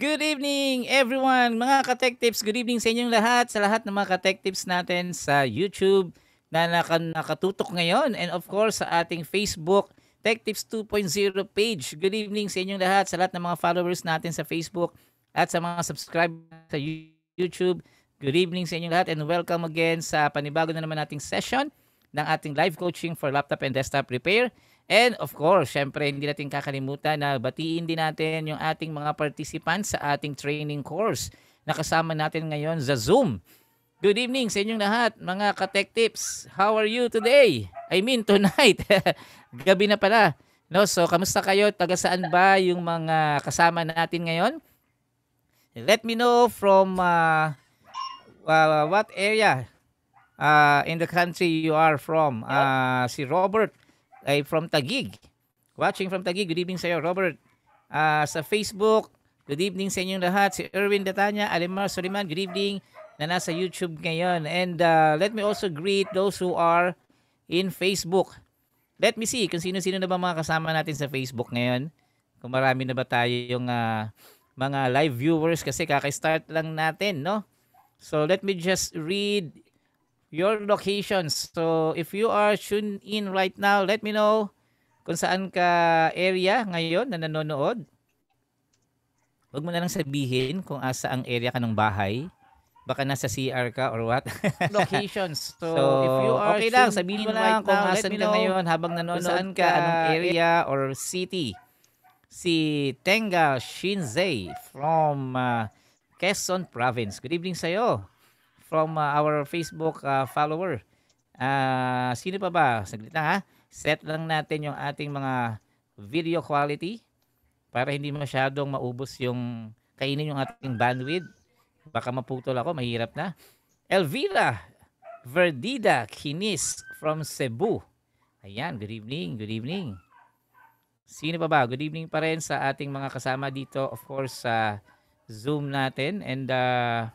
Good evening everyone, mga ka-tech tips. Good evening sa inyong lahat, sa lahat ng mga ka-tech tips natin sa YouTube na nakatutok ngayon and of course sa ating Facebook Tech Tips 2.0 page. Good evening sa inyong lahat, sa lahat ng mga followers natin sa Facebook at sa mga subscribe sa YouTube. Good evening sa inyong lahat and welcome again sa panibago na naman nating session ng ating live coaching for laptop and desktop repair. And of course, syempre hindi natin kakalimutan na batiin din natin yung ating mga participants sa ating training course na kasama natin ngayon sa Zoom. Good evening sa inyong lahat, mga ka-tech tips. How are you today? I mean, tonight. Gabi na pala. No, so kamusta kayo? Taga saan ba yung mga kasama natin ngayon? Let me know from uh, uh, what area uh, in the country you are from. Uh, si Robert ay from Tagig. Watching from Tagig. Good evening sa iyo, Robert. Uh, sa Facebook, good evening sa inyong lahat. Si Erwin Datanya, Alimar Suliman, good evening na nasa YouTube ngayon. And uh, let me also greet those who are in Facebook. Let me see kung sino-sino na ba mga kasama natin sa Facebook ngayon. Kung marami na ba tayo yung uh, ah, mga live viewers kasi kaka-start lang natin, no? So let me just read your locations. So if you are tuned in right now, let me know kung saan ka area ngayon na nanonood. Huwag mo na lang sabihin kung asa ang area ka ng bahay. Baka nasa CR ka or what. locations. So, so if you are okay lang, sabihin mo lang right kung now, asan ka ngayon habang nanonood ka, ka, anong area or city. Si Tenga Shinzei from uh, Quezon Province. Good evening sa'yo from uh, our Facebook uh, follower. Uh, sino pa ba? Saglit lang ha. Set lang natin yung ating mga video quality para hindi masyadong maubos yung kainin yung ating bandwidth. Baka maputol ako, mahirap na. Elvira Verdida Kinis from Cebu. Ayan, good evening, good evening. Sino pa ba? Good evening pa rin sa ating mga kasama dito, of course, sa uh, Zoom natin. And uh,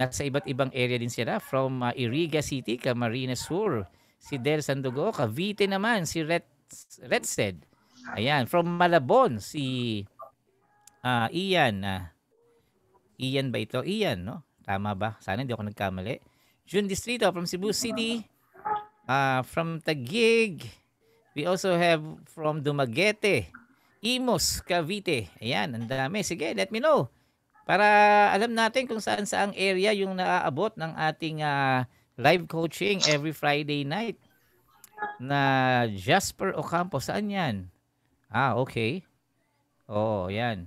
Nasa iba't ibang area din sila from uh, Iriga City ka Marina Sur. Si Del Sandugo, Cavite naman si Red Redsted. Ayan, from Malabon si uh, Ian. Uh, Ian ba ito? Ian, no? Tama ba? Sana hindi ako nagkamali. June Distrito from Cebu City. Uh, from Tagig We also have from Dumaguete. Imos, Cavite. Ayan, ang dami. Sige, let me know para alam natin kung saan saang area yung naaabot ng ating uh, live coaching every Friday night na Jasper Ocampo. Saan yan? Ah, okay. Oh, yan.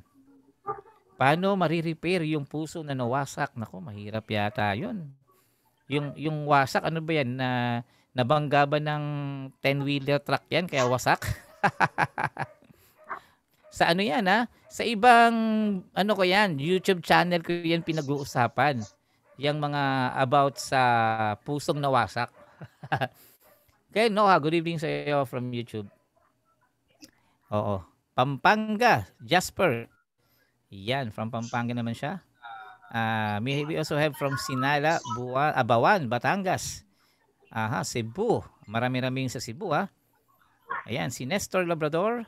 Paano marirepair yung puso na nawasak? Nako, mahirap yata yun. Yung, yung wasak, ano ba yan? Na, nabangga ba ng 10-wheeler truck yan? Kaya wasak? Sa ano yan, ha? Ah? Sa ibang, ano ko yan, YouTube channel ko yan pinag-uusapan. Yang mga about sa pusong nawasak. okay, Noah, good evening sa iyo from YouTube. Oo. Pampanga, Jasper. Yan, from Pampanga naman siya. Uh, we also have from Sinala, Buwan, Abawan, Batangas. Aha, Cebu. Marami-raming sa Cebu ha. Ayan, si Nestor Labrador.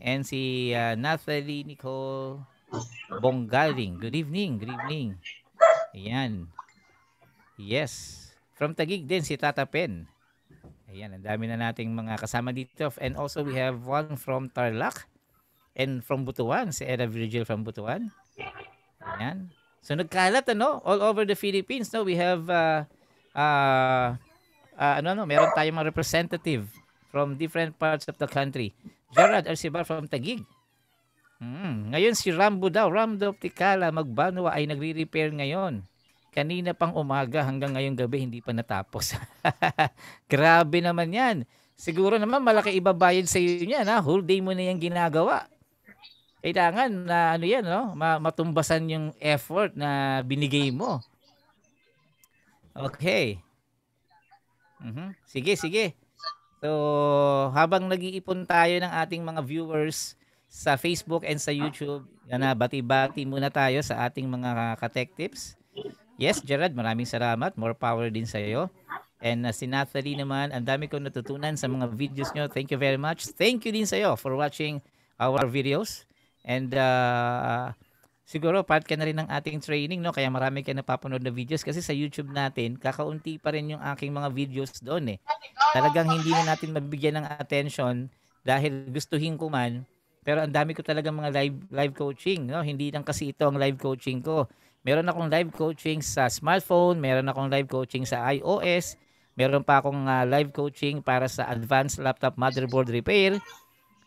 And si uh, Nathalie Nicole Bongaling. Good evening, good evening. Ayan. Yes. From Taguig din si Tata Pen. Ayan, ang dami na nating mga kasama dito. And also we have one from Tarlac and from Butuan, si Era Virgil from Butuan. Ayan. So nagkalat ano, all over the Philippines, no? We have uh, uh, uh ano no, meron tayong mga representative from different parts of the country. Gerard Arcibar from Tagig. Mm. Ngayon si Rambo daw, Rambo Opticala Magbanwa ay nagre-repair ngayon. Kanina pang umaga hanggang ngayong gabi hindi pa natapos. Grabe naman yan. Siguro naman malaki ibabayad sa iyo niyan ha. Whole day mo na yung ginagawa. Kailangan na ano yan no? matumbasan yung effort na binigay mo. Okay. Mm-hmm. Sige, sige. So, habang nag-iipon tayo ng ating mga viewers sa Facebook and sa YouTube, na bati-bati muna tayo sa ating mga ka-tech tips. Yes, Gerard, maraming salamat. More power din sa iyo. And uh, si Natalie naman, ang dami kong natutunan sa mga videos nyo. Thank you very much. Thank you din sa iyo for watching our videos. And uh, siguro part ka na rin ng ating training, no? Kaya marami kayo napapanood na videos kasi sa YouTube natin, kakaunti pa rin yung aking mga videos doon eh. Talagang hindi na natin mabibigyan ng attention dahil gustuhin ko man, pero ang dami ko talaga mga live live coaching, no? Hindi lang kasi ito ang live coaching ko. Meron akong live coaching sa smartphone, meron akong live coaching sa iOS, meron pa akong uh, live coaching para sa advanced laptop motherboard repair,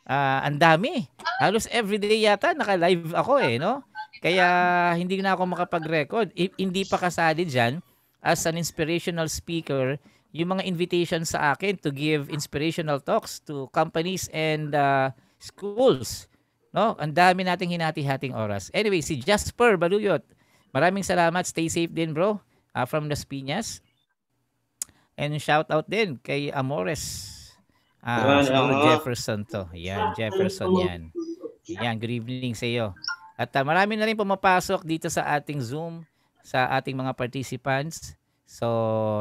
uh, ang dami. Halos everyday yata naka-live ako eh, no? Kaya hindi na ako makapag-record. I- hindi pa kasali dyan as an inspirational speaker yung mga invitation sa akin to give inspirational talks to companies and uh, schools. No? Ang dami nating hinati-hating oras. Anyway, si Jasper Baluyot. Maraming salamat. Stay safe din, bro. Uh, from Las Piñas. And shout out din kay Amores Ah, uh, Jefferson to. Yan, Jefferson yan. Yan, good evening sa iyo. At uh, marami na rin pumapasok dito sa ating Zoom, sa ating mga participants. So,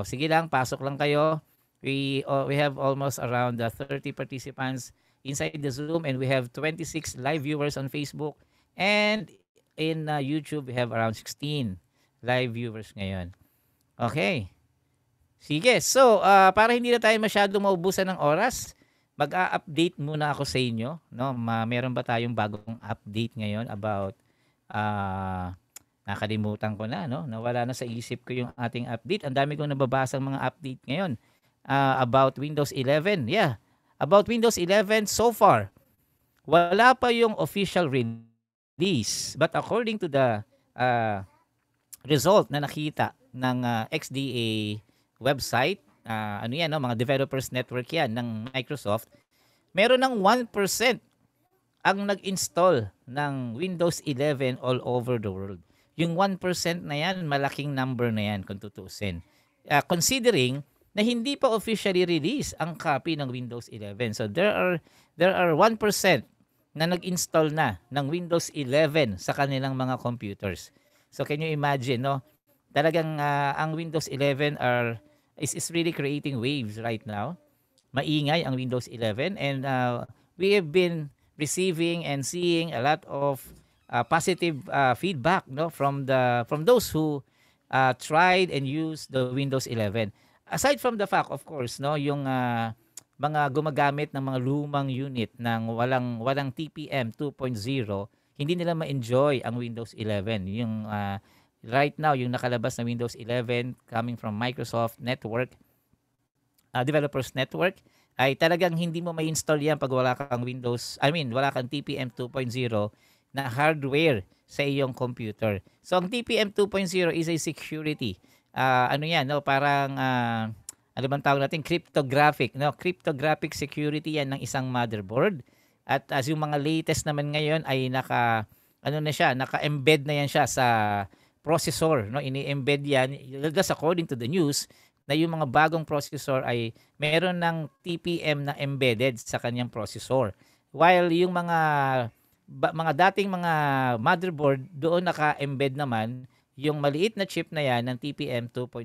sige lang, pasok lang kayo. We uh, we have almost around uh, ah, 30 participants inside the Zoom and we have 26 live viewers on Facebook and in uh, YouTube we have around 16 live viewers ngayon. Okay. Sige, so uh, para hindi na tayo masyadong maubusan ng oras, mag-a-update muna ako sa inyo. No? Ma meron ba tayong bagong update ngayon about, uh, nakalimutan ko na, no? nawala na sa isip ko yung ating update. Ang dami kong nababasang mga update ngayon uh, about Windows 11. Yeah, about Windows 11 so far, wala pa yung official release. But according to the uh, result na nakita ng uh, XDA website, uh, ano yan, no? mga developers network yan ng Microsoft, meron ng 1% ang nag-install ng Windows 11 all over the world. Yung 1% na yan, malaking number na yan kung tutusin. Uh, considering na hindi pa officially release ang copy ng Windows 11. So there are there are 1% na nag-install na ng Windows 11 sa kanilang mga computers. So can you imagine no? Talagang uh, ang Windows 11 are is, is really creating waves right now. Maingay ang Windows 11 and uh, we have been receiving and seeing a lot of uh, positive uh, feedback no from the from those who uh, tried and used the Windows 11. Aside from the fact of course no yung uh, mga gumagamit ng mga lumang unit ng walang walang TPM 2.0 hindi nila ma-enjoy ang Windows 11 yung uh, right now yung nakalabas na Windows 11 coming from Microsoft Network uh, Developers Network ay talagang hindi mo ma-install yan pag wala kang Windows, I mean, wala kang TPM 2.0 na hardware sa iyong computer. So ang TPM 2.0 is a security. Uh, ano yan, no? parang uh, ano bang tawag natin? Cryptographic. No? Cryptographic security yan ng isang motherboard. At as yung mga latest naman ngayon ay naka ano na siya, naka-embed na yan siya sa processor. No? Ini-embed yan, just according to the news, na yung mga bagong processor ay meron ng TPM na embedded sa kanyang processor. While yung mga ba, mga dating mga motherboard, doon naka-embed naman yung maliit na chip na yan ng TPM 2.0.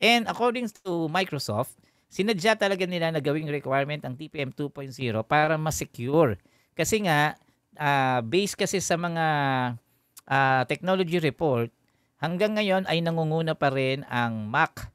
And according to Microsoft, sinadya talaga nila na gawing requirement ang TPM 2.0 para mas secure. Kasi nga, uh, based kasi sa mga uh, technology report, hanggang ngayon ay nangunguna pa rin ang Mac,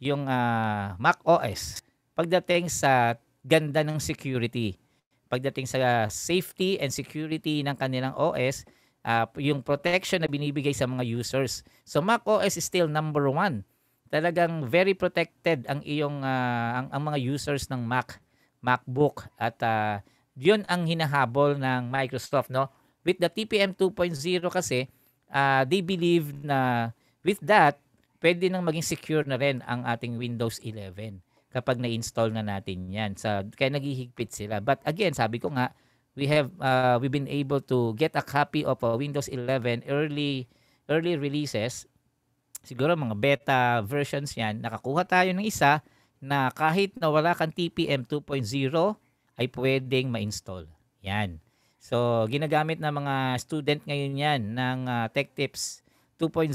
yung uh, Mac OS. Pagdating sa ganda ng security, pagdating sa safety and security ng kanilang OS, uh, ah, yung protection na binibigay sa mga users. So Mac OS is still number one. Talagang very protected ang iyong uh, ang, ang mga users ng Mac, MacBook at uh, 'yun ang hinahabol ng Microsoft no With the TPM 2.0 kasi, uh, they believe na with that, pwede nang maging secure na rin ang ating Windows 11 kapag na-install na natin yan. So, kaya naghihigpit sila. But again, sabi ko nga, we have uh, we've been able to get a copy of uh, Windows 11 early early releases siguro mga beta versions yan nakakuha tayo ng isa na kahit na wala kang TPM 2.0 ay pwedeng ma-install yan So, ginagamit ng mga student ngayon yan ng uh, Tech Tips 2.0,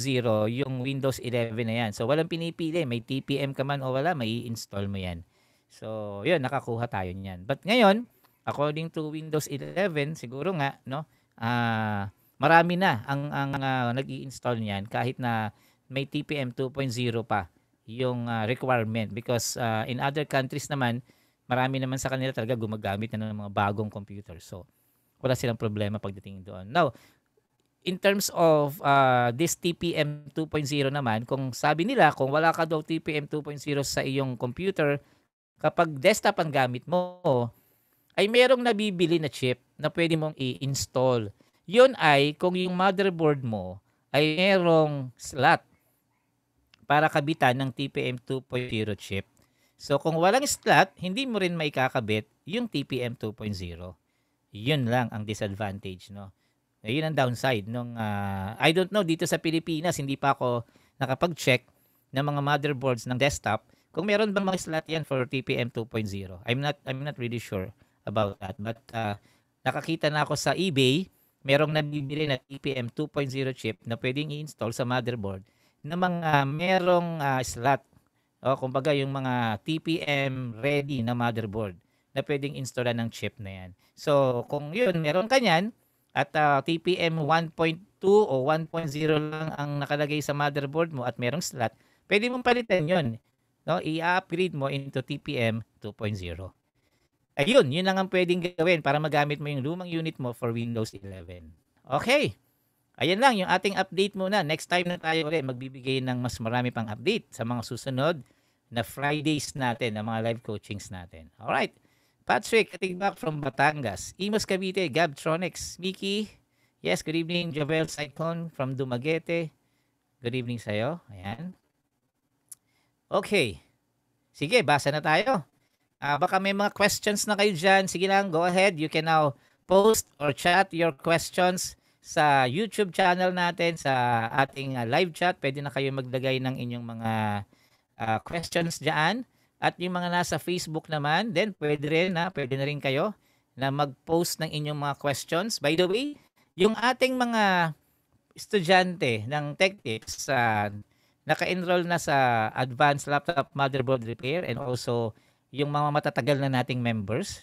yung Windows 11 na yan. So, walang pinipili. May TPM ka man o wala, may install mo yan. So, yun, nakakuha tayo niyan. But ngayon, according to Windows 11, siguro nga, no, uh, marami na ang, ang uh, ah, nag install niyan kahit na may TPM 2.0 pa yung uh, requirement because uh, in other countries naman, marami naman sa kanila talaga gumagamit na ng mga bagong computer. So, wala silang problema pagdating doon. Now, in terms of uh, this TPM 2.0 naman, kung sabi nila, kung wala ka daw TPM 2.0 sa iyong computer, kapag desktop ang gamit mo, ay merong nabibili na chip na pwede mong i-install. Yun ay kung yung motherboard mo ay merong slot para kabitan ng TPM 2.0 chip. So kung walang slot, hindi mo rin maikakabit yung TPM 2.0. Yun lang ang disadvantage, no? Yun ang downside nung, uh, I don't know, dito sa Pilipinas, hindi pa ako nakapag-check ng mga motherboards ng desktop kung meron bang mga slot yan for TPM 2.0. I'm not, I'm not really sure about that. But uh, nakakita na ako sa eBay, merong nabibili na TPM 2.0 chip na pwedeng i-install sa motherboard na mga merong uh, slot o kumbaga yung mga TPM ready na motherboard na pwedeng installan ng chip na yan. So, kung yun, meron ka yan, at uh, TPM 1.2 o 1.0 lang ang nakalagay sa motherboard mo at merong slot, pwede mong palitan yun. no i-upgrade mo into TPM 2.0 ayun yun lang ang pwedeng gawin para magamit mo yung lumang unit mo for Windows 11 okay ayan lang yung ating update muna next time na tayo ulit magbibigay ng mas marami pang update sa mga susunod na Fridays natin ng mga live coachings natin all right Patrick, ating back from Batangas. Imos Cavite, Gabtronics. Mickey, yes, good evening. Javel Saikon from Dumaguete. Good evening sa'yo. Ayan. Okay. Sige, basa na tayo. Uh, baka may mga questions na kayo dyan. Sige lang, go ahead. You can now post or chat your questions sa YouTube channel natin, sa ating uh, live chat. Pwede na kayo maglagay ng inyong mga uh, questions dyan. At yung mga nasa Facebook naman, then pwede rin na, pwede na rin kayo na mag-post ng inyong mga questions. By the way, yung ating mga estudyante ng Tech Tips uh, naka-enroll na sa Advanced Laptop Motherboard Repair and also yung mga matatagal na nating members.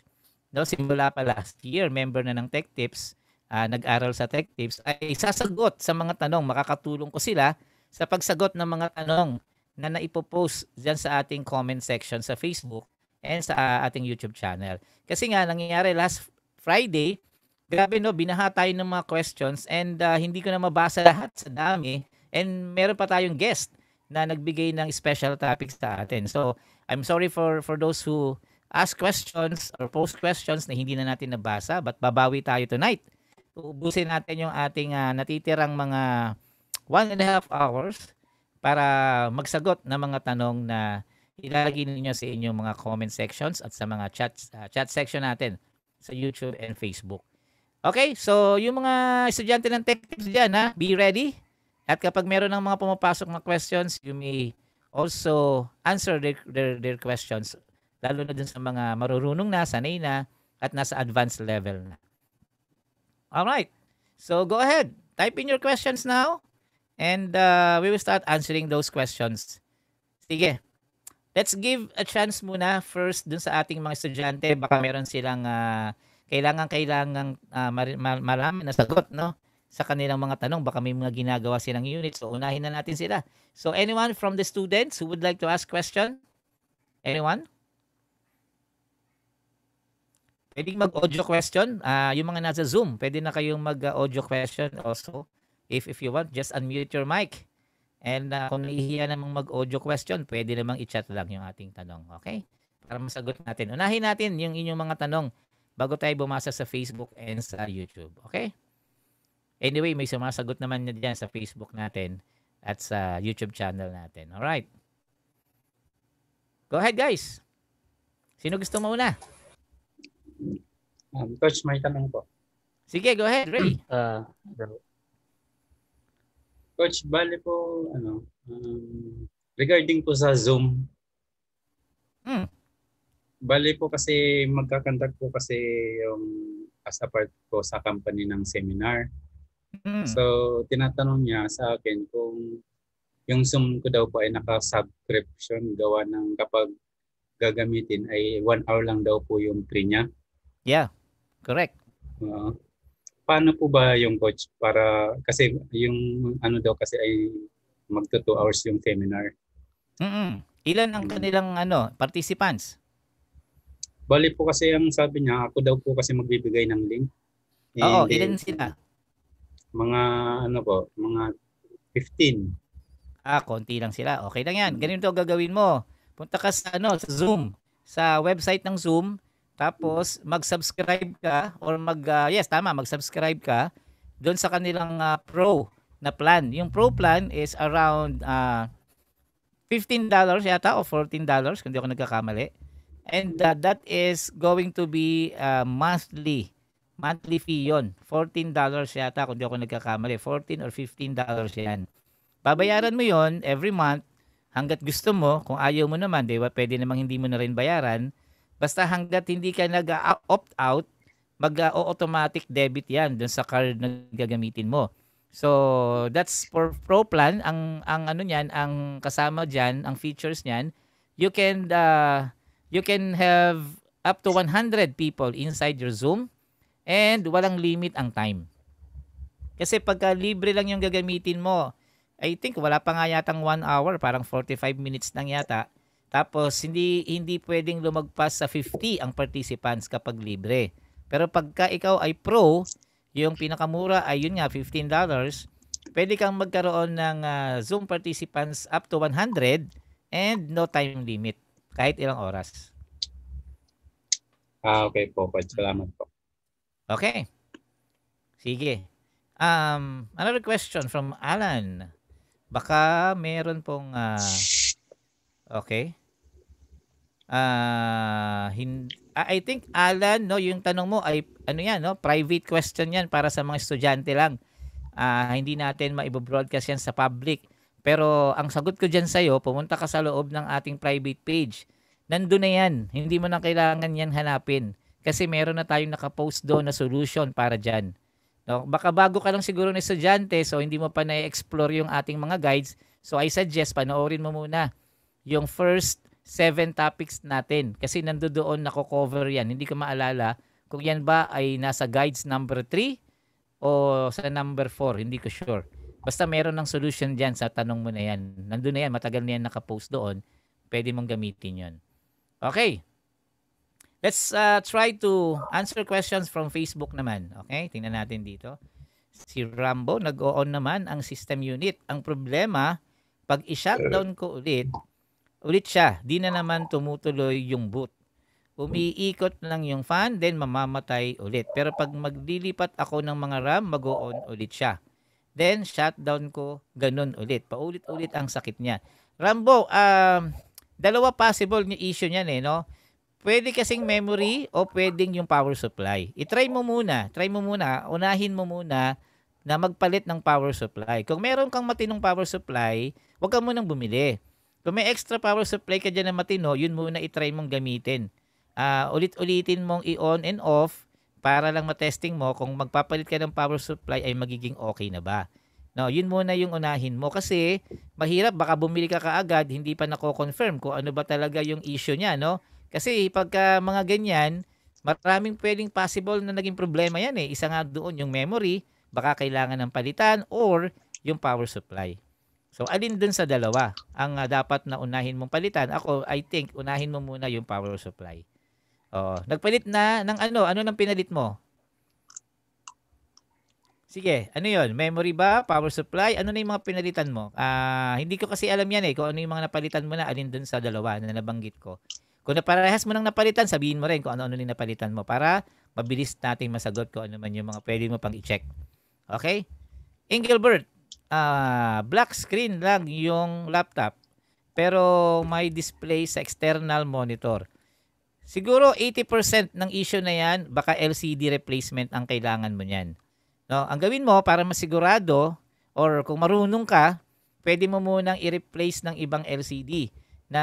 No, simula pa last year, member na ng Tech Tips, uh, nag-aral sa Tech Tips, ay sasagot sa mga tanong. Makakatulong ko sila sa pagsagot ng mga tanong na naipopost dyan sa ating comment section sa Facebook and sa ah, ating YouTube channel. Kasi nga, nangyayari last Friday, grabe no, binaha tayo ng mga questions and uh, hindi ko na mabasa lahat sa dami and meron pa tayong guest na nagbigay ng special topics sa atin. So, I'm sorry for for those who ask questions or post questions na hindi na natin nabasa but babawi tayo tonight. Uubusin natin yung ating uh, natitirang mga one and a half hours para magsagot ng mga tanong na ilalagay ninyo sa inyong mga comment sections at sa mga chat uh, chat section natin sa YouTube and Facebook. Okay, so yung mga estudyante ng tech tips dyan, ha, be ready. At kapag meron ng mga pumapasok na questions, you may also answer their, their, their questions. Lalo na dun sa mga marurunong na, sanay na, at nasa advanced level na. Alright, so go ahead. Type in your questions now. And uh, we will start answering those questions. Sige. Let's give a chance muna first dun sa ating mga estudyante. Baka meron silang uh, ah, kailangan-kailangan uh, ah, mar- marami na sagot, no? sa kanilang mga tanong. Baka may mga ginagawa silang unit. So, unahin na natin sila. So, anyone from the students who would like to ask question? Anyone? Pwede mag-audio question. Uh, yung mga nasa Zoom, pwede na kayong mag-audio question also. If if you want, just unmute your mic. And uh, kung nahihiya namang mag-audio question, pwede namang i-chat lang yung ating tanong. Okay? Para masagot natin. Unahin natin yung inyong mga tanong bago tayo bumasa sa Facebook and sa YouTube. Okay? Anyway, may sumasagot naman na dyan sa Facebook natin at sa YouTube channel natin. Alright? Go ahead, guys. Sino gusto mauna? Um, Coach, may tanong po. Sige, go ahead. Ready? Uh, Coach, bali po, ano, um, regarding po sa Zoom, mm. bali po kasi magkakandak po kasi yung as a part po sa company ng seminar. Mm. So, tinatanong niya sa akin kung yung Zoom ko daw po ay naka-subscription gawa ng kapag gagamitin ay one hour lang daw po yung free niya. Yeah, correct. Uh, paano po ba yung coach para kasi yung ano daw kasi ay magto 2 hours yung seminar. Mm. Ilan ang mm. kanilang ano participants? Bali po kasi ang sabi niya, ako daw po kasi magbibigay ng link. And Oo, ilan sila? Mga ano po, mga 15. Ah, konti lang sila. Okay lang yan. Mm. Ganito gagawin mo. Punta ka sa ano, sa Zoom, sa website ng Zoom, tapos mag-subscribe ka or mag uh, yes tama mag-subscribe ka doon sa kanilang uh, pro na plan. Yung pro plan is around uh, ah, $15 yata o $14 kung di ako nagkakamali. And uh, that is going to be uh, monthly. Monthly fee yon $14 yata kung di ako nagkakamali. $14 or $15 yan. Babayaran mo yon every month hanggat gusto mo. Kung ayaw mo naman, di ba, pwede namang hindi mo na rin bayaran Basta hanggat hindi ka nag-opt out, mag-automatic debit yan dun sa card na gagamitin mo. So, that's for pro plan. Ang, ang ano niyan, ang kasama diyan, ang features niyan, you can, uh, you can have up to 100 people inside your Zoom and walang limit ang time. Kasi pagka libre lang yung gagamitin mo, I think wala pa nga yatang 1 hour, parang 45 minutes lang yata tapos hindi hindi pwedeng lumagpas sa 50 ang participants kapag libre. Pero pagka ikaw ay pro, yung pinakamura ay yun nga $15, pwede kang magkaroon ng uh, Zoom participants up to 100 and no time limit kahit ilang oras. Ah, okay po. Salamat po. Okay. Sige. Um, another question from Alan. Baka meron pong uh, okay uh, I think Alan, no, yung tanong mo ay ano yan, no? Private question yan para sa mga estudyante lang. Uh, hindi natin maibo-broadcast yan sa public. Pero ang sagot ko diyan sa iyo, pumunta ka sa loob ng ating private page. Nandoon na yan. Hindi mo na kailangan yan hanapin kasi meron na tayong naka-post doon na solution para diyan. No, baka bago ka lang siguro na estudyante so hindi mo pa na-explore yung ating mga guides. So I suggest panoorin mo muna yung first seven topics natin kasi nandoon nako-cover yan. Hindi ko maalala kung yan ba ay nasa guides number 3 o sa number 4. Hindi ko sure. Basta meron ng solution dyan sa tanong mo na yan. Nandun na yan. Matagal na yan nakapost doon. Pwede mong gamitin yon. Okay. Let's uh, try to answer questions from Facebook naman. Okay? Tingnan natin dito. Si Rambo, nag-on naman ang system unit. Ang problema, pag i-shutdown ko ulit, ulit siya, di na naman tumutuloy yung boot. Umiikot lang yung fan, then mamamatay ulit. Pero pag maglilipat ako ng mga RAM, mag-on ulit siya. Then, shutdown ko, ganun ulit. Paulit-ulit ang sakit niya. Rambo, um, dalawa possible yung issue niyan eh, no? Pwede kasing memory o pwedeng yung power supply. I-try mo muna, try mo muna, unahin mo muna na magpalit ng power supply. Kung meron kang matinong power supply, huwag ka munang bumili. Kung may extra power supply ka dyan na matino, yun muna itry mong gamitin. Uh, ulit-ulitin mong i-on and off para lang matesting mo kung magpapalit ka ng power supply ay magiging okay na ba. No, yun muna yung unahin mo kasi mahirap baka bumili ka kaagad, hindi pa nako-confirm kung ano ba talaga yung issue niya, no? Kasi pagka mga ganyan, maraming pwedeng possible na naging problema yan eh. Isa nga doon yung memory, baka kailangan ng palitan or yung power supply. So alin dun sa dalawa ang uh, dapat na unahin mong palitan? Ako, I think unahin mo muna yung power supply. Oo. Nagpalit na ng ano? Ano nang pinalit mo? Sige, ano yon? Memory ba? Power supply? Ano na yung mga pinalitan mo? Ah, uh, hindi ko kasi alam yan eh kung ano yung mga napalitan mo na alin dun sa dalawa na nabanggit ko. Kung naparehas mo nang napalitan, sabihin mo rin kung ano-ano yung napalitan mo para mabilis natin masagot kung ano man yung mga pwede mo pang i-check. Okay? Engelbert, uh, black screen lang yung laptop pero may display sa external monitor. Siguro 80% ng issue na yan, baka LCD replacement ang kailangan mo niyan. No, ang gawin mo para masigurado or kung marunong ka, pwede mo munang i-replace ng ibang LCD na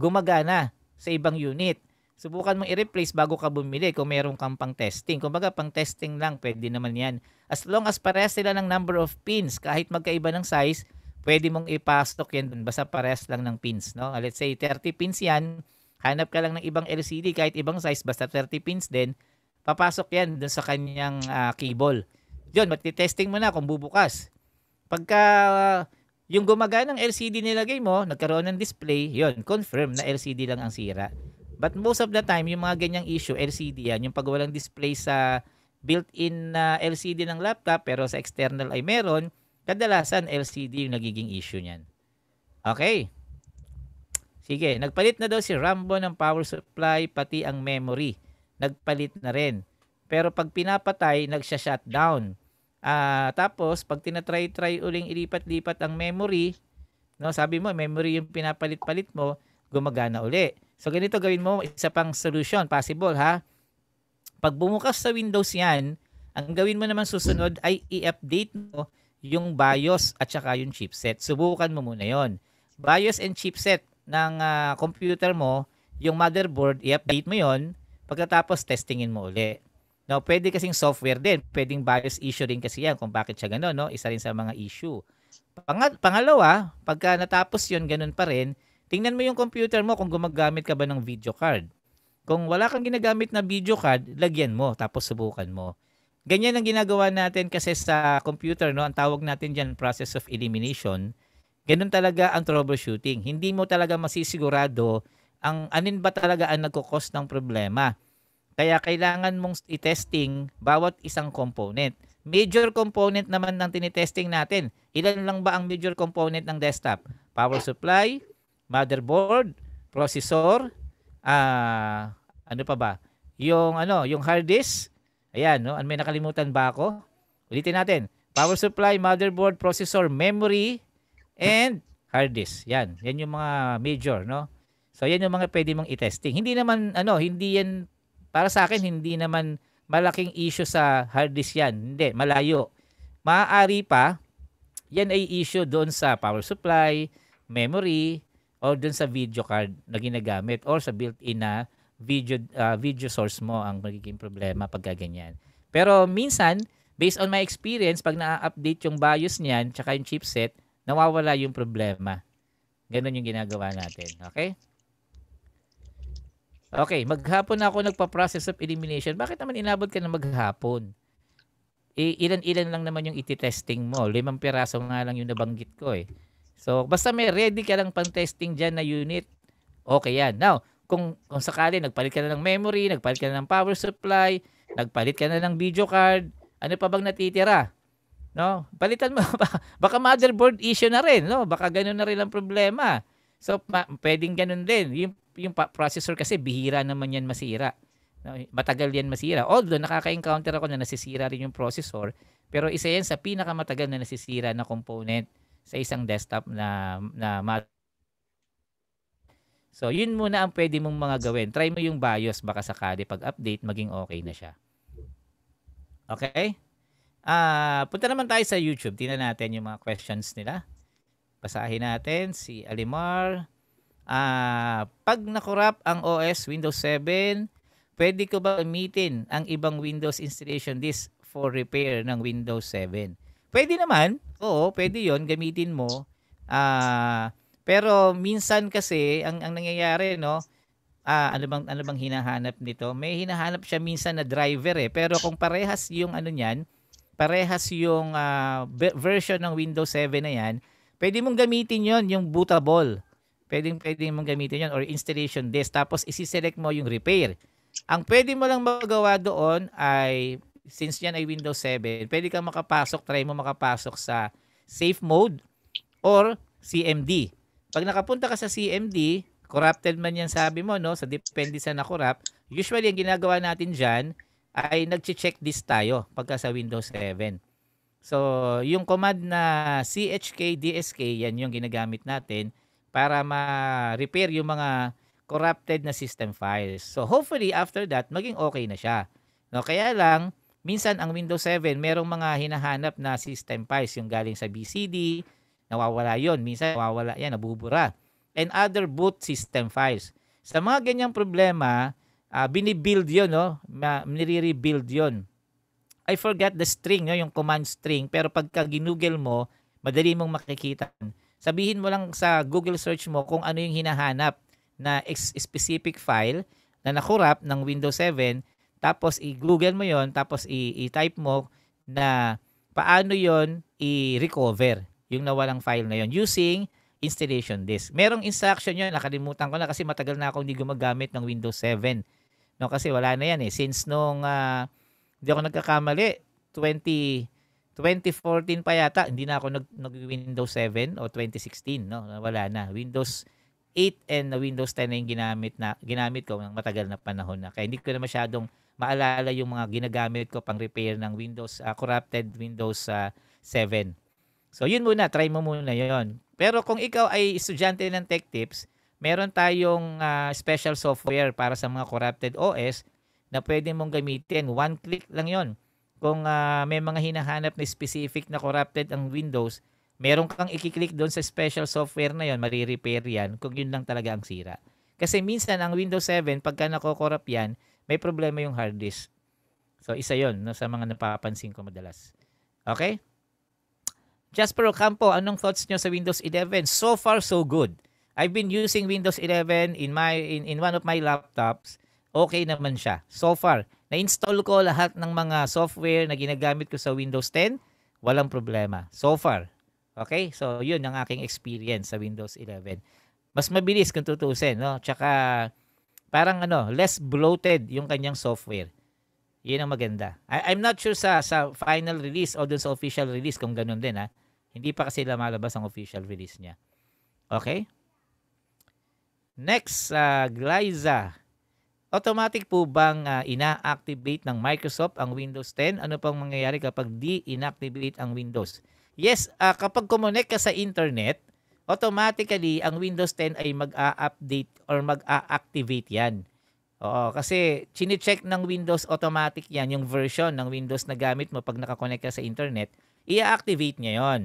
gumagana sa ibang unit. Subukan mong i-replace bago ka bumili kung meron kang pang testing. Kung baga pang testing lang, pwede naman yan. As long as parehas sila ng number of pins, kahit magkaiba ng size, pwede mong ipastok yan dun. Basta parehas lang ng pins. No? Ah, let's say 30 pins yan, hanap ka lang ng ibang LCD kahit ibang size, basta 30 pins din, papasok yan dun sa kanyang uh, cable. Yun, matitesting mo na kung bubukas. Pagka uh, yung gumagana ng LCD nilagay mo, nagkaroon ng display, yon confirm na LCD lang ang sira. But most of the time, yung mga ganyang issue, LCD yan, yung pag walang display sa built-in na uh, LCD ng laptop pero sa external ay meron, kadalasan LCD yung nagiging issue niyan. Okay. Sige, nagpalit na daw si Rambo ng power supply pati ang memory. Nagpalit na rin. Pero pag pinapatay, nagsha-shutdown. Uh, tapos, pag tinatry-try uling ilipat-lipat ang memory, no, sabi mo, memory yung pinapalit-palit mo, gumagana uli. So ganito gawin mo, isa pang solution possible ha. Pag bumukas sa Windows 'yan, ang gawin mo naman susunod ay i-update mo yung BIOS at saka yung chipset. Subukan mo muna 'yon. BIOS and chipset ng uh, computer mo, yung motherboard, i-update mo 'yon. Pagkatapos testingin mo uli. Now, pwede kasing software din. Pwedeng BIOS issue din kasi yan kung bakit siya gano'n. No? Isa rin sa mga issue. Pang- pangalawa, pagka natapos yon ganun pa rin, Tingnan mo yung computer mo kung gumagamit ka ba ng video card. Kung wala kang ginagamit na video card, lagyan mo tapos subukan mo. Ganyan ang ginagawa natin kasi sa computer, no, ang tawag natin diyan process of elimination. Ganun talaga ang troubleshooting. Hindi mo talaga masisigurado ang anin ba talaga ang nagkukos ng problema. Kaya kailangan mong i-testing bawat isang component. Major component naman ng tinitesting natin. Ilan lang ba ang major component ng desktop? Power supply, motherboard, processor, uh, ano pa ba? Yung ano, yung hard disk. Ayan, no? Ano may nakalimutan ba ako? Ulitin natin. Power supply, motherboard, processor, memory, and hard disk. Yan, yan yung mga major, no? So yan yung mga pwede mong i-testing. Hindi naman ano, hindi yan para sa akin hindi naman malaking issue sa hard disk yan. Hindi, malayo. Maaari pa yan ay issue doon sa power supply, memory, o dun sa video card na ginagamit or sa built-in na video, uh, video source mo ang magiging problema pag ganyan. Pero minsan, based on my experience, pag na-update yung BIOS niyan tsaka yung chipset, nawawala yung problema. Ganun yung ginagawa natin. Okay? Okay, maghapon na ako nagpa-process of elimination. Bakit naman inabot ka na maghapon? Eh, ilan-ilan lang naman yung iti-testing mo. Limang piraso nga lang yung nabanggit ko eh. So, basta may ready ka lang pang-testing dyan na unit, okay yan. Now, kung, kung sakali nagpalit ka na ng memory, nagpalit ka na ng power supply, nagpalit ka na ng video card, ano pa bang natitira? No? Palitan mo. Baka motherboard issue na rin. No? Baka ganun na rin ang problema. So, ma- pwedeng ganun din. Yung, yung processor kasi, bihira naman yan masira. No? Matagal yan masira. Although, nakaka-encounter ako na nasisira rin yung processor. Pero isa yan sa pinakamatagal na nasisira na component sa isang desktop na na So, yun muna ang pwede mong mga gawin. Try mo yung BIOS baka sakali pag update maging okay na siya. Okay? Ah, uh, punta naman tayo sa YouTube. Tingnan natin yung mga questions nila. Basahin natin si Alimar. Ah, uh, pag nakurap ang OS Windows 7, pwede ko ba gamitin ang ibang Windows installation disk for repair ng Windows 7? Pwede naman. Oo, pwede 'yon, gamitin mo. Ah, uh, pero minsan kasi ang ang nangyayari no, ah, ano bang ano bang hinahanap nito? May hinahanap siya minsan na driver eh. Pero kung parehas yung ano niyan, parehas yung uh, version ng Windows 7 na 'yan, pwede mong gamitin 'yon, yung bootable. Pwedeng pwedeng mong gamitin 'yon or installation disk tapos i-select mo yung repair. Ang pwede mo lang magawa doon ay since yan ay Windows 7, pwede kang makapasok, try mo makapasok sa safe mode or CMD. Pag nakapunta ka sa CMD, corrupted man yan sabi mo, no? Sa depende sa na-corrupt, usually ang ginagawa natin dyan ay nag-check this tayo pagka sa Windows 7. So, yung command na CHK DSK, yan yung ginagamit natin para ma-repair yung mga corrupted na system files. So, hopefully after that, maging okay na siya. No, kaya lang Minsan ang Windows 7, merong mga hinahanap na system files yung galing sa BCD, nawawala yon Minsan nawawala yan, nabubura. And other boot system files. Sa mga ganyang problema, uh, binibuild yon no? Nire-rebuild yon I forget the string, no? yung command string. Pero pagka ginugel mo, madali mong makikita. Sabihin mo lang sa Google search mo kung ano yung hinahanap na specific file na nakurap ng Windows 7 tapos i-google mo yon tapos i-type mo na paano yon i-recover yung nawalang file na yon using installation disk. Merong instruction yon nakalimutan ko na kasi matagal na ako hindi gumagamit ng Windows 7. No, kasi wala na yan eh. Since nung, uh, hindi ako nagkakamali, 20, 2014 pa yata, hindi na ako nag, Windows 7 o 2016, no? Wala na. Windows 8 and Windows 10 na yung ginamit, na, ginamit ko ng matagal na panahon na. Kaya hindi ko na masyadong maalala yung mga ginagamit ko pang repair ng Windows, uh, corrupted Windows uh, ah, 7. So yun muna, try mo muna yon. Pero kung ikaw ay estudyante ng Tech Tips, meron tayong uh, special software para sa mga corrupted OS na pwede mong gamitin. One click lang yon. Kung uh, may mga hinahanap na specific na corrupted ang Windows, meron kang ikiklik doon sa special software na yon, marirepair yan kung yun lang talaga ang sira. Kasi minsan ang Windows 7, pagka nako yan, may problema yung hard disk. So, isa yon no, sa mga napapansin ko madalas. Okay? Jasper Ocampo, anong thoughts niyo sa Windows 11? So far, so good. I've been using Windows 11 in my in, in one of my laptops. Okay naman siya. So far, na-install ko lahat ng mga software na ginagamit ko sa Windows 10. Walang problema. So far. Okay? So, yun ang aking experience sa Windows 11. Mas mabilis kung tutusin, no? Tsaka, parang ano, less bloated yung kanyang software. Yun ang maganda. I, I'm not sure sa sa final release o dun sa official release kung ganun din ha. Hindi pa kasi lumalabas ang official release niya. Okay? Next, uh, Glyza. Automatic po bang uh, ina-activate ng Microsoft ang Windows 10? Ano pang mangyayari kapag di inactivate ang Windows? Yes, uh, kapag kumonek ka sa internet, automatically ang Windows 10 ay mag-a-update or mag-a-activate yan. Oo, kasi chine ng Windows automatic yan, yung version ng Windows na gamit mo pag nakakonect ka sa internet, i-activate niya yon.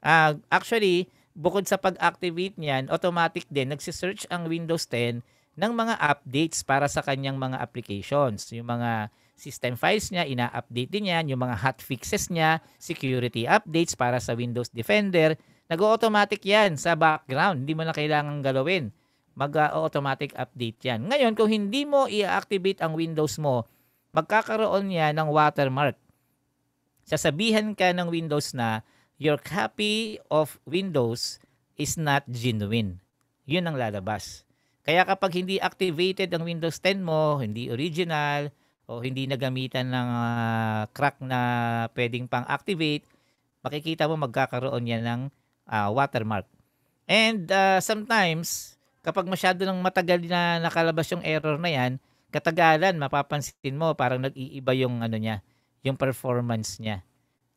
Uh, ah, actually, bukod sa pag-activate niyan, automatic din, nagsisearch ang Windows 10 ng mga updates para sa kanyang mga applications. Yung mga system files niya, ina-update din yan. Yung mga hotfixes niya, security updates para sa Windows Defender, Nag-automatic yan sa background. Hindi mo na kailangan galawin. Mag-automatic update yan. Ngayon, kung hindi mo i-activate ang Windows mo, magkakaroon yan ng watermark. Sasabihan ka ng Windows na your copy of Windows is not genuine. Yun ang lalabas. Kaya kapag hindi activated ang Windows 10 mo, hindi original, o hindi nagamitan ng uh, crack na pwedeng pang-activate, makikita mo magkakaroon yan ng uh, watermark. And uh, sometimes, kapag masyado nang matagal na nakalabas yung error na yan, katagalan, mapapansin mo, parang nag-iiba yung ano niya, yung performance niya.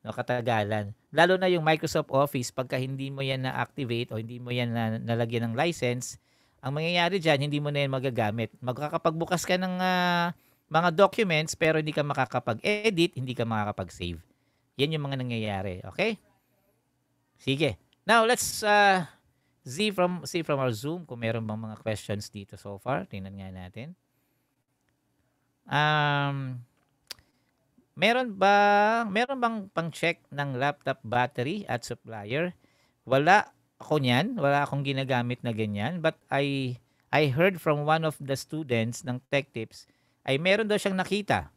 No, katagalan. Lalo na yung Microsoft Office, pagka hindi mo yan na-activate o hindi mo yan na, nalagyan ng license, ang mangyayari dyan, hindi mo na yan magagamit. Magkakapagbukas ka ng uh, mga documents pero hindi ka makakapag-edit, hindi ka makakapag-save. Yan yung mga nangyayari. Okay? Sige. Now, let's uh, see from see from our Zoom kung meron bang mga questions dito so far. Tingnan nga natin. Um, meron ba meron bang pang-check ng laptop battery at supplier? Wala ako niyan, wala akong ginagamit na ganyan, but I I heard from one of the students ng Tech Tips ay meron daw siyang nakita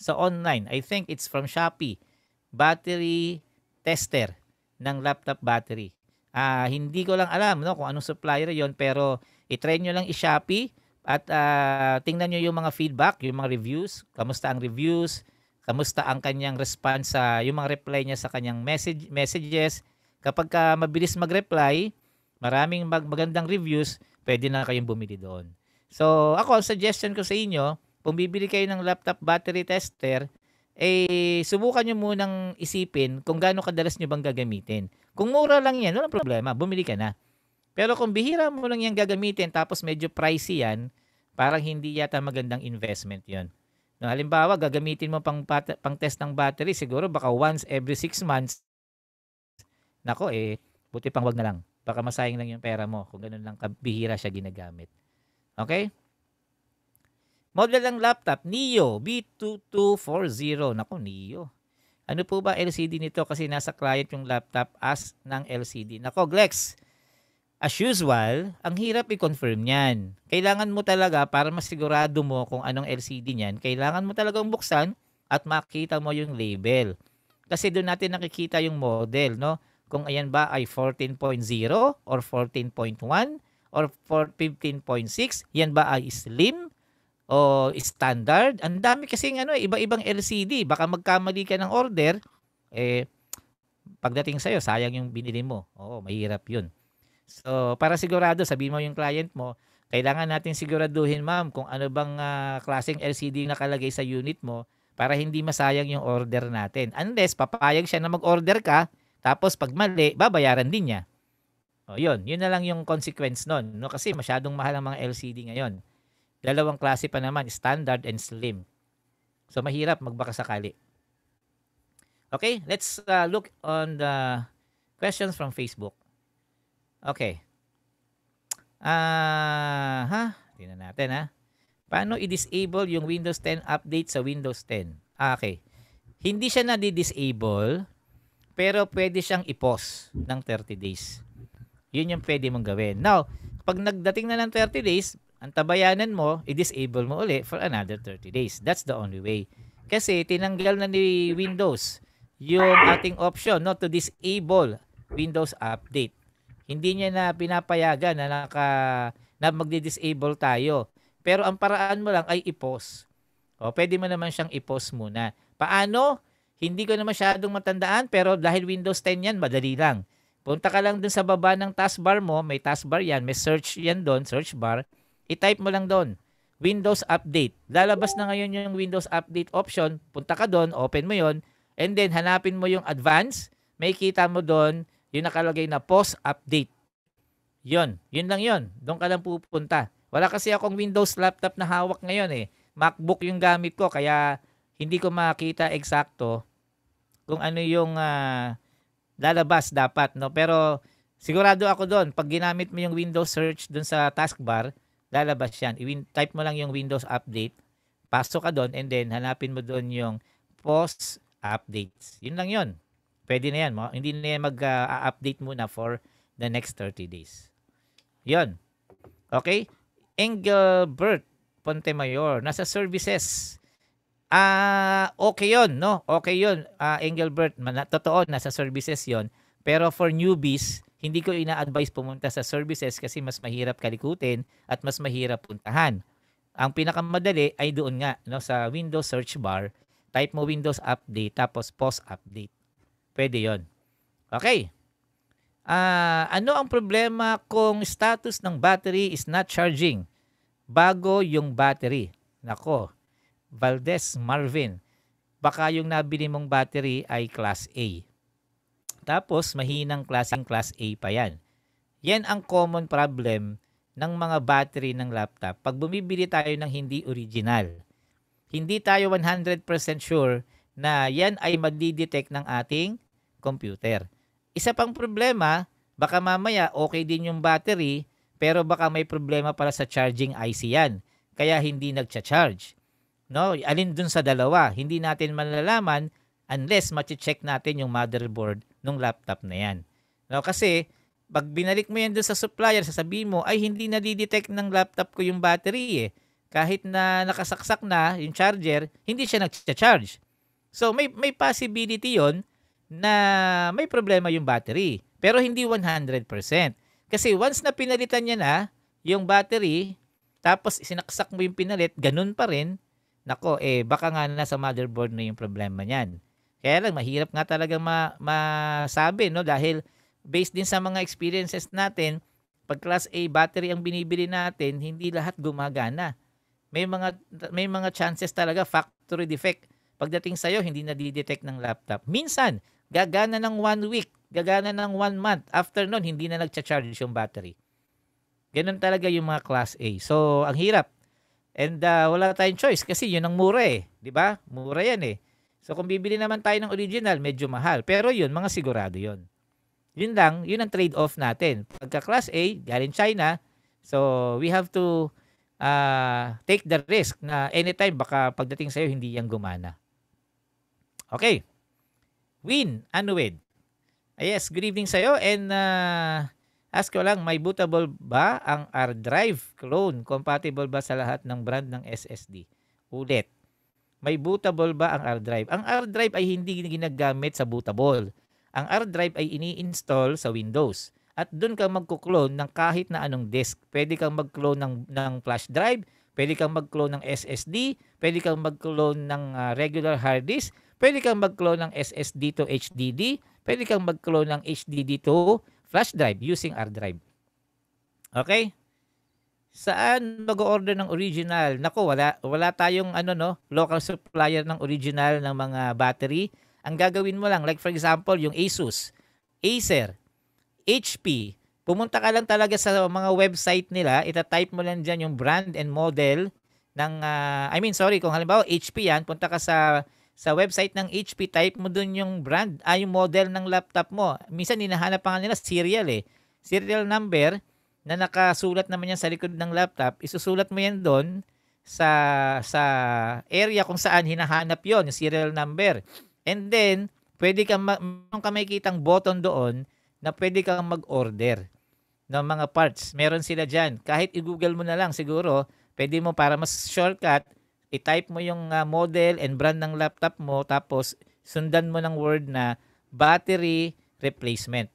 sa online. I think it's from Shopee. Battery tester ng laptop battery. Uh, hindi ko lang alam no, kung anong supplier yon pero i itry niyo lang i-Shopee at uh, tingnan niyo yung mga feedback, yung mga reviews, kamusta ang reviews, kamusta ang kanyang response sa yung mga reply niya sa kanyang message messages. Kapag ka mabilis mag-reply, maraming mag magandang reviews, pwede na kayong bumili doon. So, ako, ang suggestion ko sa inyo, kung bibili kayo ng laptop battery tester, eh subukan nyo munang isipin kung gaano kadalas nyo bang gagamitin. Kung mura lang yan, walang problema, bumili ka na. Pero kung bihira mo lang yan gagamitin tapos medyo pricey yan, parang hindi yata magandang investment yon. No, halimbawa, gagamitin mo pang, pang test ng battery, siguro baka once every 6 months. Nako eh, buti pang wag na lang. Baka masayang lang yung pera mo kung ganun lang kabihira siya ginagamit. Okay? Model ng laptop, NIO B2240. Nako, NIO. Ano po ba LCD nito? Kasi nasa client yung laptop as ng LCD. Nako, Glex. As usual, ang hirap i-confirm niyan. Kailangan mo talaga para masigurado mo kung anong LCD niyan, kailangan mo talagang buksan at makita mo yung label. Kasi doon natin nakikita yung model, no? Kung ayan ba ay 14.0 or 14.1 or 15.6, yan ba ay slim o standard. Ang dami kasi ng ano, eh, iba-ibang LCD. Baka magkamali ka ng order, eh pagdating sa iyo, sayang yung binili mo. Oo, mahirap 'yun. So, para sigurado, sabi mo yung client mo, kailangan natin siguraduhin, ma'am, kung ano bang uh, klaseng LCD nakalagay sa unit mo para hindi masayang yung order natin. Unless papayag siya na mag-order ka, tapos pag mali, babayaran din niya. O, yun. Yun na lang yung consequence nun. No? Kasi masyadong mahal ang mga LCD ngayon. Dalawang klase pa naman, standard and slim. So mahirap magbaka sakali. Okay, let's uh, look on the questions from Facebook. Okay. Ah, uh, ha? Tingnan natin ha. Paano i-disable yung Windows 10 update sa Windows 10? Ah, okay. Hindi siya na-disable, di pero pwede siyang i-pause ng 30 days. Yun yung pwede mong gawin. Now, pag nagdating na ng 30 days, ang tabayanan mo, i-disable mo uli for another 30 days. That's the only way. Kasi tinanggal na ni Windows yung ating option no, to disable Windows Update. Hindi niya na pinapayagan na, naka, na magdi-disable tayo. Pero ang paraan mo lang ay i-pause. O, pwede mo naman siyang i-pause muna. Paano? Hindi ko na masyadong matandaan pero dahil Windows 10 yan, madali lang. Punta ka lang dun sa baba ng taskbar mo, may taskbar yan, may search yan doon, search bar. I-type mo lang doon, Windows Update. Lalabas na ngayon yung Windows Update option. Punta ka doon, open mo yon And then, hanapin mo yung Advanced. May kita mo doon yung nakalagay na Post Update. Yon, yun lang yon. Doon ka lang pupunta. Wala kasi akong Windows laptop na hawak ngayon eh. MacBook yung gamit ko kaya hindi ko makita eksakto kung ano yung uh, lalabas dapat no pero sigurado ako doon pag ginamit mo yung Windows search doon sa taskbar lalabas yan. I- type mo lang yung Windows update, pasok ka doon, and then hanapin mo doon yung post updates. Yun lang yun. Pwede na yan. Mo. Hindi na yan mag-update muna for the next 30 days. Yun. Okay? Engelbert Pontemayor, nasa services. Ah, uh, okay 'yon, no? Okay 'yon. Ah, uh, Engelbert, totoo nasa services 'yon. Pero for newbies, hindi ko ina-advise pumunta sa services kasi mas mahirap kalikutin at mas mahirap puntahan. Ang pinakamadali ay doon nga no sa Windows search bar, type mo Windows update tapos post update. Pwede 'yon. Okay. Uh, ano ang problema kung status ng battery is not charging bago yung battery? Nako, Valdez Marvin, baka yung nabili mong battery ay class A. Tapos mahinang klaseng class A pa yan. Yan ang common problem ng mga battery ng laptop pag bumibili tayo ng hindi original. Hindi tayo 100% sure na yan ay magdi-detect ng ating computer. Isa pang problema, baka mamaya okay din yung battery pero baka may problema para sa charging IC yan. Kaya hindi nagcha-charge. No, alin dun sa dalawa, hindi natin malalaman unless ma-check natin yung motherboard ng laptop na yan. No, kasi pag binalik mo yan doon sa supplier, sasabihin mo, ay hindi na detect ng laptop ko yung battery eh. Kahit na nakasaksak na yung charger, hindi siya nag-charge. So may may possibility 'yon na may problema yung battery. Pero hindi 100%. Kasi once na pinalitan niya na yung battery, tapos sinaksak mo yung pinalit, ganun pa rin, nako, eh, baka nga na sa motherboard na yung problema niyan. Kaya lang, mahirap nga talaga ma- masabi, no? Dahil based din sa mga experiences natin, pag class A battery ang binibili natin, hindi lahat gumagana. May mga may mga chances talaga factory defect. Pagdating sa iyo, hindi na didetect ng laptop. Minsan, gagana ng one week, gagana ng one month. After nun, hindi na nagcha-charge yung battery. Ganun talaga yung mga class A. So, ang hirap. And uh, wala tayong choice kasi yun ang mura eh. Di ba? Mura yan eh. So kung bibili naman tayo ng original, medyo mahal. Pero yun, mga sigurado yun. Yun lang, yun ang trade-off natin. Pagka class A, galing China, so we have to uh, take the risk na anytime baka pagdating sa'yo, hindi yan gumana. Okay. Win, Anuid. Ah, yes, good evening sa'yo and uh, ask ko lang, may bootable ba ang R-Drive clone? Compatible ba sa lahat ng brand ng SSD? Ulit may bootable ba ang R drive? Ang R drive ay hindi ginagamit sa bootable. Ang R drive ay ini-install sa Windows. At doon ka magko-clone ng kahit na anong disk. Pwede kang mag-clone ng, ng flash drive, pwede kang mag-clone ng SSD, pwede kang mag-clone ng uh, regular hard disk, pwede kang mag-clone ng SSD to HDD, pwede kang mag-clone ng HDD to flash drive using R drive. Okay? Saan mag-order ng original? Nako, wala wala tayong ano no, local supplier ng original ng mga battery. Ang gagawin mo lang like for example, yung Asus, Acer, HP. Pumunta ka lang talaga sa mga website nila, ita-type mo lang diyan yung brand and model ng uh, I mean sorry, kung halimbawa HP yan, punta ka sa sa website ng HP, type mo dun yung brand, ah, yung model ng laptop mo. Minsan, hinahanap pa nga nila serial eh. Serial number, na nakasulat naman yan sa likod ng laptop, isusulat mo yan doon sa sa area kung saan hinahanap yon yung serial number. And then, pwede kang meron ka makikitang button doon na pwede kang mag-order ng mga parts. Meron sila diyan. Kahit i-google mo na lang siguro, pwede mo para mas shortcut, i-type mo yung uh, model and brand ng laptop mo tapos sundan mo ng word na battery replacement.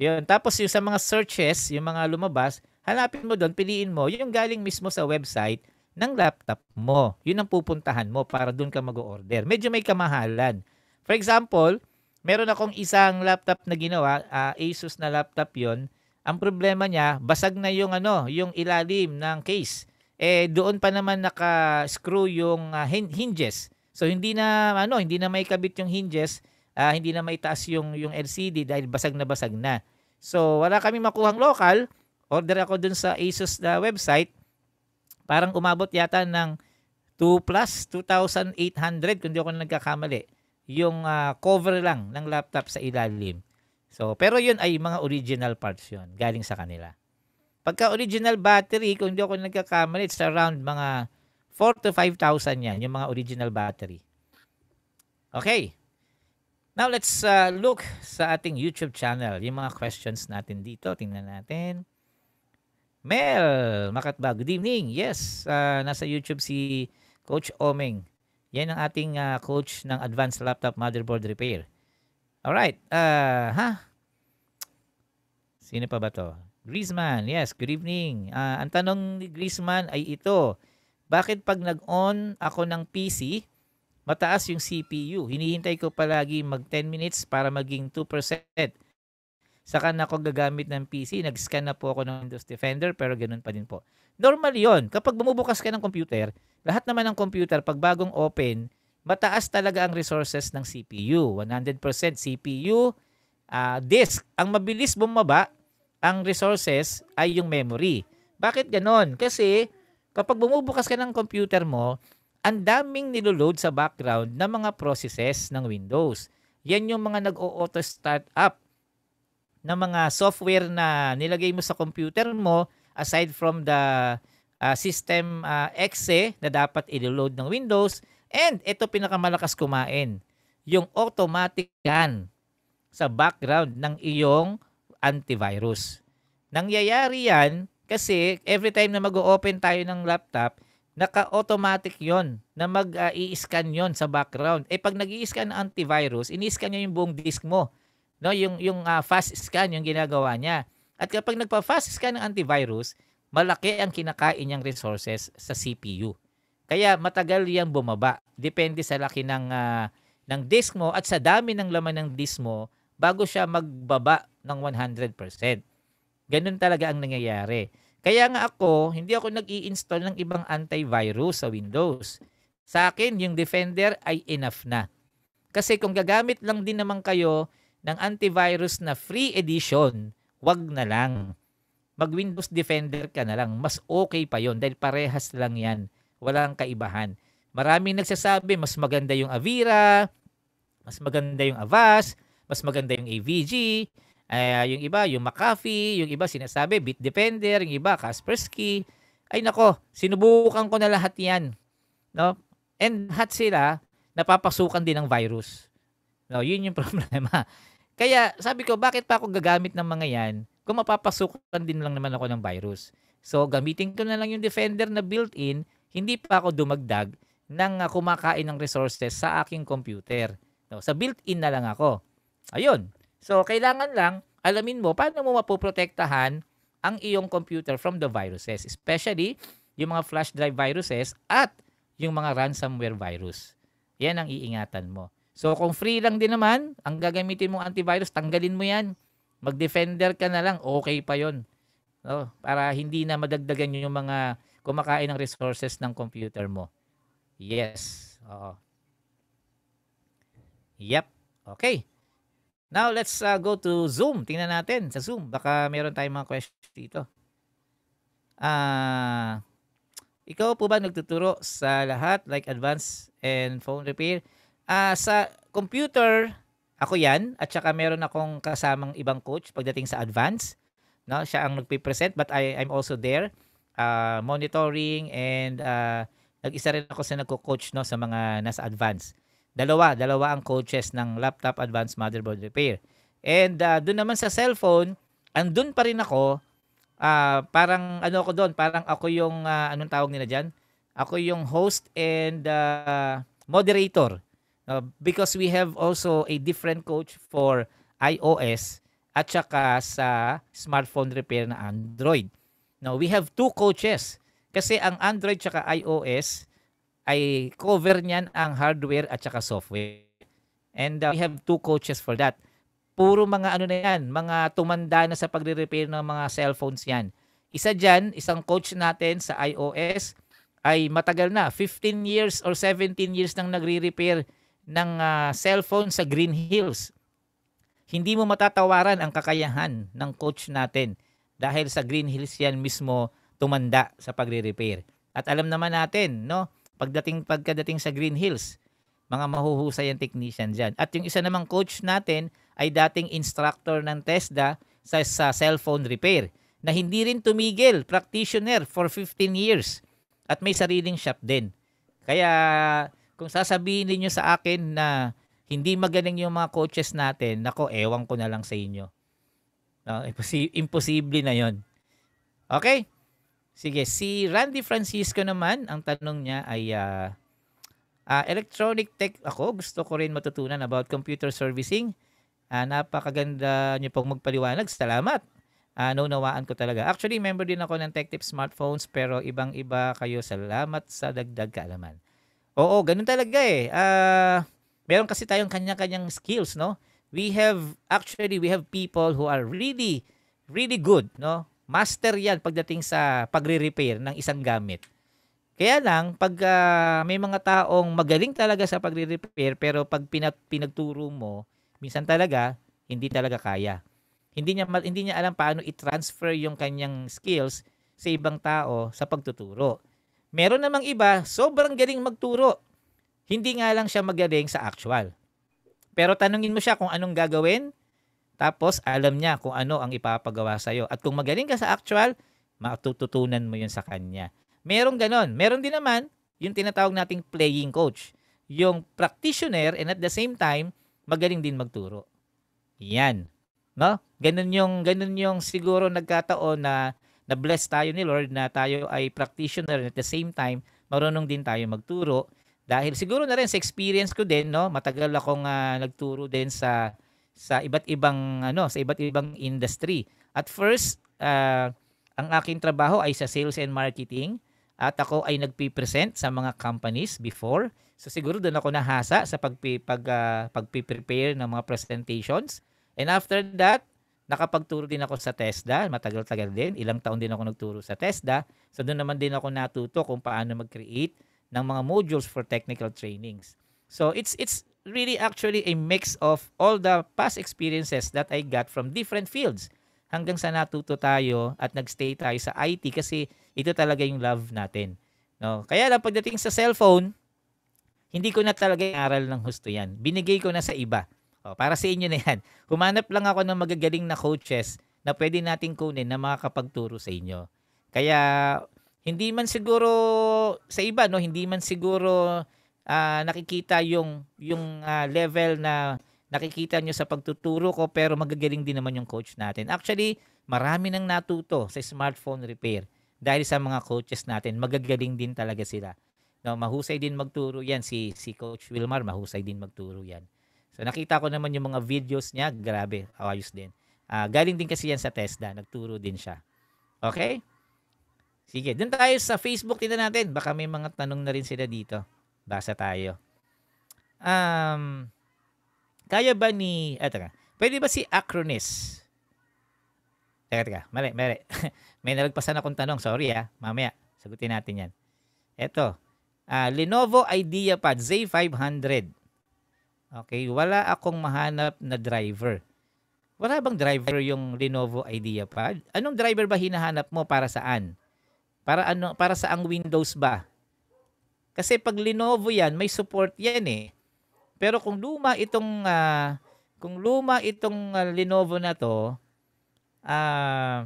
Yun. Tapos yung sa mga searches, yung mga lumabas, hanapin mo doon, piliin mo yung galing mismo sa website ng laptop mo. Yun ang pupuntahan mo para doon ka mag-order. Medyo may kamahalan. For example, meron akong isang laptop na ginawa, uh, Asus na laptop yon. Ang problema niya, basag na yung ano, yung ilalim ng case. Eh doon pa naman naka-screw yung uh, hinges. So hindi na ano, hindi na may kabit yung hinges uh, hindi na maitaas yung, yung LCD dahil basag na basag na. So, wala kami makuhang local. Order ako dun sa ASUS na website. Parang umabot yata ng 2 plus 2,800 kung di ako nagkakamali. Yung uh, cover lang ng laptop sa ilalim. So, pero yun ay mga original parts yun. Galing sa kanila. Pagka original battery, kung hindi ako nagkakamali, it's around mga 4 to 5,000 yan, yung mga original battery. Okay. Now let's uh, look sa ating YouTube channel. Yung mga questions natin dito, tingnan natin. Mel Makatba, good evening. Yes, uh, nasa YouTube si Coach Oming. Yan ang ating uh, coach ng Advanced Laptop Motherboard Repair. Alright, uh, ha? Sino pa ba to? Griezmann, yes, good evening. Uh, ang tanong ni Griezmann ay ito, bakit pag nag-on ako ng PC, mataas yung CPU. Hinihintay ko palagi mag 10 minutes para maging 2%. Saka na ako gagamit ng PC, nag-scan na po ako ng Windows Defender pero ganun pa din po. Normal yon Kapag bumubukas ka ng computer, lahat naman ng computer pag bagong open, mataas talaga ang resources ng CPU. 100% CPU, uh, disk. Ang mabilis bumaba ang resources ay yung memory. Bakit ganon? Kasi kapag bumubukas ka ng computer mo, ang daming niloload sa background ng mga processes ng Windows. Yan yung mga nag-auto start up ng mga software na nilagay mo sa computer mo aside from the uh, system uh, exe na dapat i-load ng Windows and ito pinakamalakas kumain yung automatic yan sa background ng iyong antivirus. Nangyayari yan kasi every time na mag-open tayo ng laptop, naka-automatic yon na mag-i-scan ah, yon sa background. Eh pag nag-i-scan ng antivirus, ini-scan niya yung buong disk mo. No, yung yung uh, fast scan yung ginagawa niya. At kapag nagpa-fast scan ng antivirus, malaki ang kinakain niyang resources sa CPU. Kaya matagal yang bumaba. Depende sa laki ng uh, ng disk mo at sa dami ng laman ng disk mo bago siya magbaba ng 100%. Ganun talaga ang nangyayari. Kaya nga ako, hindi ako nag i install ng ibang antivirus sa Windows. Sa akin, yung Defender ay enough na. Kasi kung gagamit lang din naman kayo ng antivirus na free edition, wag na lang. Mag-Windows Defender ka na lang. Mas okay pa yon dahil parehas lang yan. Walang kaibahan. Maraming nagsasabi, mas maganda yung Avira, mas maganda yung Avast, mas maganda yung AVG, eh, yung iba, yung McAfee, yung iba sinasabi, Bitdefender, yung iba, Kaspersky. Ay nako, sinubukan ko na lahat yan. No? And hat sila, napapasukan din ng virus. No, yun yung problema. Kaya sabi ko, bakit pa ako gagamit ng mga yan kung mapapasukan din lang naman ako ng virus? So, gamitin ko na lang yung Defender na built-in, hindi pa ako dumagdag ng ah, kumakain ng resources sa aking computer. No, sa built-in na lang ako. Ayun. So, kailangan lang alamin mo paano mo mapoprotektahan ang iyong computer from the viruses, especially yung mga flash drive viruses at yung mga ransomware virus. Yan ang iingatan mo. So, kung free lang din naman, ang gagamitin mong antivirus, tanggalin mo yan. Mag-defender ka na lang, okay pa yon. No? Para hindi na madagdagan yung mga kumakain ng resources ng computer mo. Yes. Oo. Yep. Okay. Now, let's uh, go to Zoom. Tingnan natin sa Zoom. Baka meron tayong mga questions dito. Ah... Uh, ikaw po ba nagtuturo sa lahat like advanced and phone repair? Uh, sa computer, ako yan. At saka meron akong kasamang ibang coach pagdating sa advanced. No? Siya ang nagpipresent but I, I'm also there. Uh, monitoring and uh, nag-isa rin ako sa nagko-coach no, sa mga nasa advanced. Dalawa, dalawa ang coaches ng laptop advanced motherboard repair. And uh, ah, doon naman sa cellphone, andun pa rin ako. Uh, parang ano ako doon, parang ako yung uh, anong tawag nila diyan? Ako yung host and uh, moderator. Uh, because we have also a different coach for iOS at saka sa smartphone repair na Android. Now, we have two coaches. Kasi ang Android at iOS, ay cover niyan ang hardware at saka software. And uh, we have two coaches for that. Puro mga ano na yan, mga tumanda na sa pagre-repair ng mga cellphones yan. Isa dyan, isang coach natin sa iOS ay matagal na, 15 years or 17 years nang nagre-repair ng uh, cellphone sa Green Hills. Hindi mo matatawaran ang kakayahan ng coach natin dahil sa Green Hills yan mismo tumanda sa pagre-repair. At alam naman natin, no? Pagdating pagkadating sa Green Hills, mga mahuhusay ang technician diyan. At yung isa namang coach natin ay dating instructor ng TESDA sa, sa cellphone repair na hindi rin tumigil, practitioner for 15 years at may sariling shop din. Kaya kung sasabihin niyo sa akin na hindi magaling yung mga coaches natin, nako ewan ko na lang sa inyo. No, ah, imposible na 'yon. Okay? Sige, si Randy Francisco naman, ang tanong niya ay uh, uh, electronic tech ako. Gusto ko rin matutunan about computer servicing. Uh, napakaganda niyo pong magpaliwanag. Salamat. Uh, naunawaan ko talaga. Actually, member din ako ng Tech TechTip Smartphones pero ibang-iba kayo. Salamat sa dagdag kaalaman. Oo, ganun talaga eh. Uh, meron kasi tayong kanya-kanyang skills, no? We have, actually, we have people who are really, really good, no? Master yan pagdating sa pagre-repair ng isang gamit. Kaya lang, pag uh, may mga taong magaling talaga sa pagre-repair, pero pag pinag, pinagturo mo, minsan talaga, hindi talaga kaya. Hindi niya, hindi niya alam paano i-transfer yung kanyang skills sa ibang tao sa pagtuturo. Meron namang iba, sobrang galing magturo. Hindi nga lang siya magaling sa actual. Pero tanungin mo siya kung anong gagawin, tapos, alam niya kung ano ang ipapagawa sa iyo. At kung magaling ka sa actual, matututunan mo yun sa kanya. Merong ganon. Meron din naman yung tinatawag nating playing coach. Yung practitioner and at the same time, magaling din magturo. Yan. No? Ganun yung, ganun yung siguro nagkataon na na-bless tayo ni Lord na tayo ay practitioner and at the same time, marunong din tayo magturo. Dahil siguro na rin sa experience ko din, no? matagal akong uh, nagturo din sa sa iba't ibang ano, sa iba't ibang industry. At first, uh, ang aking trabaho ay sa sales and marketing at ako ay nagpi-present sa mga companies before. So siguro doon ako nahasa sa pagpi, pag, uh, pagpi-prepare ng mga presentations. And after that, nakapagturo din ako sa TESDA. Matagal-tagal din. Ilang taon din ako nagturo sa TESDA. So doon naman din ako natuto kung paano mag-create ng mga modules for technical trainings. So it's it's really actually a mix of all the past experiences that I got from different fields hanggang sa natuto tayo at nagstay tayo sa IT kasi ito talaga yung love natin. No? Kaya lang pagdating sa cellphone, hindi ko na talaga aral ng husto yan. Binigay ko na sa iba. O, para sa inyo na yan. Humanap lang ako ng magagaling na coaches na pwede nating kunin na makakapagturo sa inyo. Kaya hindi man siguro sa iba no, hindi man siguro uh, nakikita yung yung uh, level na nakikita nyo sa pagtuturo ko pero magagaling din naman yung coach natin. Actually, marami nang natuto sa smartphone repair dahil sa mga coaches natin. Magagaling din talaga sila. No, mahusay din magturo 'yan si si Coach Wilmar, mahusay din magturo 'yan. So nakita ko naman yung mga videos niya, grabe, ayos din. Uh, galing din kasi yan sa TESDA, nagturo din siya. Okay? Sige, dun tayo sa Facebook, tingnan natin. Baka may mga tanong na rin sila dito. Basa tayo. Um, kaya ba ni... Eto nga. Pwede ba si Acronis? Teka, teka. Mali, mali. May nalagpasan akong tanong. Sorry ah. Mamaya. Sagutin natin yan. Eto. Uh, Lenovo IdeaPad Z500. Okay. Wala akong mahanap na driver. Wala bang driver yung Lenovo IdeaPad? Anong driver ba hinahanap mo para saan? Para ano para sa ang Windows ba? Kasi pag Lenovo yan, may support yan eh. Pero kung luma itong uh, kung luma itong uh, Lenovo na to, uh,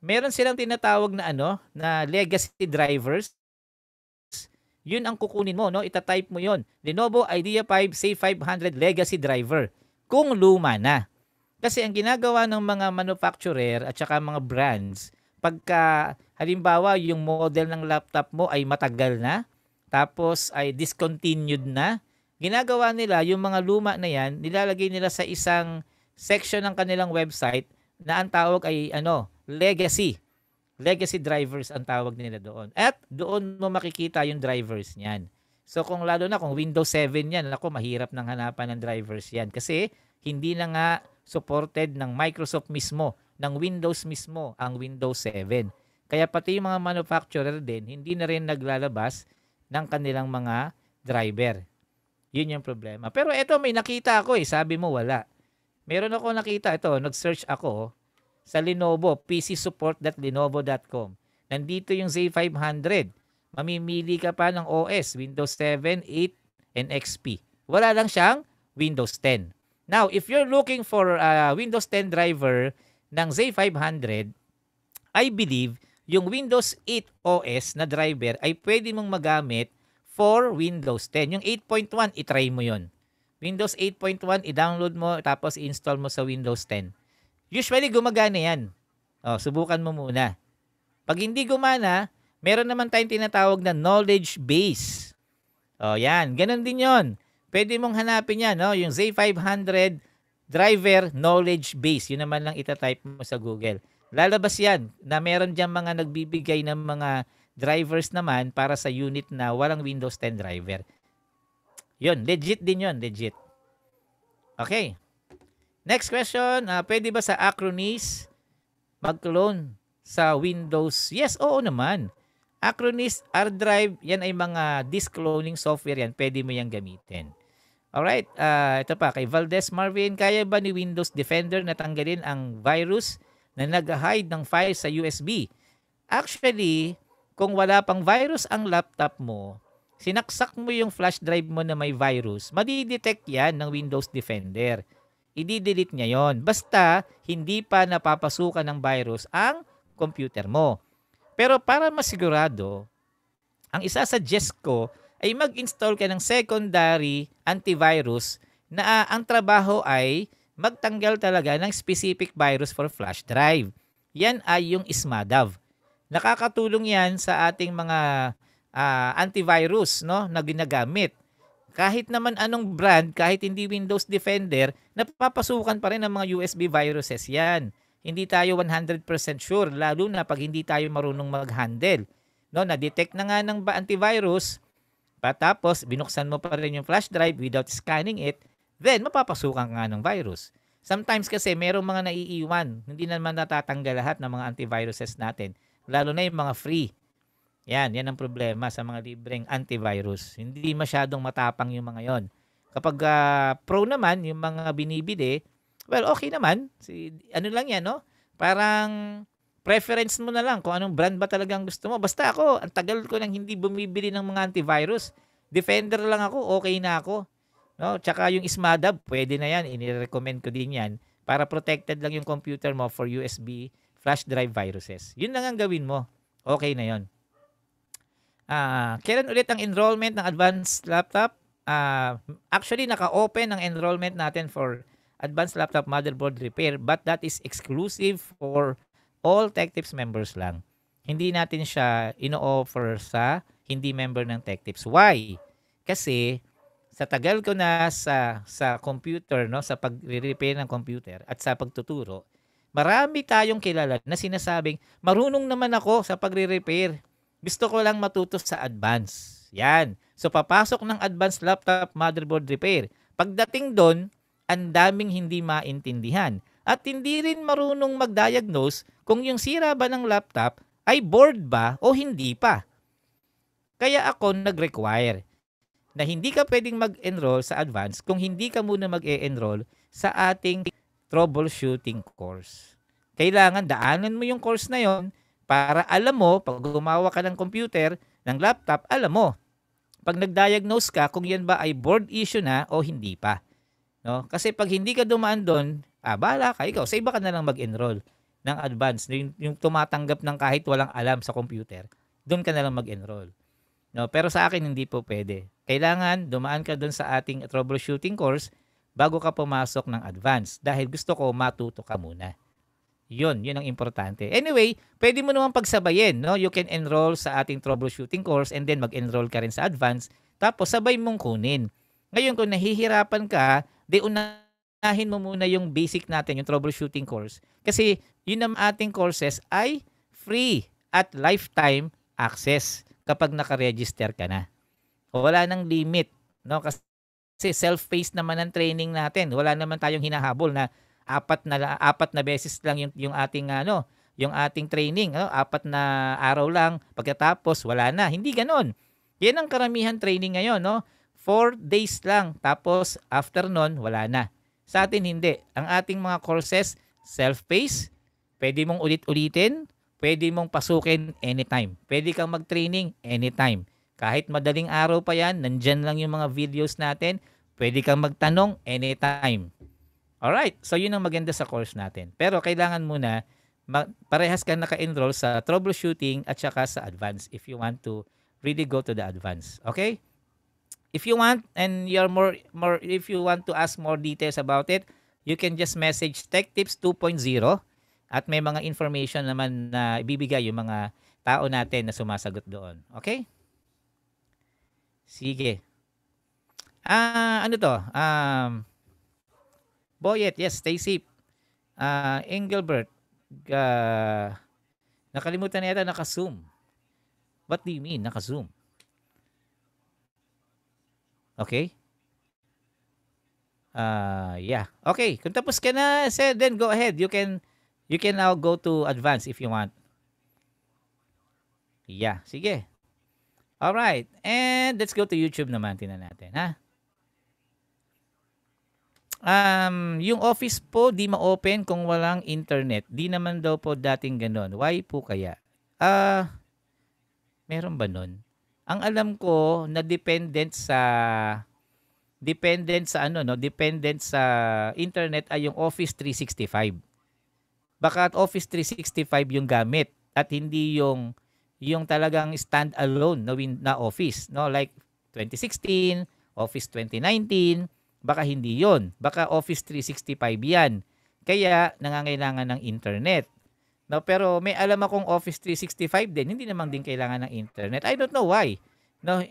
meron silang tinatawag na ano, na legacy drivers. Yun ang kukunin mo, no? Ita-type mo yon. Lenovo Idea 5 C500 legacy driver. Kung luma na. Kasi ang ginagawa ng mga manufacturer at saka mga brands, pagka halimbawa yung model ng laptop mo ay matagal na, tapos ay discontinued na, ginagawa nila yung mga luma na yan, nilalagay nila sa isang section ng kanilang website na ang tawag ay ano, legacy. Legacy drivers ang tawag nila doon. At doon mo makikita yung drivers niyan. So kung lalo na kung Windows 7 yan, ako mahirap nang hanapan ng drivers yan kasi hindi na nga supported ng Microsoft mismo, ng Windows mismo ang Windows 7. Kaya pati yung mga manufacturer din, hindi na rin naglalabas ng kanilang mga driver. Yun yung problema. Pero ito may nakita ako eh. Sabi mo wala. Meron ako nakita. Ito, nag-search ako sa Lenovo, pcsupport.lenovo.com. Nandito yung Z500. Mamimili ka pa ng OS, Windows 7, 8, and XP. Wala lang siyang Windows 10. Now, if you're looking for a Windows 10 driver ng Z500, I believe yung Windows 8 OS na driver ay pwede mong magamit for Windows 10. Yung 8.1, itry mo yon. Windows 8.1, i-download mo, tapos i-install mo sa Windows 10. Usually, gumagana yan. O, oh, subukan mo muna. Pag hindi gumana, meron naman tayong tinatawag na knowledge base. O, oh, yan. Ganon din yon. Pwede mong hanapin yan, no? yung Z500 driver knowledge base. Yun naman lang itatype mo sa Google. Lalabas yan na meron dyan mga nagbibigay ng mga drivers naman para sa unit na walang Windows 10 driver. Yun, legit din yun, legit. Okay. Next question, uh, pwede ba sa Acronis mag-clone sa Windows? Yes, oo naman. Acronis, R-Drive, yan ay mga disk cloning software yan. Pwede mo yan gamitin. Alright, uh, ito pa kay Valdez Marvin, kaya ba ni Windows Defender na tanggalin ang virus? na nag-hide ng file sa USB. Actually, kung wala pang virus ang laptop mo, sinaksak mo yung flash drive mo na may virus, madidetect yan ng Windows Defender. I-delete niya yon. Basta, hindi pa napapasukan ng virus ang computer mo. Pero para masigurado, ang isa isasuggest ko ay mag-install ka ng secondary antivirus na ah, ang trabaho ay magtanggal talaga ng specific virus for flash drive. Yan ay yung SMADAV. Nakakatulong yan sa ating mga uh, antivirus no, na ginagamit. Kahit naman anong brand, kahit hindi Windows Defender, napapasukan pa rin ng mga USB viruses yan. Hindi tayo 100% sure, lalo na pag hindi tayo marunong mag-handle. No, na-detect na nga ng antivirus, patapos binuksan mo pa rin yung flash drive without scanning it, then mapapasukan ka nga ng virus. Sometimes kasi merong mga naiiwan, hindi naman natatanggal lahat ng mga antiviruses natin, lalo na yung mga free. Yan, yan ang problema sa mga libreng antivirus. Hindi masyadong matapang yung mga yon. Kapag uh, ah, pro naman, yung mga binibili, well, okay naman. Si, ano lang yan, no? Parang preference mo na lang kung anong brand ba talagang gusto mo. Basta ako, ang tagal ko nang hindi bumibili ng mga antivirus. Defender lang ako, okay na ako. No? Tsaka yung SMADAB, pwede na yan. Inirecommend ko din yan para protected lang yung computer mo for USB flash drive viruses. Yun lang ang gawin mo. Okay na yon. Uh, ah, kailan ulit ang enrollment ng advanced laptop? Uh, actually, naka-open ang enrollment natin for advanced laptop motherboard repair but that is exclusive for all TechTips members lang. Hindi natin siya ino-offer sa hindi member ng TechTips. Why? Kasi sa tagal ko na sa sa computer no sa pagre-repair ng computer at sa pagtuturo marami tayong kilala na sinasabing marunong naman ako sa pagre-repair gusto ko lang matuto sa advance yan so papasok ng advanced laptop motherboard repair pagdating doon ang daming hindi maintindihan at hindi rin marunong mag-diagnose kung yung sira ba ng laptop ay board ba o hindi pa kaya ako nag-require na hindi ka pwedeng mag-enroll sa advance kung hindi ka muna mag-e-enroll sa ating troubleshooting course. Kailangan daanan mo yung course na yon para alam mo, pag gumawa ka ng computer, ng laptop, alam mo, pag nag-diagnose ka, kung yan ba ay board issue na o hindi pa. No? Kasi pag hindi ka dumaan doon, ah, bahala ka, ikaw, sa iba ka na lang mag-enroll ng advance, yung, yung tumatanggap ng kahit walang alam sa computer, doon ka na lang mag-enroll. No, pero sa akin hindi po pwede. Kailangan dumaan ka doon sa ating troubleshooting course bago ka pumasok ng advance dahil gusto ko matuto ka muna. Yun, yun ang importante. Anyway, pwede mo naman pagsabayin. No? You can enroll sa ating troubleshooting course and then mag-enroll ka rin sa advance. Tapos sabay mong kunin. Ngayon, kung nahihirapan ka, di unahin mo muna yung basic natin, yung troubleshooting course. Kasi yun ang ating courses ay free at lifetime access kapag nakaregister ka na. Wala nang limit, no? Kasi self-paced naman ang training natin. Wala naman tayong hinahabol na apat na apat na beses lang yung yung ating ano, yung ating training, ano, apat na araw lang pagkatapos wala na. Hindi ganoon. Yan ang karamihan training ngayon, no? Four days lang tapos after noon wala na. Sa atin hindi. Ang ating mga courses self-paced, pwede mong ulit-ulitin, Pwede mong pasukin anytime. Pwede kang mag-training anytime. Kahit madaling araw pa yan, nandyan lang yung mga videos natin. Pwede kang magtanong anytime. Alright, so yun ang maganda sa course natin. Pero kailangan muna, parehas ka naka-enroll sa troubleshooting at saka sa advanced if you want to really go to the advanced. Okay? If you want and you're more more if you want to ask more details about it, you can just message Tech Tips 2.0 at may mga information naman na ibibigay yung mga tao natin na sumasagot doon. Okay? Sige. Ah, uh, ano to? Um, Boyet, yes, stay safe. Uh, Engelbert, uh, nakalimutan na yata, naka-zoom. What do you mean, naka-zoom? Okay? Uh, yeah. Okay, kung tapos ka na, then go ahead. You can You can now go to advanced if you want. Yeah, sige. All right. And let's go to YouTube naman tinan natin, ha? Um, yung office po di ma-open kung walang internet. Di naman daw po dating ganun. Why po kaya? Ah, uh, meron ba nun? Ang alam ko na dependent sa dependent sa ano no, dependent sa internet ay yung Office 365 baka at Office 365 yung gamit at hindi yung yung talagang stand alone na, win, na office no like 2016 office 2019 baka hindi yon baka office 365 yan kaya nangangailangan ng internet no pero may alam akong office 365 din hindi naman din kailangan ng internet i don't know why no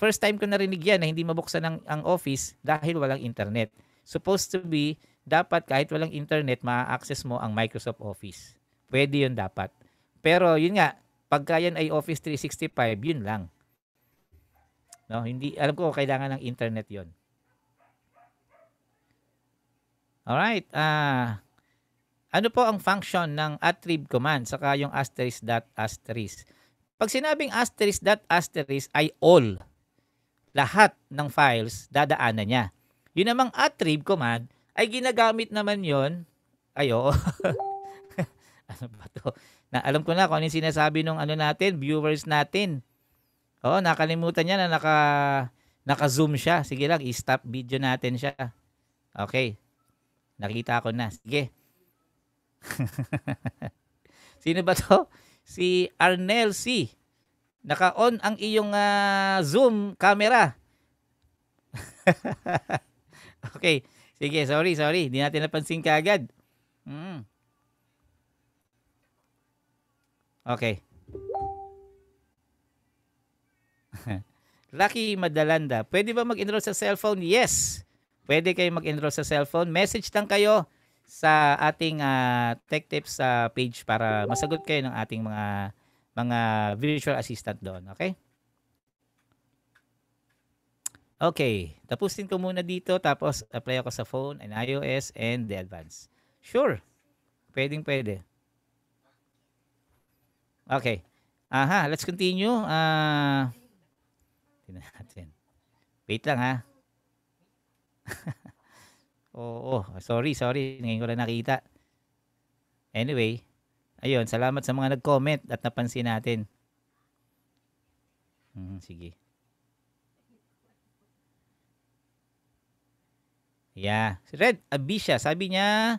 first time ko narinig yan na hindi mabuksan ang, ang office dahil walang internet supposed to be dapat kahit walang internet, ma-access mo ang Microsoft Office. Pwede yun dapat. Pero yun nga, pagka yan ay Office 365, yun lang. No, hindi alam ko kailangan ng internet yun. All right. Ah uh, ano po ang function ng attrib command saka yung asterisk dot asterisk? Pag sinabing asterisk dot asterisk ay all. Lahat ng files dadaanan niya. Yun namang attrib command ay ginagamit naman yon ayo ano ba to na alam ko na kung ano yung sinasabi nung ano natin viewers natin oh nakalimutan niya na naka naka zoom siya sige lang i-stop video natin siya okay nakita ko na sige sino ba to si Arnel C naka-on ang iyong uh, zoom camera okay Sige, sorry, sorry. Hindi natin napansin kaagad. Mm. Okay. Lucky Madalanda, pwede ba mag-enroll sa cellphone? Yes. Pwede kayo mag-enroll sa cellphone. Message lang kayo sa ating uh, tech tips sa uh, page para masagot kayo ng ating mga mga virtual assistant doon. Okay? Okay, tapusin ko muna dito tapos apply ako sa phone and iOS and the advance. Sure. Pwedeng pwede. Okay. Aha, let's continue. Uh, tingnan natin. Wait lang ha. Oo, oh, sorry, sorry. Ngayon ko lang nakita. Anyway, ayun, salamat sa mga nag-comment at napansin natin. Hmm, sige. Yeah. Si Red Abisha, sabi niya,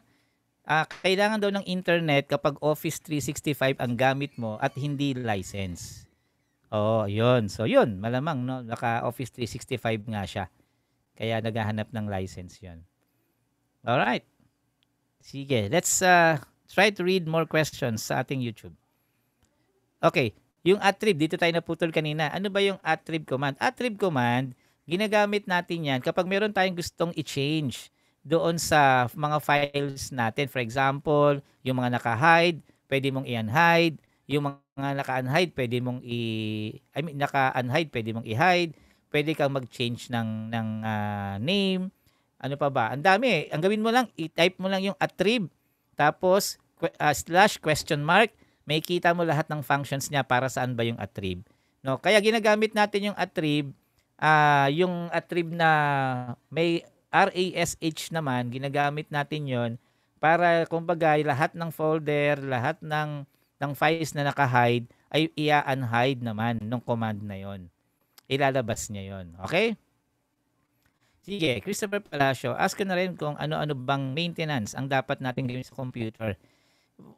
uh, kailangan daw ng internet kapag Office 365 ang gamit mo at hindi license. Oh, yun. So, yun. Malamang, no? Naka-Office 365 nga siya. Kaya naghahanap ng license yun. Alright. Sige. Let's uh, try to read more questions sa ating YouTube. Okay. Yung attrib, dito tayo naputol kanina. Ano ba yung attrib command? Attrib command, Ginagamit natin yan kapag meron tayong gustong i-change doon sa mga files natin. For example, yung mga naka-hide, pwede mong i-unhide. Yung mga naka-unhide, pwede mong i- I mean, naka-unhide, pwede mong i-hide. Pwede kang mag-change ng, ng uh, name. Ano pa ba? Ang dami. Eh. Ang gawin mo lang, i-type mo lang yung attrib. Tapos, uh, slash question mark, may kita mo lahat ng functions niya para saan ba yung attrib. No, kaya ginagamit natin yung attrib uh, yung atrib na may RASH naman, ginagamit natin yon para kumbaga lahat ng folder, lahat ng ng files na naka-hide ay ia-unhide naman ng command na yon. Ilalabas niya yon. Okay? Sige, Christopher Palacio, ask ka na rin kung ano-ano bang maintenance ang dapat natin gawin sa computer.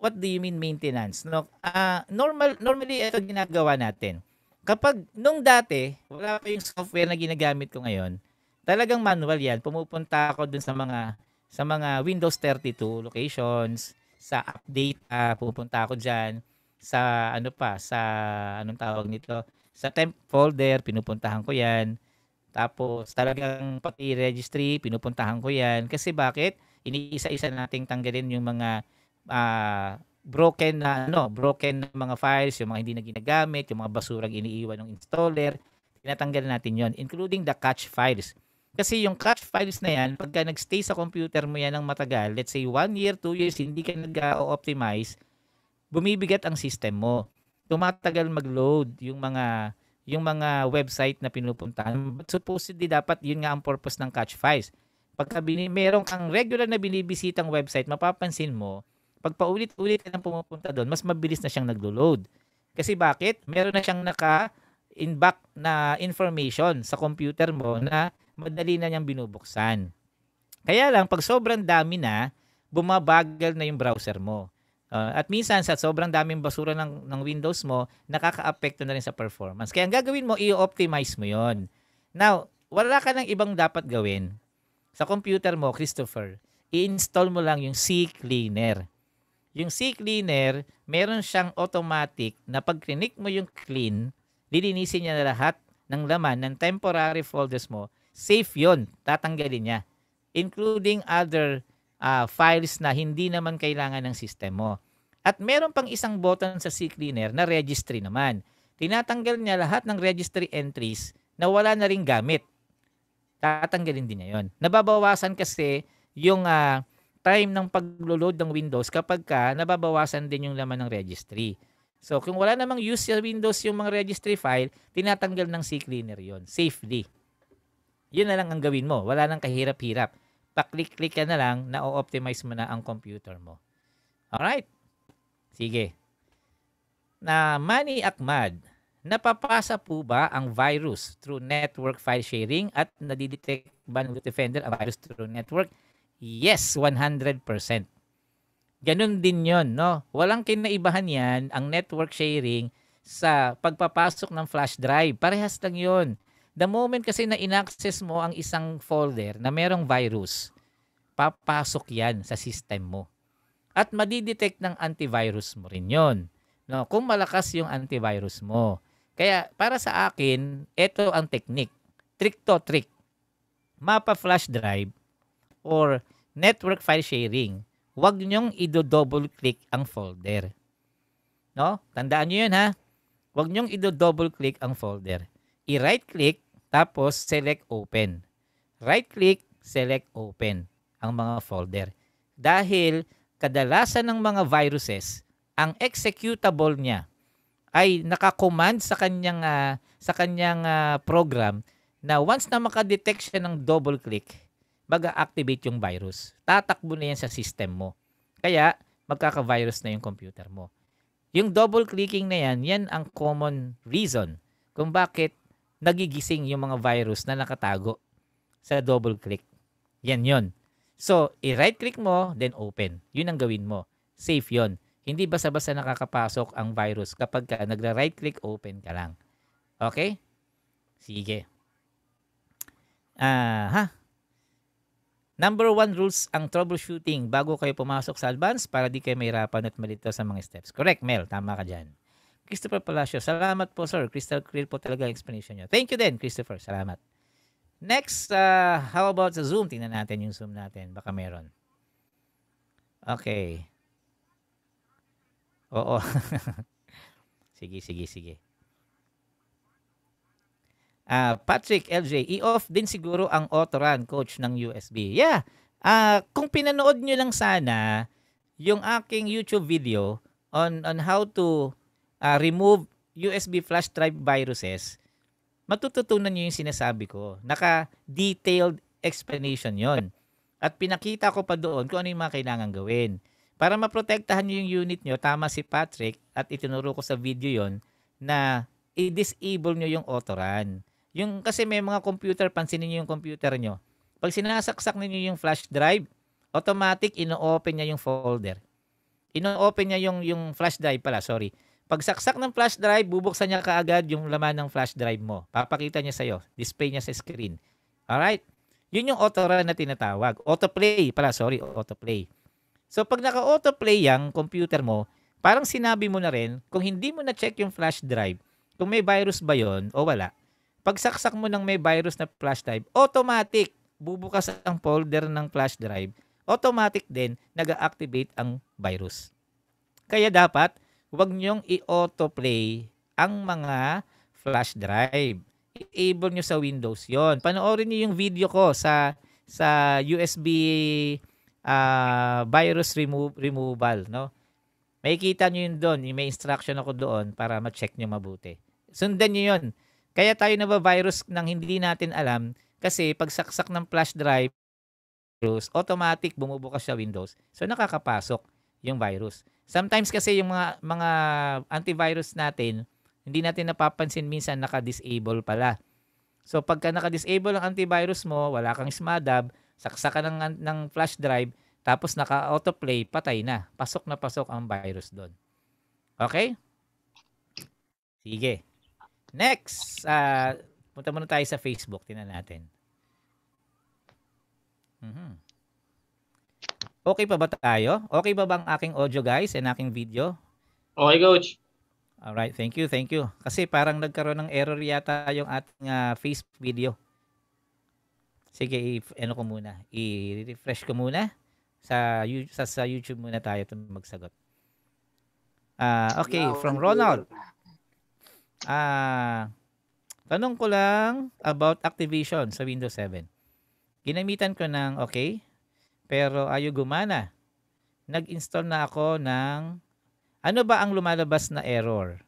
What do you mean maintenance? No, uh, normal normally ito ginagawa natin kapag nung dati, wala pa yung software na ginagamit ko ngayon, talagang manual yan. Pumupunta ako dun sa mga sa mga Windows 32 locations, sa update uh, pupunta ako diyan sa ano pa sa anong tawag nito sa temp folder pinupuntahan ko 'yan tapos talagang pati registry pinupuntahan ko 'yan kasi bakit iniisa-isa nating tanggalin yung mga uh, broken na ano, broken na mga files, yung mga hindi na ginagamit, yung mga basurang iniiwan ng installer, tinatanggal natin yon including the cache files. Kasi yung cache files na yan, pagka nagstay sa computer mo yan ng matagal, let's say 1 year, 2 years, hindi ka nag-optimize, bumibigat ang system mo. Tumatagal mag-load yung mga yung mga website na pinupuntahan. But supposedly dapat yun nga ang purpose ng cache files. Pagka bini, meron kang regular na binibisitang website, mapapansin mo, pag paulit-ulit ka nang pumupunta doon, mas mabilis na siyang naglo-load. Kasi bakit? Meron na siyang naka inback na information sa computer mo na madali na niyang binubuksan. Kaya lang, pag sobrang dami na, bumabagal na yung browser mo. Uh, at minsan, sa sobrang daming basura ng, ng Windows mo, nakaka-apekto na rin sa performance. Kaya ang gagawin mo, i-optimize mo yon. Now, wala ka ng ibang dapat gawin. Sa computer mo, Christopher, i-install mo lang yung CCleaner. cleaner yung sea cleaner, meron siyang automatic na pag clinic mo yung clean, lilinisin niya na lahat ng laman ng temporary folders mo. Safe yon tatanggalin niya. Including other uh, files na hindi naman kailangan ng system mo. At meron pang isang button sa sea cleaner na registry naman. Tinatanggal niya lahat ng registry entries na wala na rin gamit. Tatanggalin din niya yon. Nababawasan kasi yung uh, time ng paglo ng Windows kapag ka nababawasan din yung laman ng registry. So kung wala namang use sa Windows yung mga registry file, tinatanggal ng CCleaner yon safely. Yun na lang ang gawin mo. Wala nang kahirap-hirap. Paklik-klik ka na lang na optimize mo na ang computer mo. Alright? Sige. Na Manny Akmad, napapasa po ba ang virus through network file sharing at nadidetect ba ng defender ang virus through network? Yes, 100%. Ganun din yon, no? Walang kinaibahan yan ang network sharing sa pagpapasok ng flash drive. Parehas lang yon. The moment kasi na inaccess mo ang isang folder na merong virus, papasok yan sa system mo. At madidetect ng antivirus mo rin yon. No? Kung malakas yung antivirus mo. Kaya para sa akin, ito ang technique. Trick to trick. Mapa flash drive or network file sharing, huwag niyong i-double click ang folder. No? Tandaan niyo 'yun ha. Huwag niyong i-double click ang folder. I-right click tapos select open. Right click, select open ang mga folder. Dahil kadalasan ng mga viruses, ang executable niya ay nakakomand sa kanyang uh, sa kanyang uh, program na once na makadetect siya ng double click, mag-activate yung virus. Tatakbo na yan sa system mo. Kaya, magkaka-virus na yung computer mo. Yung double clicking na yan, yan ang common reason kung bakit nagigising yung mga virus na nakatago sa double click. Yan yon. So, i-right click mo, then open. Yun ang gawin mo. Safe yon. Hindi basta-basta nakakapasok ang virus kapag ka nagra-right click, open ka lang. Okay? Sige. Ah, uh, ha? Number one rules ang troubleshooting bago kayo pumasok sa advance para di kayo mahirapan at malito sa mga steps. Correct, Mel. Tama ka dyan. Christopher Palacio, salamat po sir. Crystal clear po talaga ang explanation nyo. Thank you din, Christopher. Salamat. Next, uh, how about sa Zoom? Tingnan natin yung Zoom natin. Baka meron. Okay. Oo. sige, sige, sige. Uh, Patrick LJ, i-off din siguro ang Autoran, coach ng USB. Yeah. Uh, kung pinanood nyo lang sana yung aking YouTube video on on how to uh, remove USB flash drive viruses, matututunan nyo yung sinasabi ko. Naka-detailed explanation yon At pinakita ko pa doon kung ano yung mga kailangan gawin. Para maprotektahan nyo yung unit nyo, tama si Patrick at itinuro ko sa video yon na i-disable nyo yung autoran. Yung kasi may mga computer, pansinin niyo yung computer niyo. Pag sinasaksak niyo yung flash drive, automatic ino-open niya yung folder. Ino-open niya yung yung flash drive pala, sorry. Pag saksak ng flash drive, bubuksan niya kaagad yung laman ng flash drive mo. Papakita niya sa iyo, Display niya sa screen. All right? Yun yung auto run na tinatawag. Autoplay pala, sorry, autoplay. So pag naka-autoplay yung computer mo, parang sinabi mo na rin, kung hindi mo na-check yung flash drive, kung may virus ba yon o wala, pagsaksak mo ng may virus na flash drive, automatic bubukas ang folder ng flash drive, automatic din nag-activate ang virus. Kaya dapat, huwag niyong i-autoplay ang mga flash drive. I-enable niyo sa Windows yon. Panoorin niyo yung video ko sa sa USB uh, ah, virus remo- removal, no? Makikita niyo yun doon, may instruction ako doon para ma-check niyo mabuti. Sundan niyo yun. Kaya tayo na virus nang hindi natin alam kasi pagsaksak ng flash drive, virus, automatic bumubukas sa Windows. So nakakapasok yung virus. Sometimes kasi yung mga mga antivirus natin, hindi natin napapansin minsan naka-disable pala. So pagka naka-disable ang antivirus mo, wala kang SMADAB, saksak ka ng, ng flash drive, tapos naka-autoplay, patay na. Pasok na pasok ang virus doon. Okay? Sige. Next, uh, punta muna tayo sa Facebook. Tingnan natin. Mm-hmm. Okay pa ba tayo? Okay pa ba ang aking audio guys and aking video? Okay coach. Alright, thank you, thank you. Kasi parang nagkaroon ng error yata yung ating uh, Facebook video. Sige, i ano ko muna. I-refresh ko muna sa sa, sa YouTube muna tayo magsagot. Ah, uh, okay, from Ronald. Ah, tanong ko lang about activation sa Windows 7. Ginamitan ko ng okay, pero ayaw gumana. Nag-install na ako ng ano ba ang lumalabas na error?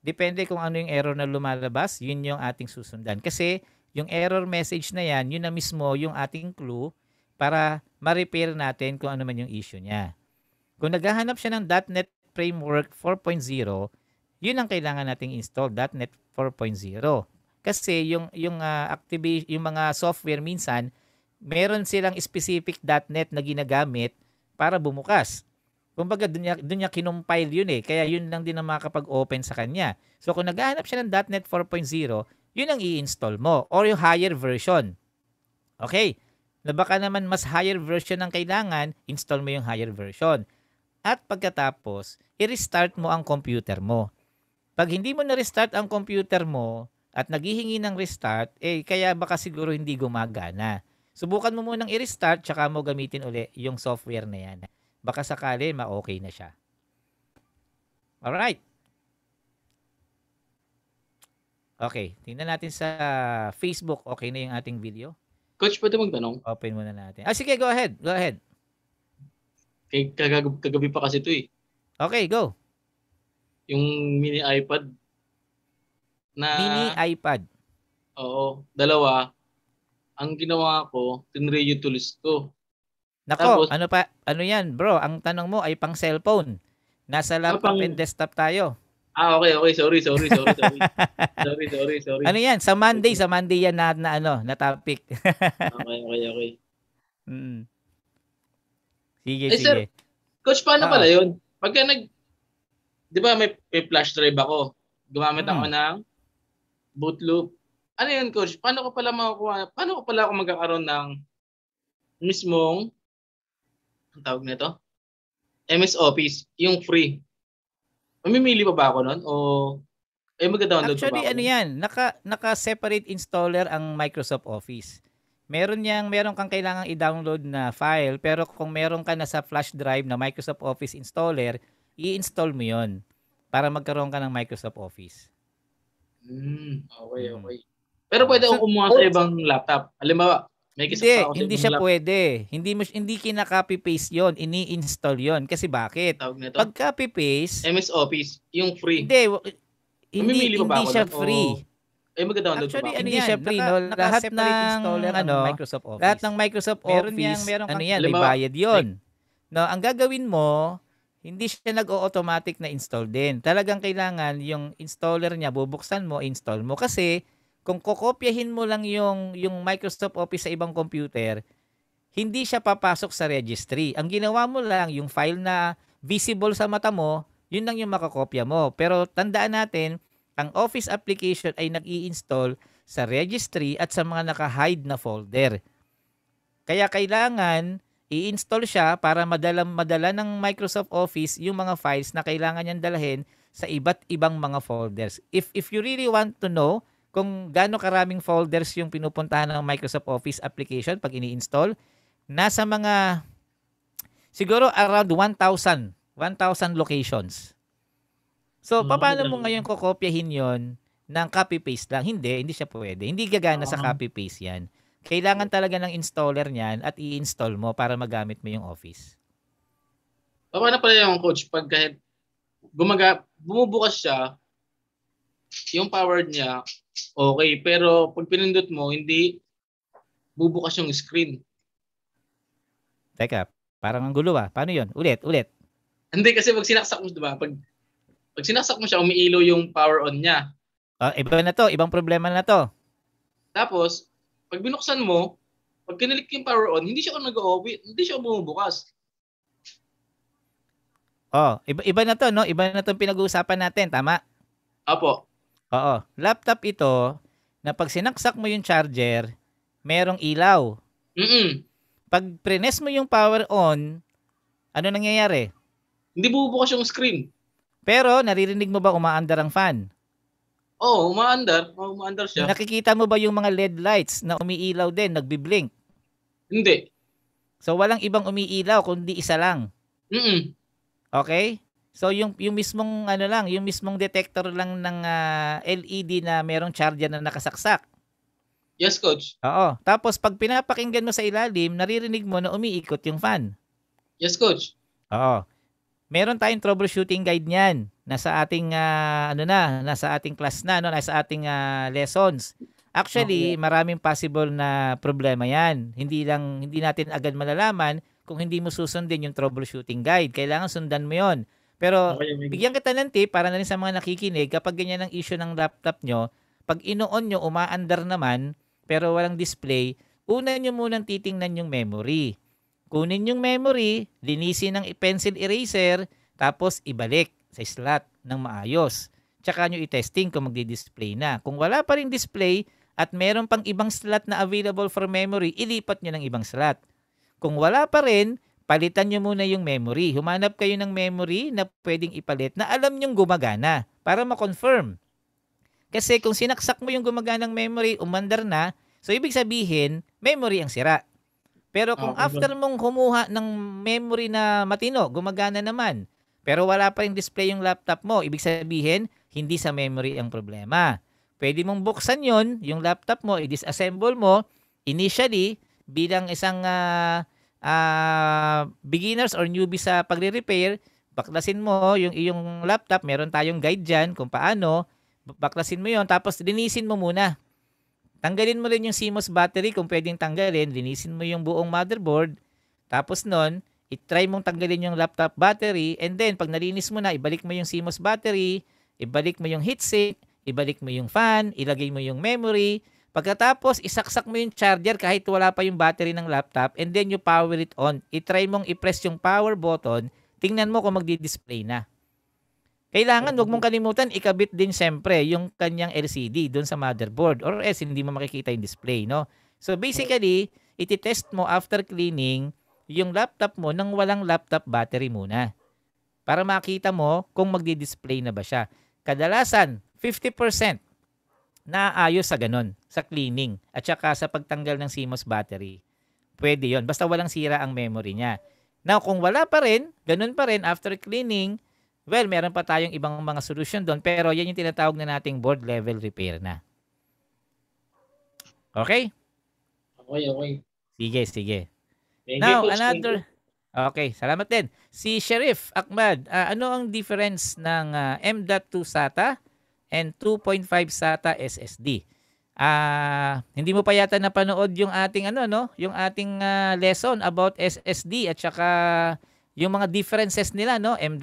Depende kung ano yung error na lumalabas, yun yung ating susundan. Kasi yung error message na yan, yun na mismo yung ating clue para ma-repair natin kung ano man yung issue niya. Kung naghahanap siya ng .NET Framework 4.0, yun ang kailangan nating install .NET 4.0 kasi yung yung uh, ah, activate yung mga software minsan meron silang specific .NET na ginagamit para bumukas kumbaga dun niya, dun niya kinompile yun eh kaya yun lang din ang makakapag-open sa kanya so kung naghahanap siya ng .NET 4.0 yun ang i-install mo or yung higher version okay na baka naman mas higher version ang kailangan install mo yung higher version at pagkatapos i-restart mo ang computer mo pag hindi mo na-restart ang computer mo at naghihingi ng restart, eh kaya baka siguro hindi gumagana. Subukan mo munang i-restart tsaka mo gamitin uli yung software na yan. Baka sakali ma-okay na siya. Alright. Okay, tingnan natin sa Facebook. Okay na yung ating video. Coach, pwede magtanong? Open muna natin. Ah, sige, go ahead. Go ahead. Okay, eh, kagab- kagabi pa kasi ito eh. Okay, go. Yung mini iPad. Na, mini iPad? Oo. Dalawa. Ang ginawa ko, tinray yung tools ko. Nako, Tapos, ano pa, ano yan bro? Ang tanong mo ay pang cellphone. Nasa ah, laptop pang, and desktop tayo. Ah, okay, okay. Sorry, sorry, sorry, sorry. sorry, sorry, sorry. Ano yan? Sa Monday, sa Monday yan na, na ano, na topic. okay, okay, okay. Mm. Sige, eh, sige. Sir, coach, paano oh. pala 'yon? Pagka nag, di ba may, may flash drive ako. Gumamit hmm. ako ng boot loop. Ano yun, coach? Paano ko pala makukuha? Paano ko pala ako magkakaroon ng mismong ang tawag nito? MS Office, yung free. Mamimili pa ba ako nun? O eh magda-download Actually, pa ba ako? ano yan, naka, naka-separate installer ang Microsoft Office. Meron yang meron kang kailangang i-download na file pero kung meron ka na sa flash drive na Microsoft Office installer, i-install mo yon para magkaroon ka ng Microsoft Office. Mm, okay, mm-hmm. okay. Pero pwede akong so, kumuha sa ibang laptop. Halimbawa, may hindi, pa hindi siya laptop. pwede. Hindi mo hindi kina-copy paste 'yon, ini-install 'yon. Kasi bakit? Pag copy paste, MS Office, yung free. Hindi, hindi, hindi siya na? free. Oh. Eh magda-download Actually, ba? Ano yan, siya free, naka, no? Lahat ng installer ano, ng Microsoft Office. Lahat ng Microsoft meron Office, yan, meron ano yan, may bayad 'yon. No, ang gagawin mo, hindi siya nag-automatic na install din. Talagang kailangan yung installer niya, bubuksan mo, install mo. Kasi kung kokopyahin mo lang yung, yung Microsoft Office sa ibang computer, hindi siya papasok sa registry. Ang ginawa mo lang, yung file na visible sa mata mo, yun lang yung makakopya mo. Pero tandaan natin, ang Office application ay nag install sa registry at sa mga naka-hide na folder. Kaya kailangan i-install siya para madala, madala ng Microsoft Office yung mga files na kailangan niyang dalahin sa iba't ibang mga folders. If, if you really want to know kung gaano karaming folders yung pinupuntahan ng Microsoft Office application pag ini-install, nasa mga siguro around 1,000 1,000 locations. So, paano mo ngayon kukopyahin yon ng copy-paste lang? Hindi, hindi siya pwede. Hindi gagana sa ah. copy-paste yan. Kailangan talaga ng installer niyan at i-install mo para magamit mo yung office. Paano pala yung coach pag kahit gumaga, bumubukas siya, yung power niya, okay. Pero pag pinindot mo, hindi bubukas yung screen. Teka, parang ang gulo ah. Paano yon Ulit, ulit. Hindi kasi pag sinaksak mo, diba? Pag, pag sinaksak mo siya, umiilo yung power on niya. Oh, iba na to. Ibang problema na to. Tapos, pag binuksan mo, pag kinilik yung power on, hindi siya nag-open, hindi siya bumubukas. Oh, iba, iba na to, no? Iba na tong pinag-uusapan natin, tama? Apo. Oo. Laptop ito, na pag sinaksak mo yung charger, merong ilaw. Mm Pag prines mo yung power on, ano nangyayari? Hindi bubukas yung screen. Pero naririnig mo ba umaandar ang fan? Oo, oh, umaandar. Oh, umaandar siya. Nakikita mo ba yung mga LED lights na umiilaw din, nagbi-blink? Hindi. So walang ibang umiilaw kundi isa lang. Mm. Okay? So yung yung mismong ano lang, yung mismong detector lang ng uh, ah, LED na merong charger na nakasaksak. Yes, coach. Oo. Tapos pag pinapakinggan mo sa ilalim, naririnig mo na umiikot yung fan. Yes, coach. Oo. Meron tayong troubleshooting guide niyan nasa ating uh, ano na, nasa ating class na, no, nasa ating uh, lessons. Actually, okay. maraming possible na problema 'yan. Hindi lang hindi natin agad malalaman kung hindi mo susundin yung troubleshooting guide. Kailangan sundan mo 'yon. Pero okay, bigyan kita ng tip para na rin sa mga nakikinig, kapag ganyan ang issue ng laptop nyo, pag ino-on nyo, umaandar naman, pero walang display, una nyo munang titingnan yung memory. Kunin yung memory, linisin ng pencil eraser, tapos ibalik sa slot ng maayos. Tsaka nyo i-testing kung magdi-display na. Kung wala pa rin display at meron pang ibang slot na available for memory, ilipat nyo ng ibang slot. Kung wala pa rin, palitan nyo muna yung memory. Humanap kayo ng memory na pwedeng ipalit na alam nyong gumagana para ma-confirm. Kasi kung sinaksak mo yung gumaganang memory, umandar na, so ibig sabihin, memory ang sira. Pero kung oh, after mong kumuha ng memory na matino, gumagana naman, pero wala pa rin display yung laptop mo. Ibig sabihin, hindi sa memory ang problema. Pwede mong buksan yon yung laptop mo, i-disassemble mo, initially, bilang isang uh, uh, beginners or newbie sa pagre-repair, baklasin mo yung iyong laptop, meron tayong guide dyan kung paano, baklasin mo yon tapos linisin mo muna. Tanggalin mo rin yung CMOS battery kung pwedeng tanggalin, linisin mo yung buong motherboard, tapos nun, i-try mong tanggalin yung laptop battery and then pag nalinis mo na, ibalik mo yung CMOS battery, ibalik mo yung heatsink, ibalik mo yung fan, ilagay mo yung memory. Pagkatapos, isaksak mo yung charger kahit wala pa yung battery ng laptop and then you power it on. I-try mong i-press yung power button, tingnan mo kung magdi-display na. Kailangan, wag mong kalimutan, ikabit din syempre yung kanyang LCD doon sa motherboard or else hindi mo makikita yung display, no? So basically, iti-test mo after cleaning yung laptop mo nang walang laptop battery muna. Para makita mo kung magdi-display na ba siya. Kadalasan, 50% naayos sa ganun, sa cleaning at saka sa pagtanggal ng CMOS battery. Pwede yon basta walang sira ang memory niya. Now, kung wala pa rin, ganun pa rin after cleaning, well, meron pa tayong ibang mga solution doon pero yan yung tinatawag na nating board level repair na. Okay? Okay, okay. Sige, sige. Thank Now, another... Okay, salamat din. Si Sheriff Ahmad, uh, ano ang difference ng uh, ah, M.2 SATA and 2.5 SATA SSD? Ah, uh, hindi mo pa yata napanood yung ating ano no, yung ating uh, lesson about SSD at saka yung mga differences nila no, M.2,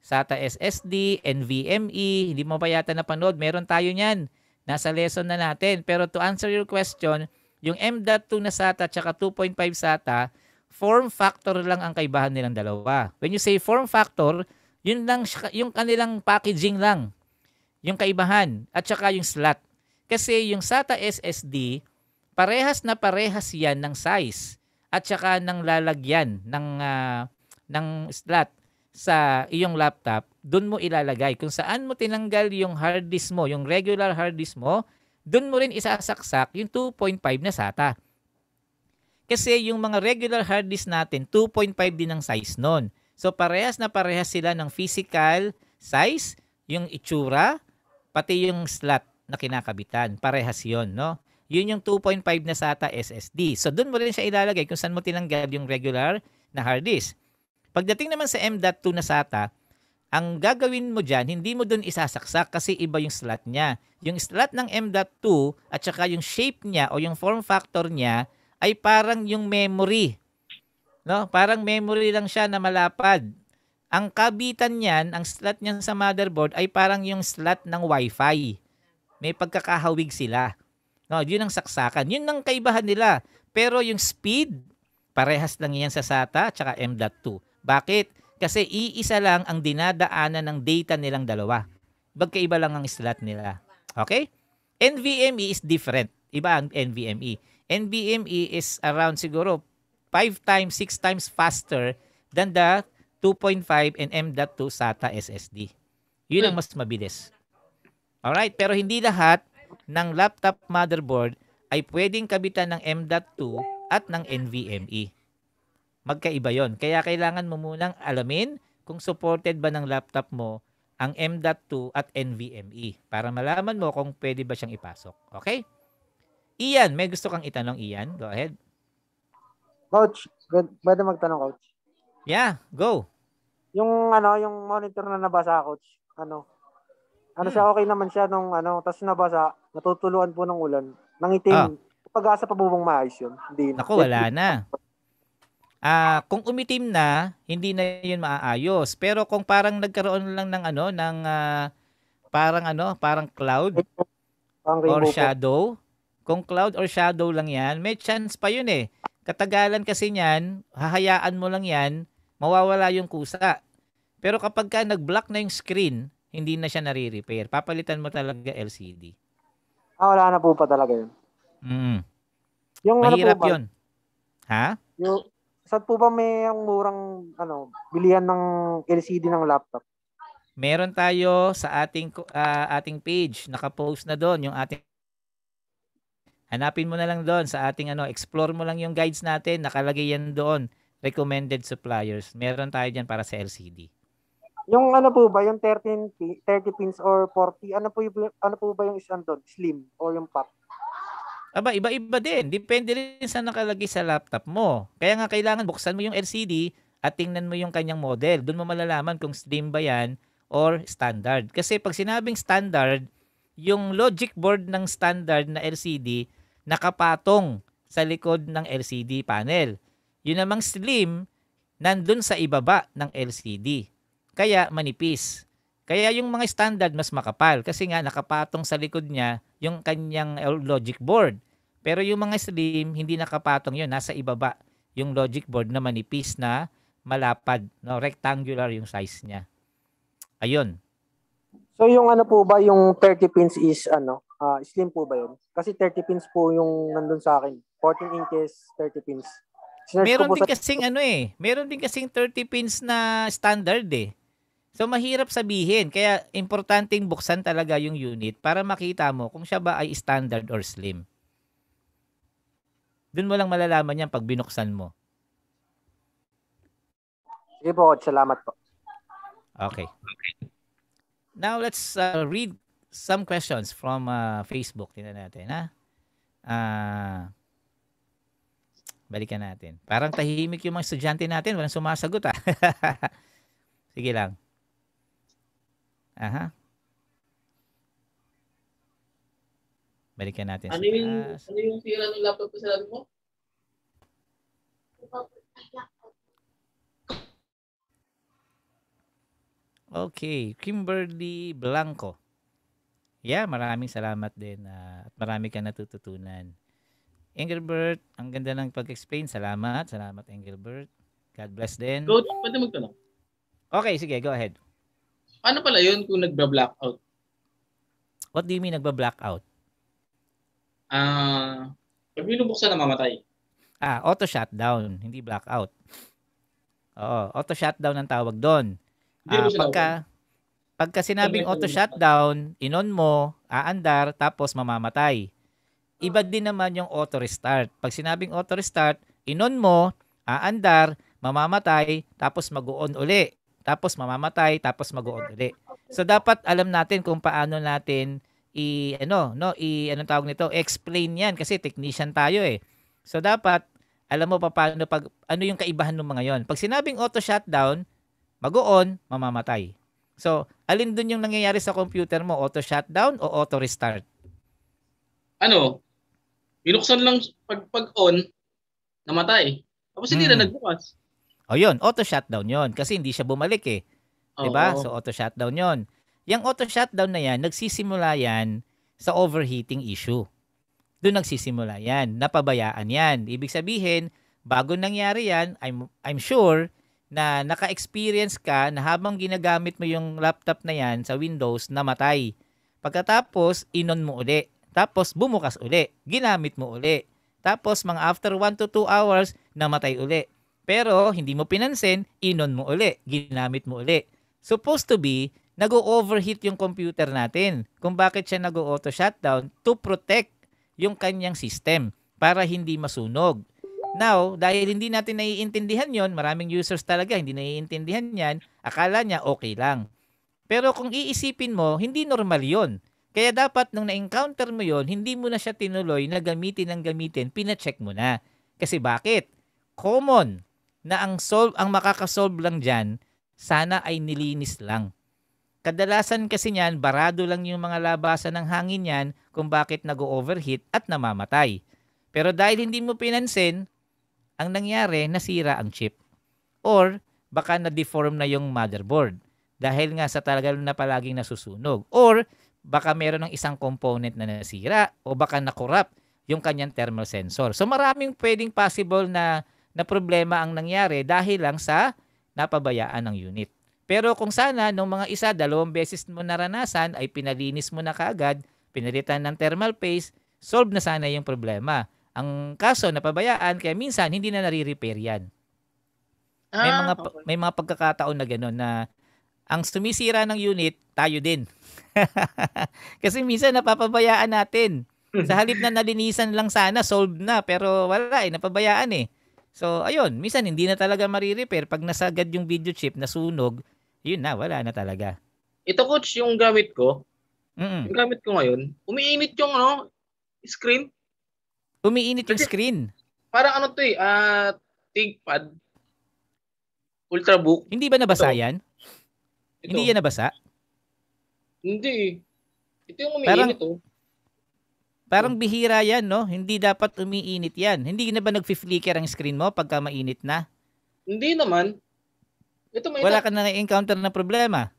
SATA SSD, NVMe, hindi mo pa yata napanood. Meron tayo niyan. Nasa lesson na natin. Pero to answer your question, yung M.2 na SATA at saka 2.5 SATA, form factor lang ang kaibahan nilang dalawa. When you say form factor, yun lang yung kanilang packaging lang. Yung kaibahan at saka yung slot. Kasi yung SATA SSD, parehas na parehas yan ng size at saka ng lalagyan ng uh, ng slot sa iyong laptop, doon mo ilalagay. Kung saan mo tinanggal yung hard disk mo, yung regular hard disk mo, doon mo rin isasaksak yung 2.5 na SATA. Kasi yung mga regular hard disk natin, 2.5 din ang size nun. So parehas na parehas sila ng physical size, yung itsura, pati yung slot na kinakabitan. Parehas yon no? Yun yung 2.5 na SATA SSD. So doon mo rin siya ilalagay kung saan mo tinanggal yung regular na hard disk. Pagdating naman sa M.2 na SATA, ang gagawin mo dyan, hindi mo doon isasaksak kasi iba yung slot niya. Yung slot ng M.2 at saka yung shape niya o yung form factor niya ay parang yung memory. No? Parang memory lang siya na malapad. Ang kabitan niyan, ang slot niyan sa motherboard ay parang yung slot ng Wi-Fi. May pagkakahawig sila. No, yun ang saksakan. Yun ang kaibahan nila. Pero yung speed, parehas lang yan sa SATA at saka M.2. Bakit? Kasi iisa lang ang dinadaanan ng data nilang dalawa. Magkaiba lang ang slot nila. Okay? NVMe is different. Iba ang NVMe. NVMe is around siguro 5 times, 6 times faster than the 2.5 and M.2 SATA SSD. Yun ang hmm. mas mabilis. Alright, pero hindi lahat ng laptop motherboard ay pwedeng kabitan ng M.2 at ng NVMe magkaiba yon. Kaya kailangan mo munang alamin kung supported ba ng laptop mo ang M.2 at NVMe para malaman mo kung pwede ba siyang ipasok. Okay? Ian, may gusto kang itanong, Ian? Go ahead. Coach, pwede magtanong, Coach? Yeah, go. Yung ano, yung monitor na nabasa, Coach, ano, ano hmm. siya, okay naman siya nung ano, tapos nabasa, natutuluan po ng ulan, ng Oh. Ah. Pag-asa pa bubong maayos yun. Hindi Naku, wala na. Ah, uh, kung umitim na, hindi na 'yun maaayos. Pero kung parang nagkaroon lang ng ano ng uh, parang ano, parang cloud or shadow. Kung cloud or shadow lang 'yan, may chance pa 'yun eh. Katagalan kasi niyan, hahayaan mo lang 'yan, mawawala yung kusa. Pero kapag ka nag-block na yung screen, hindi na siya nare-repair. Papalitan mo talaga LCD. Ah, wala na po pa talaga 'yun. Mm. Yung ano Mahirap ano 'yun. Ha? Yung Saan po ba may murang ano, bilihan ng LCD ng laptop? Meron tayo sa ating uh, ating page, naka-post na doon yung ating Hanapin mo na lang doon sa ating ano, explore mo lang yung guides natin, nakalagay yan doon, recommended suppliers. Meron tayo diyan para sa LCD. Yung ano po ba, yung 13 30 pins or 40, ano po yung, ano po ba yung isang doon, slim or yung pop? Aba, iba-iba din. Depende rin sa nakalagay sa laptop mo. Kaya nga kailangan buksan mo yung LCD at tingnan mo yung kanyang model. Doon mo malalaman kung slim ba yan or standard. Kasi pag sinabing standard, yung logic board ng standard na LCD nakapatong sa likod ng LCD panel. Yun namang slim, nandun sa ibaba ng LCD. Kaya manipis. Kaya yung mga standard mas makapal kasi nga nakapatong sa likod niya yung kanyang logic board. Pero yung mga slim, hindi nakapatong yun. Nasa ibaba yung logic board na manipis na malapad. No? Rectangular yung size niya. Ayun. So yung ano po ba, yung 30 pins is ano, uh, slim po ba yun? Kasi 30 pins po yung nandun sa akin. 14 inches, 30 pins. Sinerge meron din sa... kasing ano eh, meron din kasing 30 pins na standard eh. So mahirap sabihin, kaya importanteng buksan talaga yung unit para makita mo kung siya ba ay standard or slim. Doon mo lang malalaman yan pag binuksan mo. Sige po, salamat po. Okay. Now let's uh, read some questions from uh, Facebook. Tingnan natin, ha? Uh, balikan natin. Parang tahimik yung mga estudyante natin. Walang sumasagot, ha? Ah. Sige lang. Aha. Balikan natin ano yung, taas. Ano yung tira ng laptop ko sa mo? Okay, Kimberly Blanco. Yeah, maraming salamat din uh, at marami kang natututunan. Engelbert, ang ganda ng pag-explain. Salamat, salamat Engelbert. God bless din. Coach, pwede magtanong? Okay, sige, go ahead. Paano pala yun kung nagba-blackout? What do you mean nagba-blackout? Ah, uh, pag binubuksan na mamatay. Ah, auto shutdown, hindi blackout. Oo, auto shutdown ang tawag doon. Ah, pagka pagka sinabing auto shutdown, inon mo, aandar tapos mamamatay. Iba din naman yung auto restart. Pag sinabing auto restart, inon mo, aandar, mamamatay tapos mag-on uli tapos mamamatay, tapos mag-uod ulit. So dapat alam natin kung paano natin i ano no i anong tawag nito explain yan kasi technician tayo eh so dapat alam mo pa paano pag ano yung kaibahan ng mga yon pag sinabing auto shutdown mag-on mamamatay so alin doon yung nangyayari sa computer mo auto shutdown o auto restart ano binuksan lang pag pag on namatay tapos hindi hmm. na nagbukas o oh, yun, auto-shutdown yon kasi hindi siya bumalik eh. ba diba? So auto-shutdown yon Yung auto-shutdown na yan, nagsisimula yan sa overheating issue. Doon nagsisimula yan. Napabayaan yan. Ibig sabihin, bago nangyari yan, I'm, I'm sure na naka-experience ka na habang ginagamit mo yung laptop na yan sa Windows, namatay. Pagkatapos, inon mo uli. Tapos, bumukas uli. Ginamit mo uli. Tapos, mga after 1 to 2 hours, namatay uli. Pero hindi mo pinansin, inon mo uli, ginamit mo uli. Supposed to be, nag-overheat yung computer natin. Kung bakit siya nag-auto shutdown to protect yung kanyang system para hindi masunog. Now, dahil hindi natin naiintindihan yon, maraming users talaga hindi naiintindihan yan, akala niya okay lang. Pero kung iisipin mo, hindi normal yon. Kaya dapat nung na-encounter mo yon, hindi mo na siya tinuloy na gamitin ang gamitin, pina-check mo na. Kasi bakit? Common na ang solve ang makakasolve lang diyan sana ay nilinis lang. Kadalasan kasi niyan barado lang yung mga labasan ng hangin niyan kung bakit nag-overheat at namamatay. Pero dahil hindi mo pinansin, ang nangyari nasira ang chip or baka na-deform na yung motherboard dahil nga sa talagang na palaging nasusunog or baka meron ng isang component na nasira o baka nakurap yung kanyang thermal sensor. So maraming pwedeng possible na na problema ang nangyari dahil lang sa napabayaan ng unit. Pero kung sana nung mga isa, dalawang beses mo naranasan ay pinalinis mo na kaagad, pinalitan ng thermal paste, solve na sana yung problema. Ang kaso napabayaan kaya minsan hindi na nare-repair yan. May ah, mga okay. may mga pagkakataon na gano'n na ang sumisira ng unit, tayo din. Kasi minsan napapabayaan natin. Sa halip na nalinisan lang sana, solved na. Pero wala eh, napabayaan eh. So, ayun, minsan hindi na talaga marirepair. Pag nasagad yung video chip, nasunog, yun na, wala na talaga. Ito coach, yung gamit ko, Mm-mm. yung gamit ko ngayon, umiinit yung ano, screen. Umiinit yung screen? Parang ano to eh, uh, ThinkPad, Ultrabook. Hindi ba nabasa ito. yan? Ito. Hindi yan nabasa? Hindi Ito yung umiinit parang, oh. Parang bihira yan, no? Hindi dapat umiinit yan. Hindi na ba nag-flicker ang screen mo pagka mainit na? Hindi naman. Ito may Wala ka na na-encounter na problema?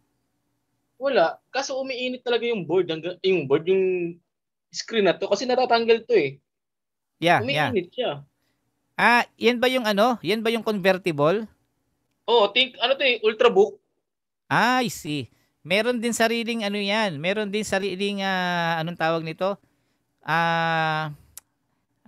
Wala. Kaso umiinit talaga yung board, yung board, yung screen na to. Kasi natatanggal to eh. Yeah, umiinit yeah. siya. Ah, yan ba yung ano? Yan ba yung convertible? Oh, think, ano to eh, ultrabook. Ah, I see. Meron din sariling ano yan. Meron din sariling, uh, anong tawag nito? ah uh,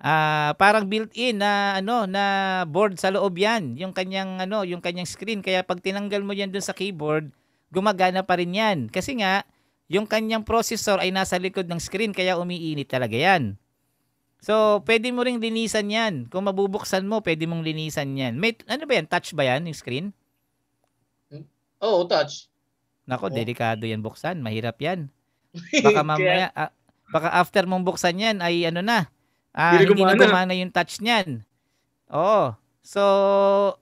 Ah, uh, parang built-in na ano na board sa loob 'yan, yung kanyang ano, yung kanyang screen kaya pag tinanggal mo 'yan dun sa keyboard, gumagana pa rin 'yan. Kasi nga yung kanyang processor ay nasa likod ng screen kaya umiinit talaga 'yan. So, pwede mo ring linisan 'yan. Kung mabubuksan mo, pwede mong linisan 'yan. May ano ba 'yan? Touch ba 'yan yung screen? oh, touch. Nako, oh. delikado 'yan buksan, mahirap 'yan. Baka mamaya kaya... Ah, Baka after mong buksan yan ay ano na, ah, hindi, hindi na gumana yung touch niyan. Oo. So,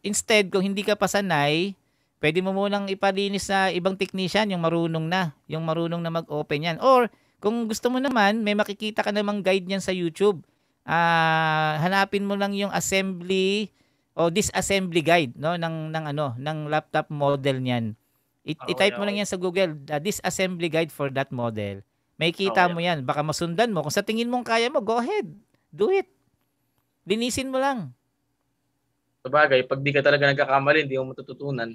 instead, kung hindi ka pa sanay, pwede mo munang ipalinis sa ibang technician yung marunong na, yung marunong na mag-open yan. Or, kung gusto mo naman, may makikita ka namang guide niyan sa YouTube. Ah, hanapin mo lang yung assembly o disassembly guide no ng ng ano, ng laptop model niyan. I- oh, type yeah. mo lang yan sa Google, uh, disassembly guide for that model. May kita okay. mo yan. Baka masundan mo. Kung sa tingin mong kaya mo, go ahead. Do it. Linisin mo lang. Sabagay, pag di ka talaga nagkakamali, hindi mo matututunan.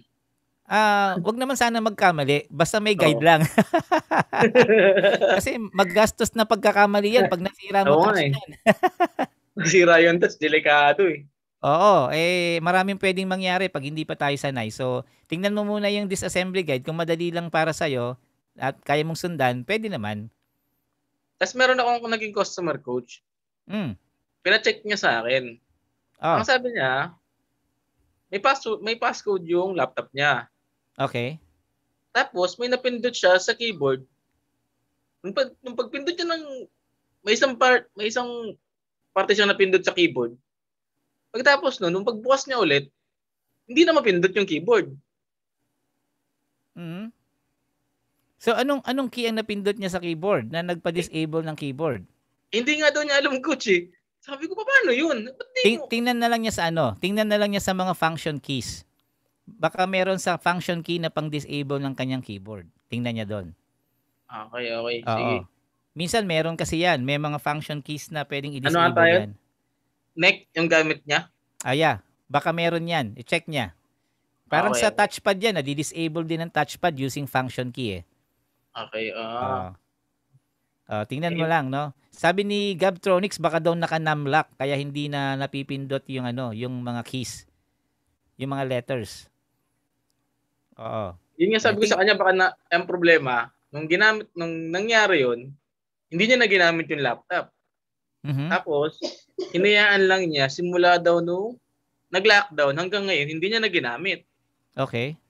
Ah, uh, wag naman sana magkamali, basta may guide Oo. lang. Kasi maggastos na pagkakamali yan pag nasira mo eh. yan. Nasira yun, tas delikado eh. Oo, eh maraming pwedeng mangyari pag hindi pa tayo sanay. So, tingnan mo muna yung disassembly guide kung madali lang para sa iyo, at kaya mong sundan, pwede naman. Tapos meron akong naging customer coach. Mm. Pina-check niya sa akin. Oh. Ang sabi niya, may pass may passcode yung laptop niya. Okay. Tapos may napindot siya sa keyboard. Nung, pag, nung pagpindot niya ng may isang part, may isang parte siyang napindot sa keyboard. Pagkatapos nun, nung pagbukas niya ulit, hindi na mapindot yung keyboard. Mm. Mm-hmm. So anong anong key ang napindot niya sa keyboard na nagpa-disable ng keyboard? Hindi nga daw niya alam ko, eh. Sabi ko paano 'yun? Ting- tingnan na lang niya sa ano, tingnan na lang niya sa mga function keys. Baka meron sa function key na pang-disable ng kanyang keyboard. Tingnan niya doon. Ah, okay, okay. Oo. Sige. Minsan meron kasi yan. May mga function keys na pwedeng i-disable ano tayo? yan. Neck yung gamit niya? Ah, yeah. Baka meron yan. I-check niya. Parang okay. sa touchpad yan. na disable din ang touchpad using function key eh. Okay, ah. Uh. Uh, tingnan mo lang, no? Sabi ni Gabtronics, baka daw naka nakanamlock, kaya hindi na napipindot yung ano, yung mga keys. Yung mga letters. Oo. Yun nga sabi I ko sa kanya, baka na, ang problema, nung ginamit, nung nangyari yun, hindi niya na ginamit yung laptop. Mm-hmm. Tapos, hinayaan lang niya, simula daw nung no, nag-lockdown hanggang ngayon, hindi niya na ginamit. Okay.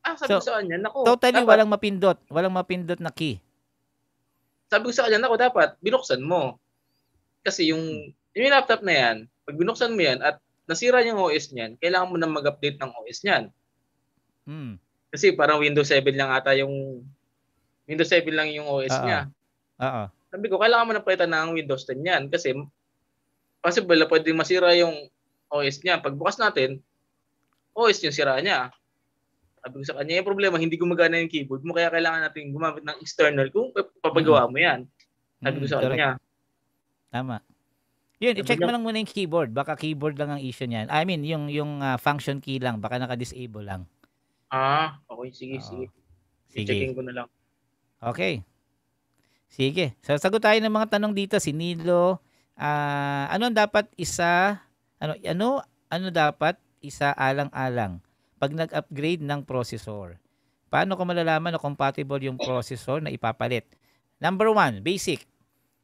Ah, sabi so, ko sa kanya, naku. Totally dapat, walang mapindot. Walang mapindot na key. Sabi ko sa kanya, naku, dapat binuksan mo. Kasi yung, yung laptop na yan, pag binuksan mo yan at nasira yung OS niyan, kailangan mo na mag-update ng OS niyan. Hmm. Kasi parang Windows 7 lang ata yung Windows 7 lang yung OS Uh-oh. niya. Oo. Sabi ko, kailangan mo na palitan ng Windows 10 niyan kasi possible na pwedeng masira yung OS niya. Pag bukas natin, OS yung sira niya. Sabi ko sa kanya, yung problema, hindi gumagana yung keyboard mo, kaya kailangan natin gumamit ng external kung papagawa mo yan. Sabi ko sa mm, kanya. Tama. Yun, i-check mo lang muna yung keyboard. Baka keyboard lang ang issue niyan. I mean, yung yung uh, function key lang, baka naka-disable lang. Ah, okay, sige, Oo. sige. sige. I-checking ko na lang. Okay. Sige. So, sagot tayo ng mga tanong dito. Si Nilo, uh, ano dapat isa, ano, ano, ano dapat isa alang-alang? pag nag-upgrade ng processor. Paano ko malalaman na compatible yung processor na ipapalit? Number one, basic.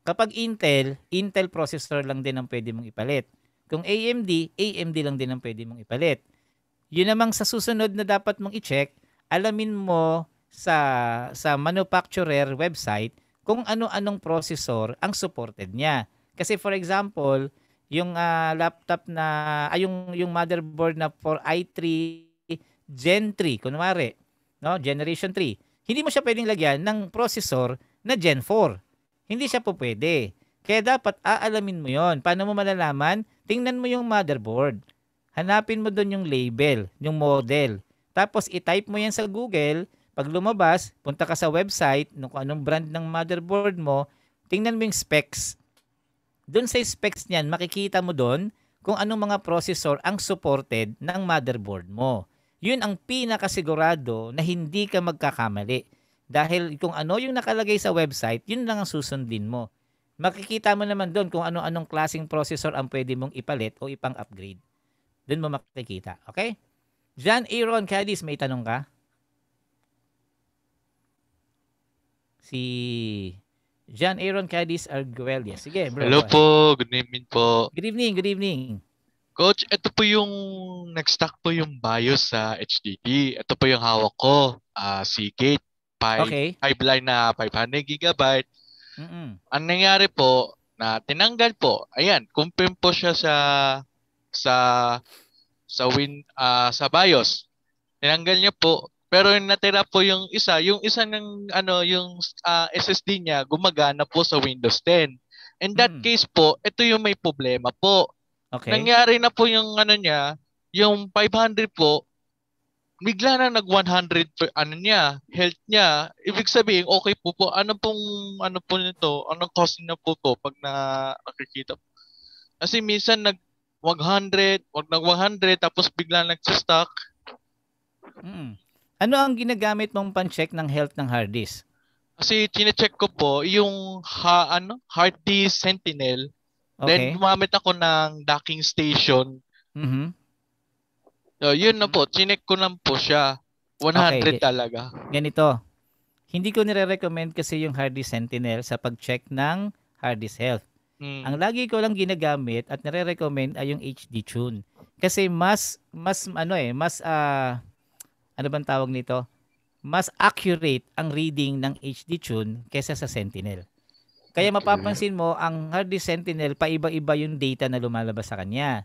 Kapag Intel, Intel processor lang din ang pwede mong ipalit. Kung AMD, AMD lang din ang pwede mong ipalit. Yun namang sa susunod na dapat mong i-check, alamin mo sa sa manufacturer website kung ano-anong processor ang supported niya. Kasi for example, yung uh, laptop na ay uh, yung yung motherboard na for i3 Gen 3, kunwari, no? Generation 3. Hindi mo siya pwedeng lagyan ng processor na Gen 4. Hindi siya po pwede. Kaya dapat aalamin mo yon. Paano mo malalaman? Tingnan mo yung motherboard. Hanapin mo doon yung label, yung model. Tapos i-type mo yan sa Google. Pag lumabas, punta ka sa website ng kung anong brand ng motherboard mo. Tingnan mo yung specs. Doon sa specs niyan, makikita mo doon kung anong mga processor ang supported ng motherboard mo yun ang pinakasigurado na hindi ka magkakamali. Dahil kung ano yung nakalagay sa website, yun lang ang susundin mo. Makikita mo naman doon kung ano-anong klaseng processor ang pwede mong ipalit o ipang-upgrade. Doon mo makikita. Okay? John Aaron Cadiz, may tanong ka? Si John Aaron Cadiz Arguelles. Sige, bro. Hello po. Good evening po. Good evening. Good evening. Coach, ito po yung next stack po yung BIOS sa HDD. Ito po yung hawak ko, uh, Seagate 5 okay. five na 500 gigabyte. mm Ang nangyari po na tinanggal po. Ayan, kumpim po siya sa sa sa win uh, sa BIOS. Tinanggal niya po. Pero yung natira po yung isa, yung isa ng ano yung uh, ah, SSD niya gumagana po sa Windows 10. In that mm. case po, ito yung may problema po Okay. Nangyari na po yung ano niya, yung 500 po, bigla na nag 100 per, ano niya, health niya. Ibig sabihin, okay po po. Ano pong ano po nito? Anong cost na po to pag na nakikita po? Kasi minsan nag 100, wag nag 100 tapos bigla nag-stuck. Hmm. Ano ang ginagamit mong pan-check ng health ng hard disk? Kasi tine-check ko po yung ha, ano, hard disk Sentinel Okay. Then gumamit ako ng docking station. Mm-hmm. So, oh, yun na po. Chinek ko lang po siya. 100 okay. talaga. Ganito. Hindi ko nire-recommend kasi yung Hardy Sentinel sa pag-check ng Hardy's Health. Mm. Ang lagi ko lang ginagamit at nire-recommend ay yung HD Tune. Kasi mas mas ano eh, mas uh, ano bang tawag nito? Mas accurate ang reading ng HD Tune kaysa sa Sentinel. Kaya mapapansin mo, ang hard Sentinel, paiba-iba yung data na lumalabas sa kanya.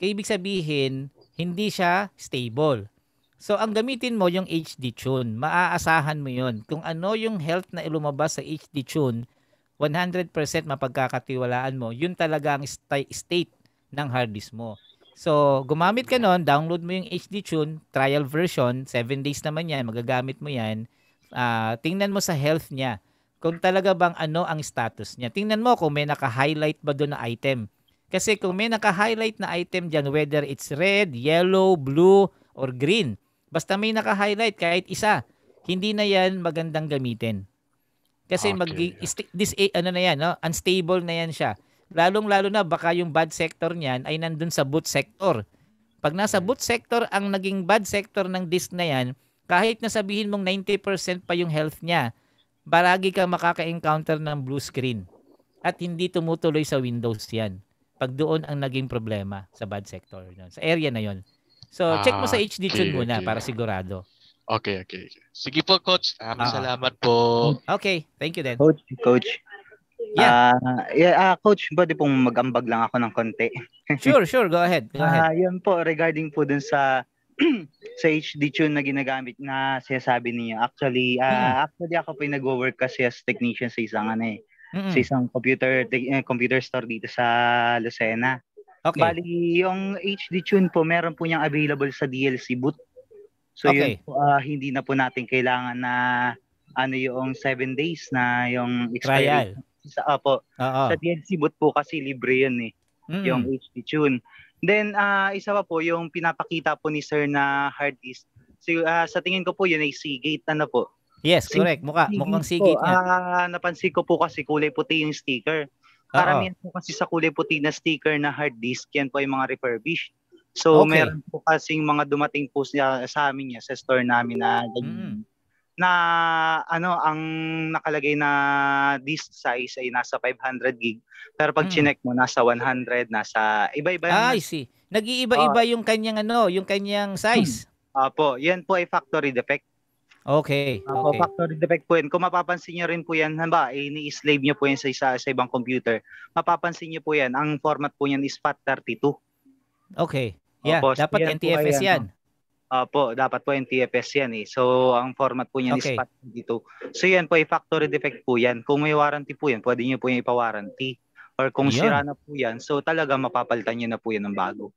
Kaya ibig sabihin, hindi siya stable. So, ang gamitin mo yung HD tune. Maaasahan mo yun. Kung ano yung health na ilumabas sa HD tune, 100% mapagkakatiwalaan mo, yun talaga ang state ng hard disk mo. So, gumamit ka nun, download mo yung HD Tune, trial version, 7 days naman yan, magagamit mo yan. Uh, tingnan mo sa health niya kung talaga bang ano ang status niya. Tingnan mo kung may naka-highlight ba doon na item. Kasi kung may naka-highlight na item dyan, whether it's red, yellow, blue, or green, basta may naka-highlight kahit isa, hindi na yan magandang gamitin. Kasi okay. mag this ano na yan, no? unstable na yan siya. Lalong-lalo na baka yung bad sector niyan ay nandun sa boot sector. Pag nasa mm. boot sector ang naging bad sector ng disk na yan, kahit na sabihin mong 90% pa yung health niya, baragi kang makaka-encounter ng blue screen. At hindi tumutuloy sa Windows yan. Pag doon ang naging problema sa bad sector. Yun, sa area na yon. So, ah, check mo sa HD ah, okay, tune muna okay. para sigurado. Okay, okay. Sige po, Coach. Um, ah, salamat po. Okay. Thank you, then. Coach, Coach. Yeah. Uh, yeah uh, coach, pwede pong mag-ambag lang ako ng konti. sure, sure. Go ahead. Go ahead. Uh, yun po, regarding po dun sa sa HD tune na ginagamit na sinasabi niya. Actually, uh, mm actually ako pa yung nagwo-work kasi as technician sa isang ano eh, mm-hmm. sa isang computer te- eh, computer store dito sa Lucena. Okay. Bali, yung HD tune po, meron po niyang available sa DLC boot. So okay. yun, uh, ah, hindi na po natin kailangan na ano yung 7 days na yung expiry. Trial. Sa, uh, po, Uh-oh. sa DLC boot po kasi libre yun eh. Mm-hmm. Yung HD tune. Then uh, isa pa po yung pinapakita po ni Sir na hard disk. So uh, sa tingin ko po yun ay Seagate ano po. Yes, correct. Mukha, mukhang Seagate po, niya. Uh, ah, napansin ko po kasi kulay puti yung sticker. Karamihan po kasi sa kulay puti na sticker na hard disk yan po yung mga refurbished. So okay. meron po kasing mga dumating po sa, sa amin niya sa store namin na mm na ano ang nakalagay na disk size ay nasa 500 gig pero pag hmm. chinek mo nasa 100 nasa iba-iba yung... ah, I see nag-iiba-iba oh. yung kanyang ano yung kanyang size hmm. opo yan po ay factory defect Okay. Opo, okay. factory defect po yan. Kung mapapansin niyo rin po yan, hamba, ini-slave niyo po yan sa, isa, sa ibang computer, mapapansin niyo po yan, ang format po niyan is FAT32. Okay. Yeah, Opo, dapat NTFS yan. yan. Ano, Opo, dapat po yung TFS yan eh. So, ang format po niya okay. is dito. So, yan po, ay factory defect po yan. Kung may warranty po yan, pwede niyo po yung ipa-warranty. Or kung Ayun. sira na po yan, so talaga mapapalitan niyo na po yan ng bago.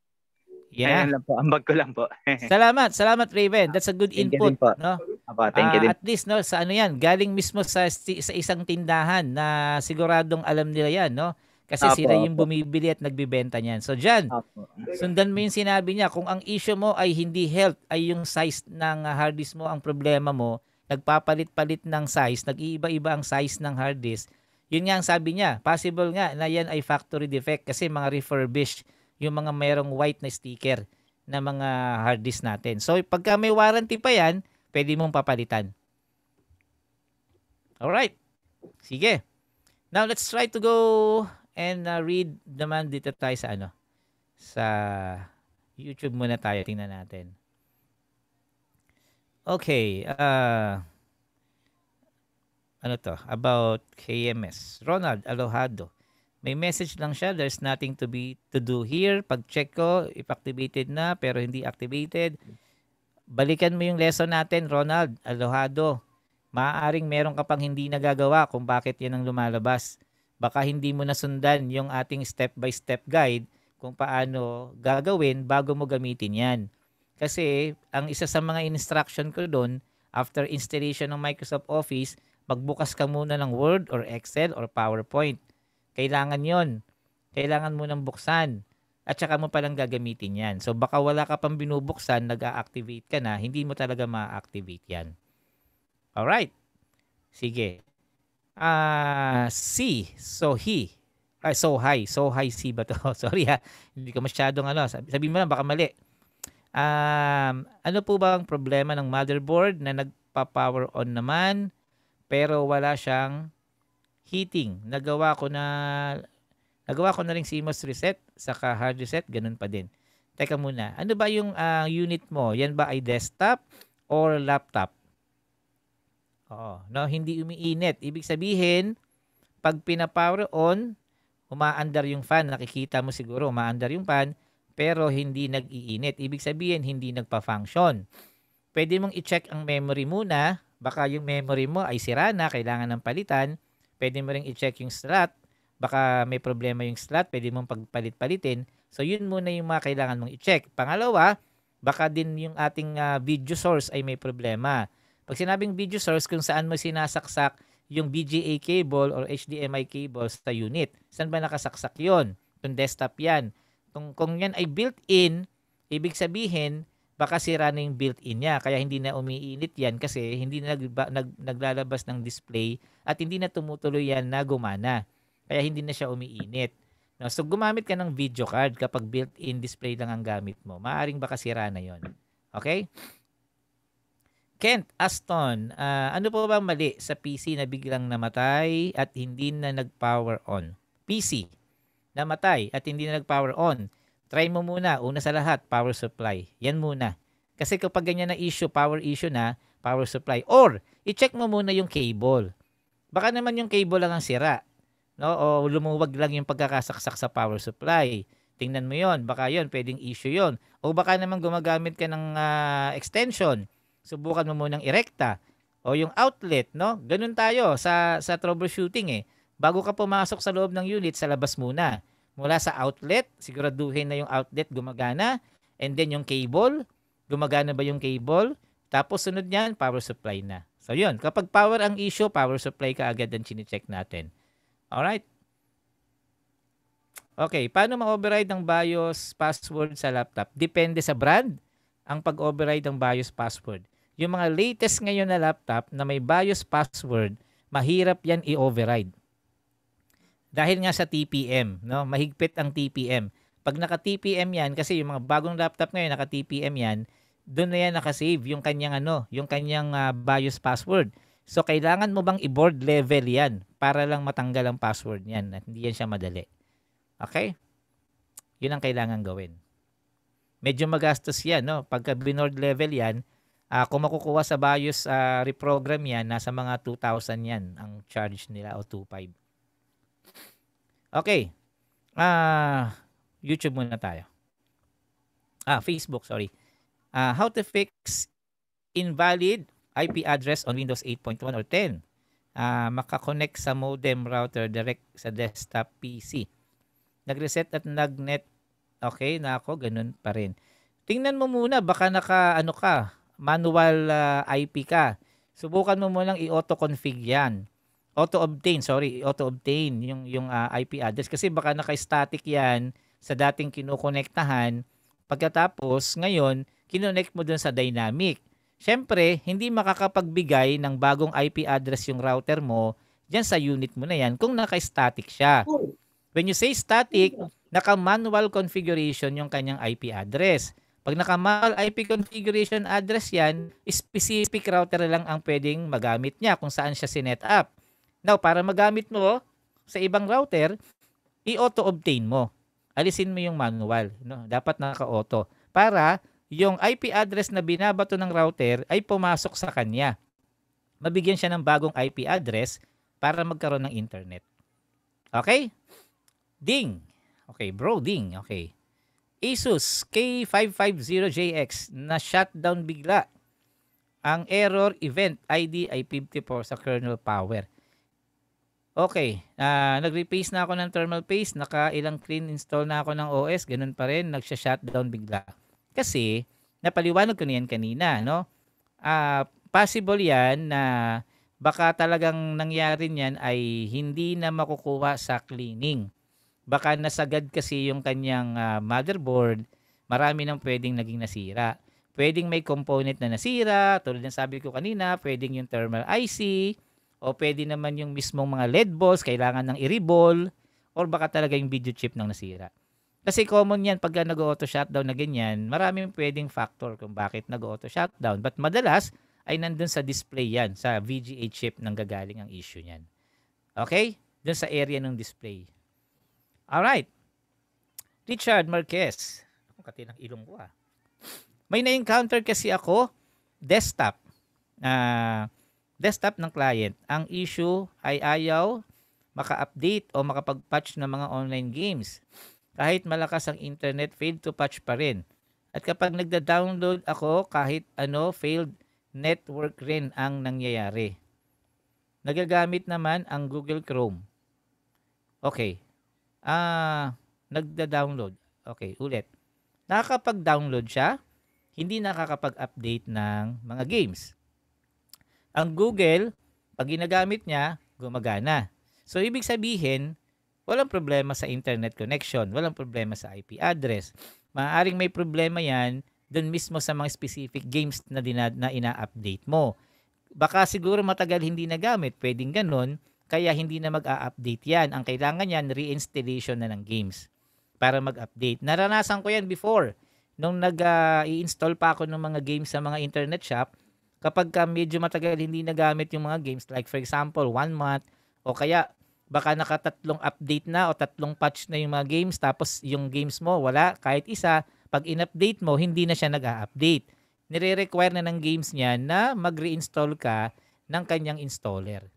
Yeah. Ayan lang po, ambag ko lang po. salamat, salamat Raven. That's a good thank input, you no? Apa, thank uh, you din. At least no, sa ano 'yan, galing mismo sa sa isang tindahan na siguradong alam nila 'yan, no? Kasi apo, sila yung apo. bumibili at nagbibenta niyan. So Jan, apo. sundan mo yung sinabi niya. Kung ang issue mo ay hindi health, ay yung size ng hard disk mo ang problema mo, nagpapalit-palit ng size, nag-iiba-iba ang size ng hard disk, yun nga ang sabi niya. Possible nga na yan ay factory defect kasi mga refurbished yung mga mayroong white na sticker na mga hard disk natin. So pagka may warranty pa yan, pwede mong papalitan. Alright. Sige. Now let's try to go And uh, read naman dito tayo sa ano? Sa YouTube muna tayo. Tingnan natin. Okay. Uh, ano to? About KMS. Ronald Alohado. May message lang siya. There's nothing to be to do here. Pag-check ko, if activated na pero hindi activated. Balikan mo yung lesson natin, Ronald Alohado. Maaring meron ka pang hindi nagagawa kung bakit yan ang lumalabas baka hindi mo nasundan yung ating step-by-step guide kung paano gagawin bago mo gamitin yan. Kasi ang isa sa mga instruction ko doon, after installation ng Microsoft Office, magbukas ka muna ng Word or Excel or PowerPoint. Kailangan yon. Kailangan mo nang buksan. At saka mo palang gagamitin yan. So baka wala ka pang binubuksan, nag activate ka na, hindi mo talaga ma-activate yan. Alright. Sige uh, si, so he. Ay, ah, so high. So high C ba to? Sorry ha. Hindi ko masyadong ano. Sabi, sabihin mo lang, baka mali. Um, ano po ba ang problema ng motherboard na nagpa-power on naman pero wala siyang heating? Nagawa ko na nagawa ko na rin CMOS reset saka hard reset, ganun pa din. Teka muna, ano ba yung uh, unit mo? Yan ba ay desktop or laptop? Oo, no, hindi umiinit. Ibig sabihin, pag pinapower on, umaandar yung fan. Nakikita mo siguro, umaandar yung fan, pero hindi nag-iinit. Ibig sabihin, hindi nagpa-function. Pwede mong i-check ang memory muna. Baka yung memory mo ay sira na, kailangan ng palitan. Pwede mo ring i-check yung slot. Baka may problema yung slot, pwede mong pagpalit-palitin. So, yun muna yung mga kailangan mong i-check. Pangalawa, baka din yung ating uh, video source ay may problema pag sinabing video source, kung saan mo sinasaksak yung BGA cable or HDMI cable sa unit. Saan ba nakasaksak yon? Kung desktop yan. Kung, kung yan ay built-in, ibig sabihin, baka sira na yung built-in niya. Kaya hindi na umiinit yan kasi hindi na nag, nag, naglalabas ng display at hindi na tumutuloy yan na gumana. Kaya hindi na siya umiinit. No? So gumamit ka ng video card kapag built-in display lang ang gamit mo. Maaring baka sira na yon Okay? Kent Aston, uh, ano po bang mali sa PC na biglang namatay at hindi na nag-power on? PC, namatay at hindi na nag-power on. Try mo muna, una sa lahat, power supply. Yan muna. Kasi kapag ganyan na issue, power issue na, power supply. Or, i-check mo muna yung cable. Baka naman yung cable lang ang sira. No? O lumuwag lang yung pagkakasaksak sa power supply. Tingnan mo yon Baka yon pwedeng issue yon O baka naman gumagamit ka ng uh, extension subukan mo munang irekta o yung outlet, no? Ganun tayo sa sa troubleshooting eh. Bago ka pumasok sa loob ng unit, sa labas muna. Mula sa outlet, siguraduhin na yung outlet gumagana and then yung cable, gumagana ba yung cable? Tapos sunod niyan, power supply na. So yun, kapag power ang issue, power supply ka agad ang chine-check natin. Alright? Okay, paano ma-override ng BIOS password sa laptop? Depende sa brand ang pag-override ng BIOS password. Yung mga latest ngayon na laptop na may BIOS password, mahirap yan i-override. Dahil nga sa TPM, no? mahigpit ang TPM. Pag naka-TPM yan, kasi yung mga bagong laptop ngayon naka-TPM yan, doon na yan nakasave yung kanyang ano, yung kanyang uh, ah, BIOS password. So kailangan mo bang i-board level yan para lang matanggal ang password niyan at hindi yan siya madali. Okay? Yun ang kailangan gawin. Medyo magastos yan, no? Pagka binord level yan, Uh, kung makukuha sa BIOS uh, reprogram yan, nasa mga 2,000 yan ang charge nila o 2,500. Okay. Uh, YouTube muna tayo. Ah, Facebook, sorry. Uh, how to fix invalid IP address on Windows 8.1 or 10. Uh, makakonect sa modem router direct sa desktop PC. Nag-reset at nag-net. Okay, na ako, ganun pa rin. Tingnan mo muna, baka naka, ano ka, manual uh, ah, IP ka. Subukan mo muna i-auto-config yan. Auto-obtain, sorry, auto-obtain yung, yung uh, ah, IP address kasi baka naka-static yan sa dating kinokonektahan. Pagkatapos, ngayon, kinonect mo dun sa dynamic. Siyempre, hindi makakapagbigay ng bagong IP address yung router mo dyan sa unit mo na yan kung naka-static siya. Oh. When you say static, naka-manual configuration yung kanyang IP address. Pag naka-MAL IP configuration address yan, specific router lang ang pwedeng magamit niya kung saan siya sinet up. Now, para magamit mo sa ibang router, i-auto-obtain mo. Alisin mo yung manual. No? Dapat naka-auto. Para yung IP address na binabato ng router ay pumasok sa kanya. Mabigyan siya ng bagong IP address para magkaroon ng internet. Okay? Ding. Okay, bro, ding. Okay. Asus K550JX na shutdown bigla. Ang error event ID ay 54 sa kernel power. Okay, uh, ah, nag-repaste na ako ng thermal paste, nakailang clean install na ako ng OS, ganun pa rin, nagsha-shutdown bigla. Kasi, napaliwanag ko niyan kanina, no? Uh, possible yan na baka talagang nangyari niyan ay hindi na makukuha sa cleaning baka nasagad kasi yung kanyang uh, motherboard, marami nang pwedeng naging nasira. Pwedeng may component na nasira, tulad ng sabi ko kanina, pwedeng yung thermal IC, o pwede naman yung mismong mga LED balls, kailangan ng i-reball, or baka talaga yung video chip nang nasira. Kasi common yan pag nag-auto shutdown na ganyan, maraming pwedeng factor kung bakit nag-auto shutdown. But madalas ay nandun sa display yan, sa VGA chip nang gagaling ang issue niyan. Okay? Dun sa area ng display. All right. Richard Marquez. Ang kati ng ilong ko ah. May na-encounter kasi ako desktop. Uh, desktop ng client. Ang issue ay ayaw maka-update o makapag-patch ng mga online games. Kahit malakas ang internet, fail to patch pa rin. At kapag nagda-download ako, kahit ano, failed network rin ang nangyayari. Nagagamit naman ang Google Chrome. Okay ah, nagda-download. Okay, ulit. Nakakapag-download siya, hindi nakakapag-update ng mga games. Ang Google, pag ginagamit niya, gumagana. So, ibig sabihin, walang problema sa internet connection, walang problema sa IP address. Maaaring may problema yan dun mismo sa mga specific games na, dina, na ina-update mo. Baka siguro matagal hindi nagamit, pwedeng ganun. Kaya hindi na mag-a-update yan. Ang kailangan niyan, reinstallation na ng games para mag-update. Naranasan ko yan before. Nung nag-i-install pa ako ng mga games sa mga internet shop, kapag ka medyo matagal hindi nagamit yung mga games, like for example, one month, o kaya baka nakatatlong update na o tatlong patch na yung mga games, tapos yung games mo wala, kahit isa, pag in-update mo, hindi na siya nag-update. a Nire-require na ng games niya na mag-reinstall ka ng kanyang installer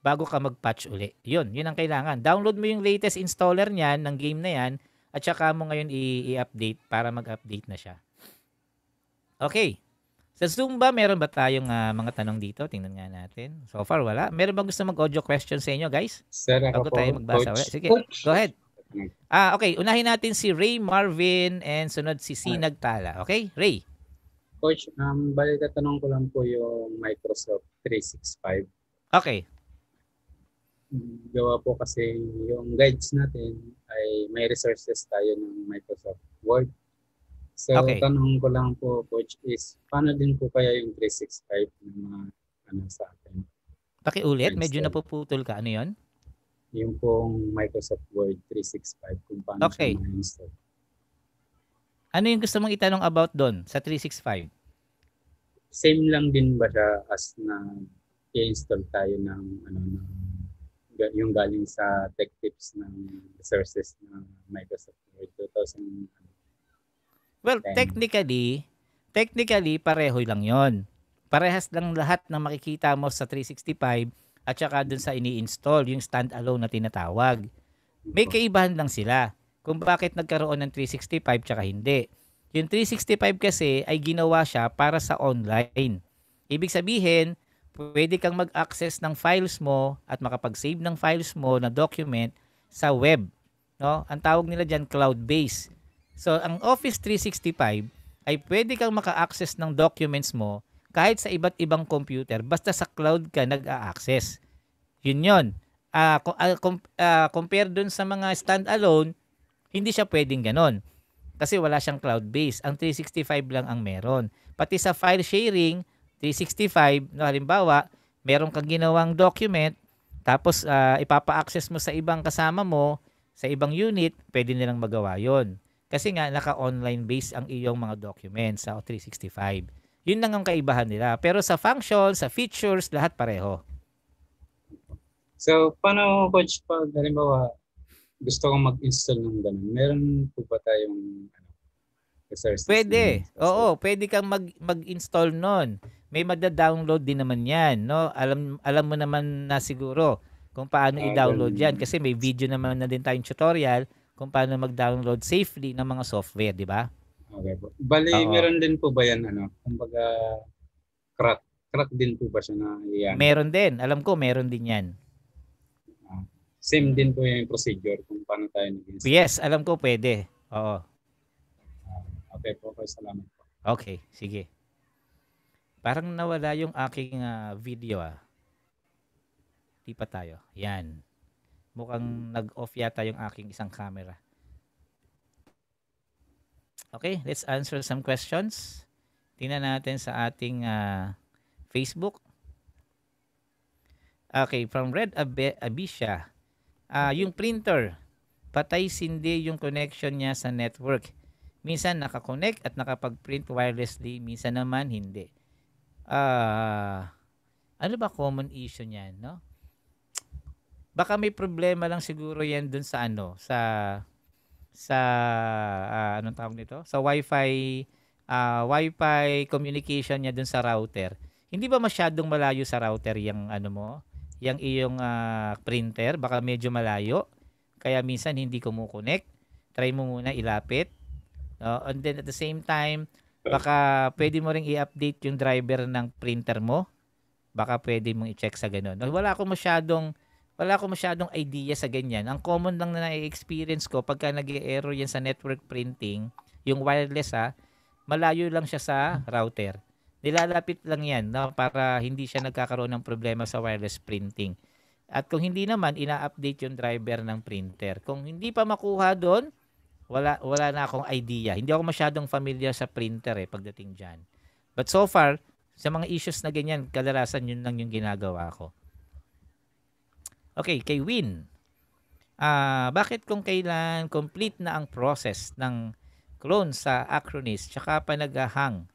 bago ka mag-patch uli. Yun, yun ang kailangan. Download mo yung latest installer niyan, ng game na yan, at saka mo ngayon i-update para mag-update na siya. Okay. Sa Zoom ba, meron ba tayong uh, mga tanong dito? Tingnan nga natin. So far, wala. Meron ba gusto mag-audio question sa inyo, guys? Sir, Bago tayo magbasa. Coach. Wala. Sige, coach. go ahead. Ah, okay. Unahin natin si Ray Marvin and sunod si Sinag Tala. Okay, Ray? Coach, um, balik tanong ko lang po yung Microsoft 365. Okay gawa po kasi yung guides natin ay may resources tayo ng Microsoft Word. So, okay. tanong ko lang po, Coach, is paano din po kaya yung 365 ng mga ano sa atin? Pakiulit, medyo napuputol ka. Ano yon? Yung pong Microsoft Word 365, kung paano okay. siya ma-install. Ano yung gusto mong itanong about doon sa 365? Same lang din ba siya as na i-install tayo ng ano ng yung galing sa tech tips ng resources ng Microsoft Word 2000. Ano, well, technically, technically pareho lang 'yon. Parehas lang lahat ng makikita mo sa 365 at saka dun sa ini-install, yung standalone na tinatawag. May mm-hmm. kaibahan lang sila kung bakit nagkaroon ng 365 tsaka hindi. Yung 365 kasi ay ginawa siya para sa online. Ibig sabihin, pwede kang mag-access ng files mo at makapag-save ng files mo na document sa web. No? Ang tawag nila diyan cloud-based. So ang Office 365 ay pwede kang maka-access ng documents mo kahit sa iba't ibang computer basta sa cloud ka nag-a-access. Yun yun. Uh, uh, uh, compare dun sa mga standalone, hindi siya pwedeng ganon. Kasi wala siyang cloud-based. Ang 365 lang ang meron. Pati sa file sharing, 365, no, halimbawa, meron kang ginawang document, tapos uh, ipapa-access mo sa ibang kasama mo, sa ibang unit, pwede nilang magawa yon Kasi nga, naka-online base ang iyong mga documents sa 365. Yun lang ang kaibahan nila. Pero sa function, sa features, lahat pareho. So, paano, Coach, pag halimbawa, gusto kong mag-install ng ganun, meron po ba tayong ano, sr Pwede. Oo, pwede kang mag- mag-install nun may magda-download din naman 'yan, no? Alam alam mo naman na siguro kung paano ah, i-download 'yan kasi may video naman na din tayong tutorial kung paano mag-download safely ng mga software, di ba? Okay po. Bali, Oo. meron din po ba 'yan ano? Kumbaga crack crack din po ba siya na yan? Meron din. Alam ko meron din 'yan. Ah, same din po yung procedure kung paano tayo nag Yes, alam ko pwede. Oo. Ah, okay po, salamat po. Okay, sige. Parang nawala yung aking uh, video ah. Lipat tayo. Yan. Mukhang nag-off yata yung aking isang camera. Okay, let's answer some questions. Tingnan natin sa ating uh, Facebook. Okay, from Red Ab- Abisha. Uh, yung printer, patay sindi yung connection niya sa network. Minsan nakakonect at nakapag-print wirelessly, minsan naman hindi uh, ano ba common issue niyan, no? Baka may problema lang siguro 'yan dun sa ano, sa sa uh, anong tawag nito? Sa Wi-Fi uh, Wi-Fi communication niya dun sa router. Hindi ba masyadong malayo sa router yung ano mo? Yung iyong uh, printer, baka medyo malayo. Kaya minsan hindi kumukonek. Try mo muna ilapit. Uh, and then at the same time, Baka pwede mo ring i-update yung driver ng printer mo. Baka pwede mong i-check sa ganun. Wala akong masyadong wala akong masyadong idea sa ganyan. Ang common lang na na-experience ko pagka nag error yan sa network printing, yung wireless ha, ah, malayo lang siya sa router. Nilalapit lang yan na para hindi siya nagkakaroon ng problema sa wireless printing. At kung hindi naman, ina-update yung driver ng printer. Kung hindi pa makuha doon, wala wala na akong idea. Hindi ako masyadong familiar sa printer eh pagdating diyan. But so far, sa mga issues na ganyan, kadalasan yun lang yung ginagawa ko. Okay, kay Win. Ah, uh, bakit kung kailan complete na ang process ng clone sa Acronis tsaka pa naghahang?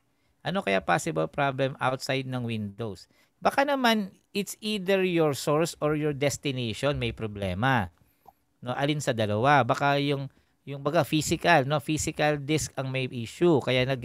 Ano kaya possible problem outside ng Windows? Baka naman it's either your source or your destination may problema. No, alin sa dalawa? Baka yung yung baga physical, no? Physical disk ang may issue kaya nag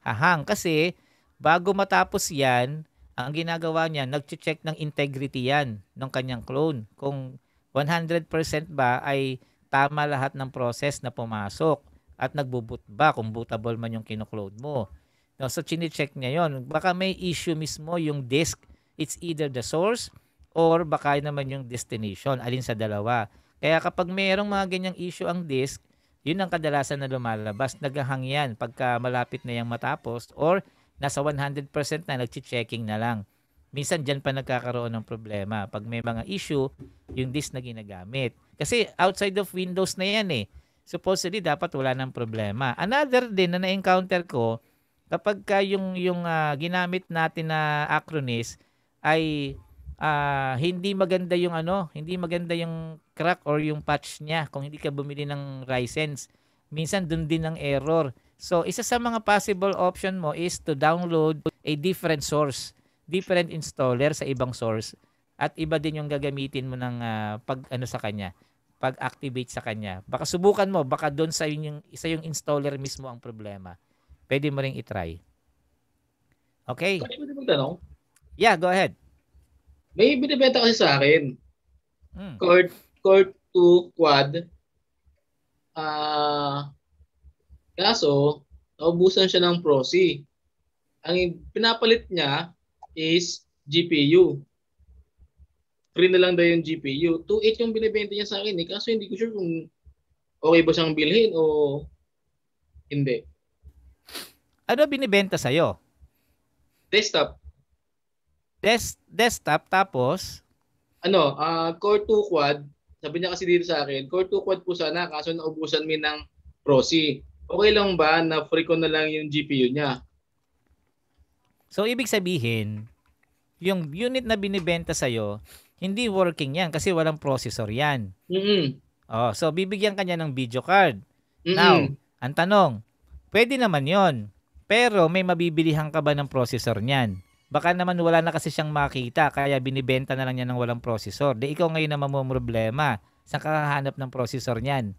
hang uh, kasi bago matapos 'yan, ang ginagawa niya, nagche-check ng integrity 'yan ng kanyang clone kung 100% ba ay tama lahat ng process na pumasok at nagbubut ba kung bootable man yung kinoclone mo. No, so chine-check niya 'yon. Baka may issue mismo yung disk. It's either the source or baka naman yung destination, alin sa dalawa. Kaya kapag mayroong mga ganyang issue ang disk, yun ang kadalasan na lumalabas. Naghahangyan pagka malapit na yung matapos or nasa 100% na nag-checking na lang. Minsan dyan pa nagkakaroon ng problema. Pag may mga issue, yung disk na ginagamit. Kasi outside of Windows na yan eh. Supposedly dapat wala ng problema. Another din na na-encounter ko, kapag ka yung, yung uh, ginamit natin na Acronis ay uh, hindi maganda yung ano, hindi maganda yung crack or yung patch niya kung hindi ka bumili ng license. Minsan doon din ang error. So, isa sa mga possible option mo is to download a different source, different installer sa ibang source. At iba din yung gagamitin mo ng uh, pag ano sa kanya, pag-activate sa kanya. Baka subukan mo, baka doon sa yung isa yung installer mismo ang problema. Pwede mo ring i-try. Okay. Pwede mo tanong? Yeah, go ahead. May binibenta kasi sa akin. Hmm. Cord Corp 2 Quad. Uh, kaso, naubusan siya ng proxy. Ang pinapalit niya is GPU. Free na lang daw yung GPU. 2.8 yung binibenta niya sa akin eh. Kaso hindi ko sure kung okay ba siyang bilhin o hindi. Ano binibenta sa'yo? Desktop. Des- desktop tapos? Ano, uh, Core 2 Quad sabi niya kasi dito sa akin, core 2 quad po sana kaso naubusan mi ng proxy. Okay lang ba na free ko na lang yung GPU niya? So ibig sabihin, yung unit na binibenta sa iyo, hindi working 'yan kasi walang processor 'yan. Mm-hmm. Oh, so bibigyan kanya ng video card. Mm-hmm. Now, ang tanong, pwede naman 'yon. Pero may mabibilihan ka ba ng processor niyan? baka naman wala na kasi siyang makita kaya binibenta na lang niya ng walang processor. Di ikaw ngayon na mo problema. Saan ka ng processor niyan?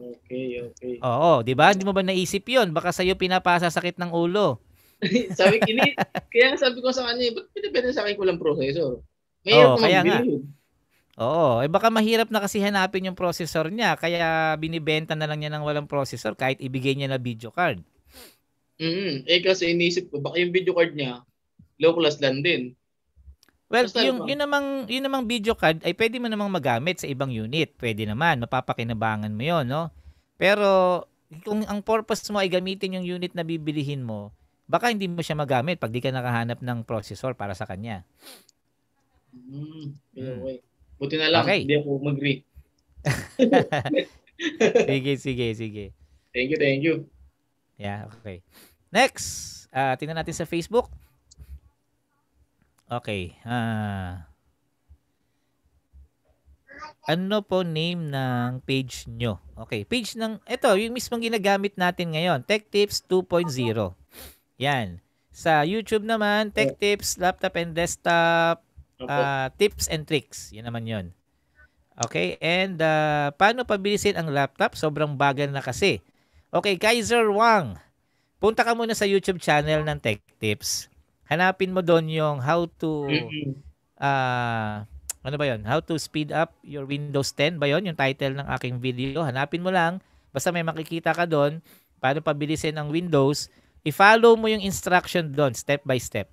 Okay, okay. Oo, 'di ba? Hindi mo ba naisip 'yon? Baka sa iyo pinapasa sakit ng ulo. sabi kini, kaya sabi ko sa kanya, bakit pinibenta sa akin walang processor? Mahirap Oo, kaya nga. Oo, eh baka mahirap na kasi hanapin yung processor niya kaya binibenta na lang niya ng walang processor kahit ibigay niya na video card. Mm, eh kasi inisip ko baka yung video card niya low class lang din. Well, Basta yung, yun namang, yun namang video card ay pwede mo namang magamit sa ibang unit. Pwede naman, mapapakinabangan mo yon no? Pero kung ang purpose mo ay gamitin yung unit na bibilihin mo, baka hindi mo siya magamit pag di ka nakahanap ng processor para sa kanya. Mm, anyway. Hmm. Buti na lang, okay. hindi ako mag sige, sige, sige. Thank you, thank you. Yeah, okay. Next, uh, tingnan natin sa Facebook. Okay. Ah. ano po name ng page nyo? Okay, page ng, ito, yung mismong ginagamit natin ngayon, Tech Tips 2.0. Yan. Sa YouTube naman, Tech oh. Tips, Laptop and Desktop, uh, Tips and Tricks. Yan naman yon. Okay, and uh, paano pabilisin ang laptop? Sobrang bagal na kasi. Okay, Kaiser Wang, punta ka muna sa YouTube channel ng Tech Tips. Hanapin mo doon yung how to uh, ano ba yon? How to speed up your Windows 10 ba yon? Yung title ng aking video. Hanapin mo lang. Basta may makikita ka doon paano pabilisin ang Windows. I-follow mo yung instruction doon step by step.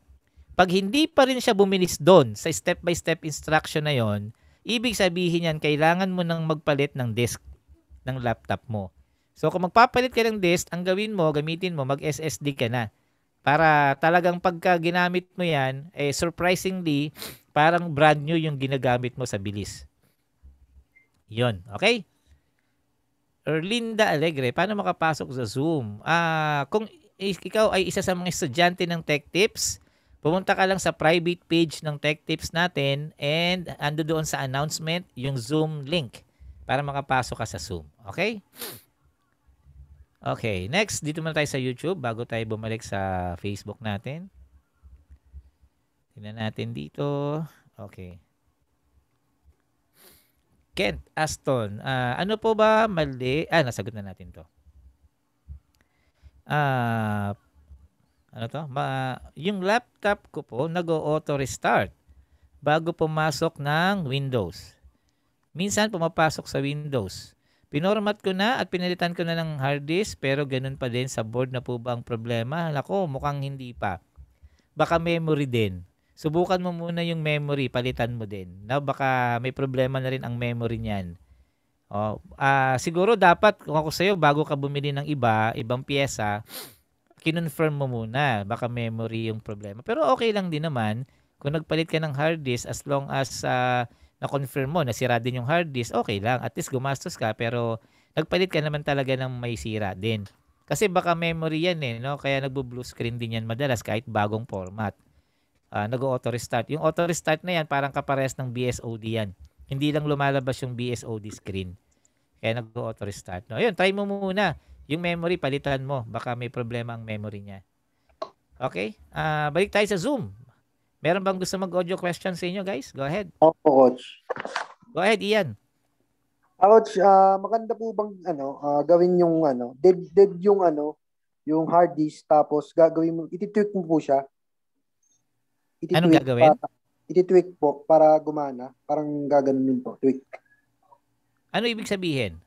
Pag hindi pa rin siya bumilis doon sa step by step instruction na yon, ibig sabihin yan kailangan mo nang magpalit ng disk ng laptop mo. So kung magpapalit ka ng disk, ang gawin mo, gamitin mo, mag-SSD ka na. Para talagang pagka ginamit mo yan, eh surprisingly, parang brand new yung ginagamit mo sa bilis. Yon, okay? Erlinda Alegre, paano makapasok sa Zoom? Ah, kung ikaw ay isa sa mga estudyante ng Tech Tips, pumunta ka lang sa private page ng Tech Tips natin and ando doon sa announcement yung Zoom link para makapasok ka sa Zoom. Okay? Okay, next, dito muna tayo sa YouTube bago tayo bumalik sa Facebook natin. Tingnan natin dito. Okay. Kent Aston, uh, ano po ba mali? Ah, nasagot na natin to. Ah, uh, ano to? Ma, yung laptop ko po nag-auto restart bago pumasok ng Windows. Minsan pumapasok sa Windows. Pinormat ko na at pinalitan ko na ng hard disk pero ganun pa din sa board na po ba ang problema? Nako, mukhang hindi pa. Baka memory din. Subukan mo muna yung memory, palitan mo din. Na baka may problema na rin ang memory niyan. Oh, uh, siguro dapat kung ako sa'yo bago ka bumili ng iba, ibang piyesa, kinonfirm mo muna baka memory yung problema. Pero okay lang din naman kung nagpalit ka ng hard disk as long as uh, na-confirm mo, nasira din yung hard disk, okay lang. At least gumastos ka, pero nagpalit ka naman talaga ng may sira din. Kasi baka memory yan eh, no? Kaya nagbo-blue screen din yan madalas kahit bagong format. Uh, ah, Nag-auto restart. Yung auto restart na yan, parang kapares ng BSOD yan. Hindi lang lumalabas yung BSOD screen. Kaya nag-auto restart. No? Ayun, try mo muna. Yung memory, palitan mo. Baka may problema ang memory niya. Okay? Uh, balik tayo sa Zoom. Meron bang gusto mag-audio question sa inyo, guys? Go ahead. Opo, Coach. Go ahead, Ian. Ah, coach, uh, maganda po bang ano, uh, gawin yung ano, dead, dead yung ano, yung hard disk tapos gagawin mo, ititweak mo po siya. Ititweak Anong gagawin? Para, ititweak po para gumana. Parang gaganunin po, tweak. Ano ibig sabihin?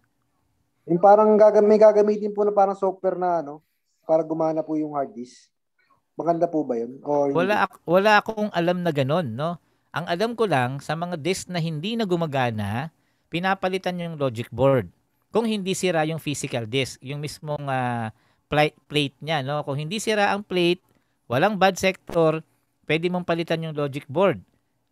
Yung parang gagam may gagamitin po na parang software na ano, para gumana po yung hard disk. Maganda po ba yun? Or wala, hindi? wala akong alam na ganun, no? Ang alam ko lang, sa mga disk na hindi na gumagana, pinapalitan yung logic board. Kung hindi sira yung physical disk, yung mismong uh, ah, plate, plate niya, no? Kung hindi sira ang plate, walang bad sector, pwede mong palitan yung logic board.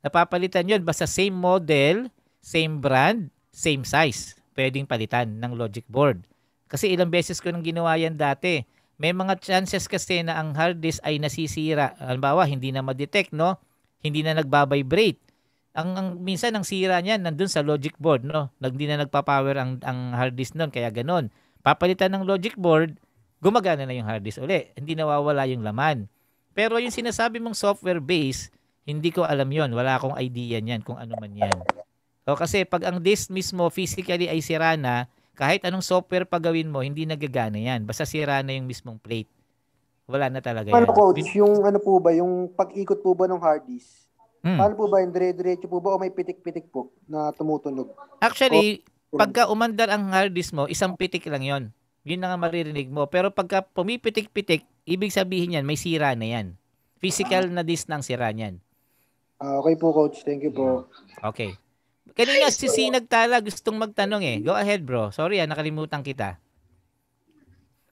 Napapalitan yun, basta same model, same brand, same size. Pwedeng palitan ng logic board. Kasi ilang beses ko nang ginawa yan dati may mga chances kasi na ang hard disk ay nasisira. Halimbawa, hindi na ma-detect, no? Hindi na nagbabibrate. Ang, ang minsan ang sira niyan nandun sa logic board, no? Hindi na nagpa-power ang, ang hard disk noon, kaya ganoon. Papalitan ng logic board, gumagana na yung hard disk uli. Hindi nawawala yung laman. Pero yung sinasabi mong software base, hindi ko alam yon Wala akong idea niyan kung ano man yan. O kasi pag ang disk mismo physically ay sira na, kahit anong software pagawin mo, hindi nagagana yan. Basta sira na yung mismong plate. Wala na talaga ano, yan. Ano coach, yung ano po ba, yung pag-ikot po ba ng hard disk? Hmm. Paano po ba yung dire-diretso po ba o may pitik-pitik po na tumutunog? Actually, o, pagka umandar ang hard disk mo, isang pitik lang yon. Yun na nga maririnig mo. Pero pagka pumipitik-pitik, ibig sabihin yan, may sira na yan. Physical na disk na ng sira niyan. Uh, okay po coach, thank you po. Okay. Kanina si C nagtala gustong magtanong eh. Go ahead bro. Sorry ah, nakalimutan kita.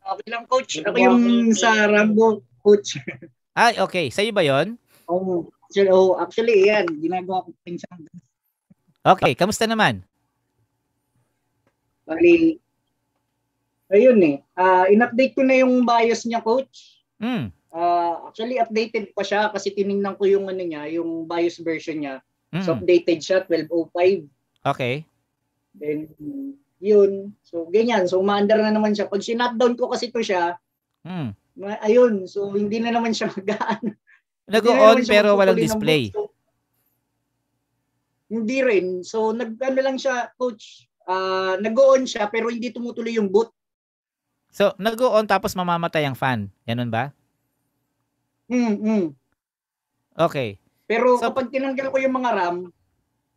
Okay lang coach. Ako yung sa Rambo coach. Ay, okay. Sa'yo ba yon? Oh, so, oh, actually, yan. Ginagawa ko pinsan. Okay. Kamusta naman? Bali, ayun eh. Uh, in-update ko na yung bias niya coach. Mm. Uh, actually, updated pa siya kasi tiningnan ko yung ano niya, yung bias version niya mm So updated siya 1205. Okay. Then yun. So ganyan. So umaandar na naman siya. Pag sinatdown ko kasi to siya, mm. ma- ayun. So hindi na naman siya magaan. Nag-on na pero walang display. hindi rin. So nag ano lang siya, coach, uh, nag-on siya pero hindi tumutuloy yung boot. So, nag-on tapos mamamatay ang fan. Ganun ba? Mm-mm. Okay. Pero so, kapag tinanggal ko yung mga RAM,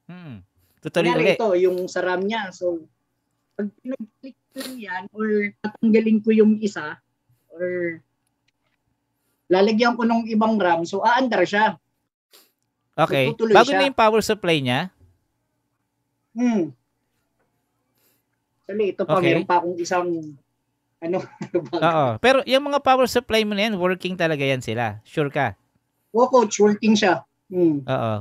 hmm, Totally okay. Ito, yung sa RAM niya. So, pag pinag-click ko yan or tatanggalin ko yung isa or lalagyan ko ng ibang RAM, so aandar siya. Okay. So, Bago siya. na yung power supply niya? Hmm. Actually, ito pa, okay. meron pa akong isang ano. ano Oo. Pero yung mga power supply mo na yan, working talaga yan sila. Sure ka? Oo, coach. Working siya. Mm. Oo.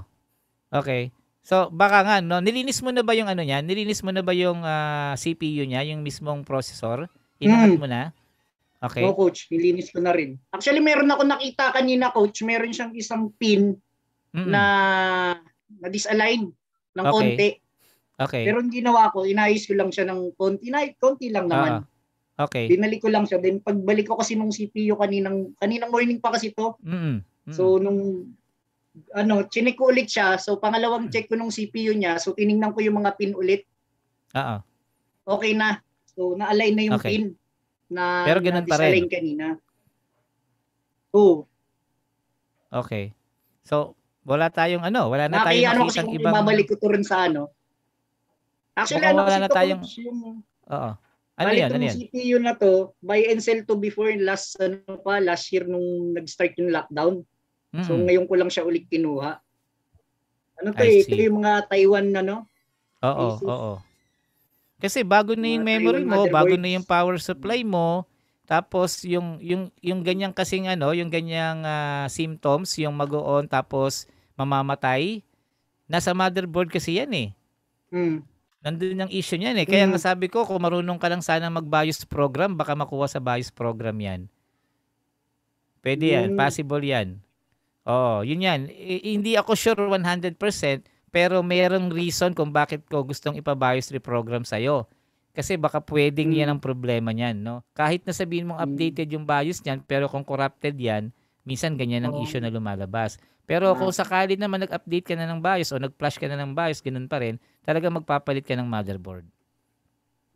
Okay. So, baka nga, no, nilinis mo na ba yung ano niya? Nilinis mo na ba yung uh, ah, CPU niya, yung mismong processor? Inakat mm. mo na? Okay. no, coach. Nilinis ko na rin. Actually, meron ako nakita kanina, coach. Meron siyang isang pin Mm-mm. na na-disalign ng okay. konti. Okay. Pero ang ginawa ko, inayos ko lang siya ng konti. Na, konti lang ah, naman. Uh-huh. Okay. Binalik ko lang siya. Then pagbalik ko kasi nung CPU kaninang, kaninang morning pa kasi to. mm Mm-hmm. So, nung ano, chinik ko ulit siya. So, pangalawang hmm. check ko nung CPU niya. So, tiningnan ko yung mga pin ulit. Oo. Ah, ah. Okay na. So, na-align na yung okay. pin na Pero ganun pa rin. kanina. So, oh. Okay. So, wala tayong ano, wala na tayong ano kasi ibang... Babalik ko to rin sa ano. Actually, ano wala na tayong... Yung... Oo. Ano yan? Ano yan? CPU na to, buy and sell to before last, ano pa, last year nung nag-start yung lockdown. Mm-hmm. So ngayon ko lang siya ulit kinuha. Ano to eh, ito yung mga Taiwan na no? Oo, oo. Kasi bago na yung mga memory Taiwan mo, bago na yung power supply mo, tapos yung yung yung ganyang kasing ano, yung ganyang uh, symptoms, yung mag-on tapos mamamatay, nasa motherboard kasi yan eh. Mm. Nandun yung issue niyan eh. Kaya mm. sabi ko, kung marunong ka lang sana mag-BIOS program, baka makuha sa BIOS program yan. Pwede yan. Mm. Possible yan. Oh, yun yan. I- hindi ako sure 100% pero merong reason kung bakit ko gustong ipa-bios reprogram sa sa'yo. Kasi baka pwedeng mm. yan ang hmm. problema niyan, no? Kahit na sabihin mong hmm. updated yung bios niyan, pero kung corrupted yan, minsan ganyan ang oh. issue na lumalabas. Pero ah. kung sakali naman nag-update ka na ng bios o nag-flash ka na ng bios, ganun pa rin, talaga magpapalit ka ng motherboard.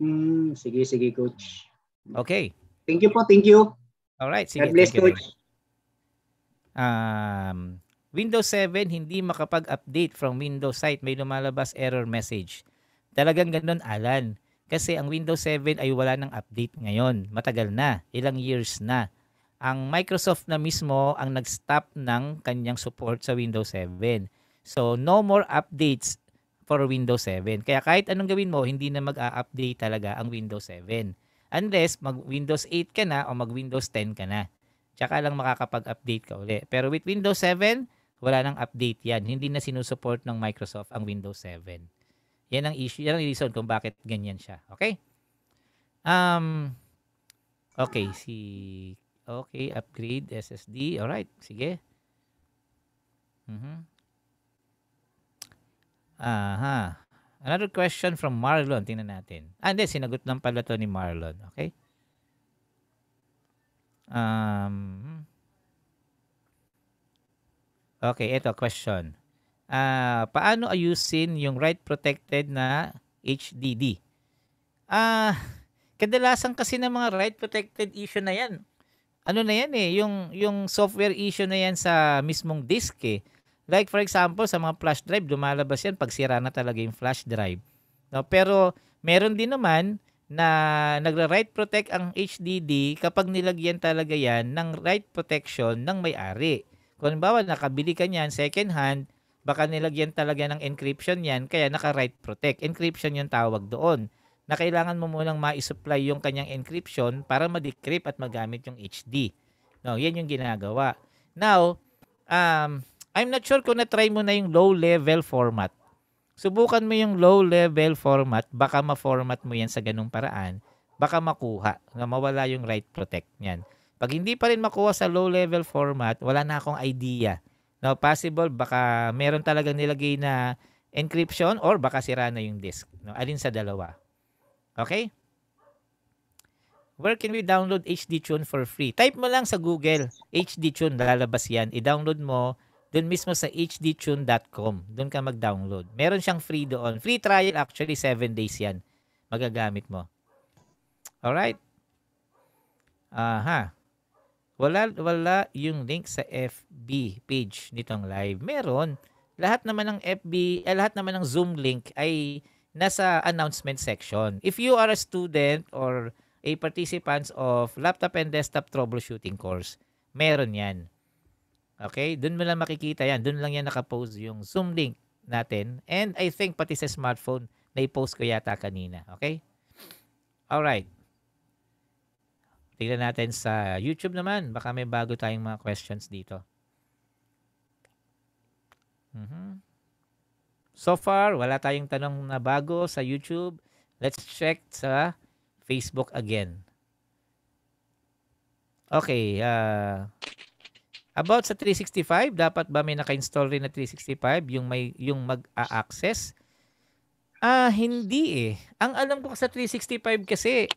Mm, sige, sige, coach. Okay. Thank you po, thank you. All right, sige. God bless, coach. Naman um, Windows 7 hindi makapag-update from Windows site. May lumalabas error message. Talagang ganun, Alan. Kasi ang Windows 7 ay wala ng update ngayon. Matagal na. Ilang years na. Ang Microsoft na mismo ang nag-stop ng kanyang support sa Windows 7. So, no more updates for Windows 7. Kaya kahit anong gawin mo, hindi na mag-a-update talaga ang Windows 7. Unless mag-Windows 8 ka na o mag-Windows 10 ka na tsaka lang makakapag-update ka uli. Pero with Windows 7, wala nang update yan. Hindi na sinusupport ng Microsoft ang Windows 7. Yan ang issue, yan ang reason kung bakit ganyan siya. Okay? Um, okay, si okay, upgrade SSD. All right, sige. Mm-hmm. Aha. Another question from Marlon. Tingnan natin. Ah, hindi. Sinagot lang pala to ni Marlon. Okay? Um, okay, ito question. Uh, paano ayusin yung right protected na HDD? Ah, uh, kadalasan kasi ng mga right protected issue na 'yan. Ano na 'yan eh, yung yung software issue na 'yan sa mismong disk eh. Like for example, sa mga flash drive, lumalabas 'yan pag sira na talaga yung flash drive. No, pero meron din naman na nagre right protect ang HDD kapag nilagyan talaga yan ng right protection ng may-ari. Kung halimbawa nakabili ka niyan second hand, baka nilagyan talaga ng encryption yan kaya naka-right protect. Encryption yung tawag doon na kailangan mo munang ma-supply yung kanyang encryption para ma-decrypt at magamit yung HD. No, yan yung ginagawa. Now, um, I'm not sure kung na-try mo na yung low-level format Subukan mo yung low-level format, baka ma-format mo yan sa ganung paraan, baka makuha, na mawala yung right protect niyan. Pag hindi pa rin makuha sa low-level format, wala na akong idea. No, possible, baka meron talagang nilagay na encryption or baka sira na yung disk. No, alin sa dalawa. Okay? Where can we download HD Tune for free? Type mo lang sa Google, HD Tune, lalabas yan. I-download mo, dun mismo sa hdtune.com. Dun ka mag-download. Meron siyang free doon. Free trial actually, 7 days yan. Magagamit mo. Alright? Aha. Wala, wala yung link sa FB page nitong live. Meron. Lahat naman ng FB, eh, lahat naman ng Zoom link ay nasa announcement section. If you are a student or a participant of laptop and desktop troubleshooting course, meron yan. Okay? Doon mo lang makikita yan. Doon lang yan nakapost yung Zoom link natin. And I think pati sa smartphone, na-post ko yata kanina. Okay? Alright. Tignan natin sa YouTube naman. Baka may bago tayong mga questions dito. Mm-hmm. So far, wala tayong tanong na bago sa YouTube. Let's check sa Facebook again. Okay. Uh, About sa 365, dapat ba may naka-install rin na 365 yung may yung mag-a-access? Ah, hindi eh. Ang alam ko sa 365 kasi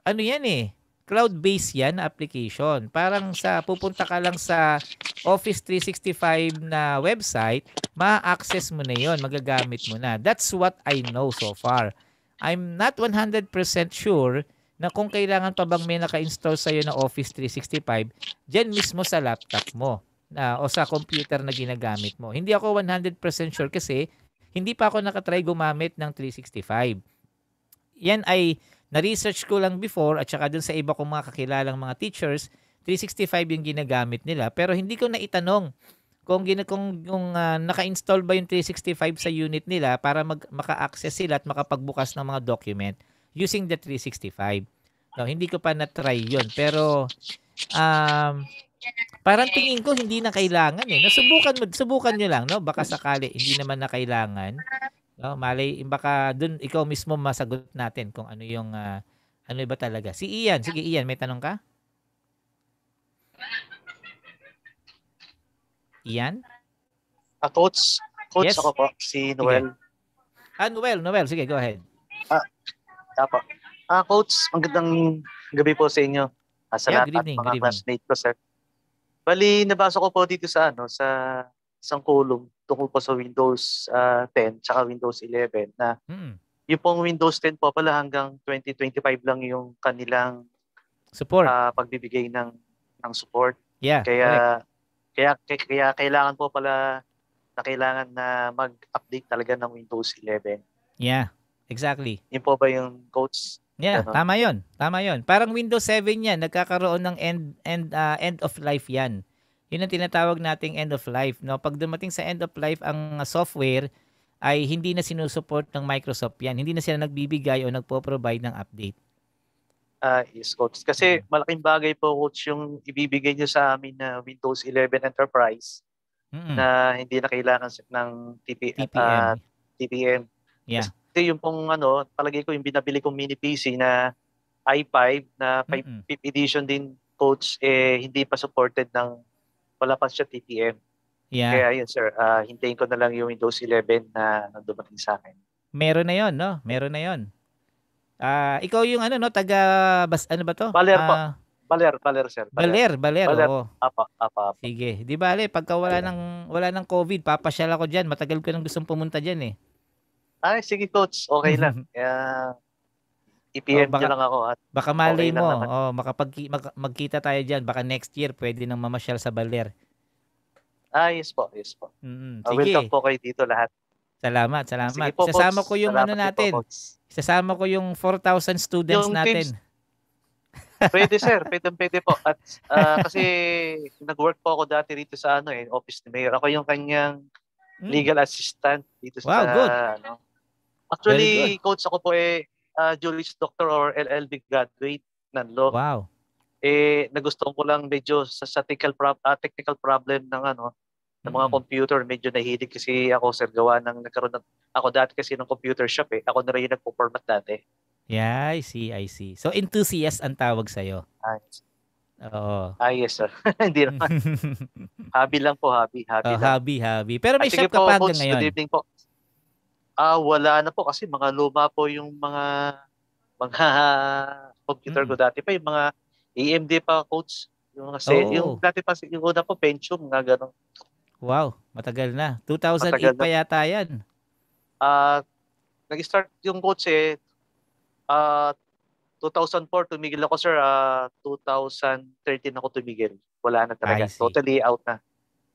ano 'yan eh, cloud-based 'yan application. Parang sa pupunta ka lang sa Office 365 na website, ma-access mo na 'yon, magagamit mo na. That's what I know so far. I'm not 100% sure na kung kailangan pa bang may naka-install sa'yo na Office 365, dyan mismo sa laptop mo uh, o sa computer na ginagamit mo. Hindi ako 100% sure kasi hindi pa ako nakatry gumamit ng 365. Yan ay na-research ko lang before at saka dun sa iba kong mga kakilalang mga teachers, 365 yung ginagamit nila. Pero hindi ko naitanong kung, gina, kung, kung uh, naka-install ba yung 365 sa unit nila para mag, maka-access sila at makapagbukas ng mga document using the 365. No, hindi ko pa na-try 'yon Pero, um, parang tingin ko hindi na kailangan eh. Nasubukan mo, subukan nyo lang, no? Baka sakali, hindi naman na kailangan. No, malay, baka doon ikaw mismo masagot natin kung ano yung, uh, ano ba talaga. Si Ian, sige Ian, may tanong ka? Ian? Ah, coach, coach yes? ako po, si Noel. Sige. Ah, Noel, Noel, sige, go ahead. Apo. Ah, coach, magandang gabi po sa inyo. Ah, sa yeah, lahat evening, mga classmates ko, sir. Bali, nabasa ko po dito sa ano sa isang kulong tungkol po sa Windows uh, ah, 10 tsaka Windows 11 na mm. yung pong Windows 10 po pala hanggang 2025 lang yung kanilang support uh, pagbibigay ng ng support. Yeah. Kaya correct. kaya kaya kailangan po pala na kailangan na mag-update talaga ng Windows 11. Yeah. Exactly. Yun po ba yung coach? Yeah, uh tama 'yon. Tama 'yon. Parang Windows 7 'yan, nagkakaroon ng end end uh, end of life 'yan. 'Yun ang tinatawag nating end of life, no? Pag dumating sa end of life ang ah, software ay hindi na sinusuport ng Microsoft 'yan. Hindi na sila nagbibigay o nagpo-provide ng update. Uh, yes, coach. Kasi mm. malaking bagay po, coach, yung ibibigay niyo sa amin na Windows 11 Enterprise Mm-mm. na hindi na kailangan ng TP, TPM. Uh, TPM. Yeah. Kasi kasi yung pong ano, palagi ko yung binabili kong mini PC na i5 na 5th mm-hmm. edition din coach eh hindi pa supported ng wala pa siya TPM. Yeah. Kaya yun sir, uh, hintayin ko na lang yung Windows 11 na dumating sa akin. Meron na yon, no? Meron na yon. Ah, uh, ikaw yung ano no, taga bas ano ba to? Baler uh, po. Ah. Baler, Baler sir. Baler, Baler, Baler oo. Apa, apa, apa. Sige. Di bale, pagka wala yeah. ng wala ng COVID, papasyal ako diyan. Matagal ko nang gustong pumunta diyan eh. Ay, sige coach, okay lang. Yeah. i-PM oh, baka, lang ako. At baka mali okay mo, oh, makapag, mag, magkita tayo dyan. Baka next year pwede nang mamasyal sa Baler. Ay, ah, yes po, yes po. mm Sige. welcome po kayo dito lahat. Salamat, salamat. Sige po, Sasama po, ko yung salamat ano natin. Po, Sasama ko yung 4,000 students yung natin. Teams, pwede sir, pwede pwede po. At uh, kasi nag-work po ako dati rito sa ano eh, office ni Mayor. Ako yung kanyang mm. legal assistant dito wow, sa good. ano, Actually, coach ako po eh, uh, ah, Juris Doctor or LLB graduate ng law. Wow. Eh, nagustuhan ko lang medyo sa, sa technical, prob, uh, technical problem ng ano, ng mga mm. computer, medyo nahilig kasi ako sir gawa ng nagkaroon ng, ako dati kasi ng computer shop eh. Ako na rin yung nagpo-format dati. Yeah, I see, I see. So enthusiast ang tawag sa iyo. Oh. Ah, yes, sir. Hindi naman. hobby lang po, hobby. Hobby, oh, lang. hobby, hobby. Pero may At ah, shop ka po, pa hanggang ngayon. Good evening po. Ah, wala na po kasi mga luma po yung mga mga computer mm. ko hmm. dati pa yung mga AMD pa coach yung mga sale, oh. yung dati pa yung una po Pentium nga ganun. Wow, matagal na. 2008 matagal pa na. yata yan. Ah, uh, nag-start yung coach eh uh, ah, 2004 tumigil ako sir, uh, ah, 2013 ako tumigil. Wala na talaga. Totally out na.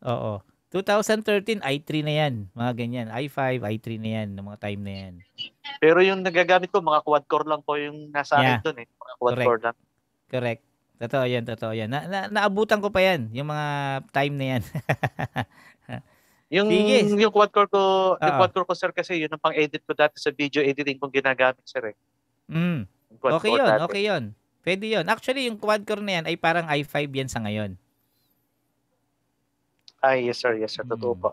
Oo. 2013, i3 na yan. Mga ganyan. i5, i3 na yan. Ng mga time na yan. Pero yung nagagamit ko, mga quad-core lang po yung nasa yeah. akin doon eh. Mga quad-core lang. Correct. Totoo yan, totoo yan. Na, na, naabutan ko pa yan, yung mga time na yan. yung, Sige. yung quad-core ko, Uh-oh. yung quad-core ko sir kasi yun ang pang-edit ko dati sa video editing kong ginagamit sir eh. Mm. Okay yun, dati. okay yun. Pwede yun. Actually, yung quad-core na yan ay parang i5 yan sa ngayon. Ay, yes sir, yes sir. Totoo hmm. po.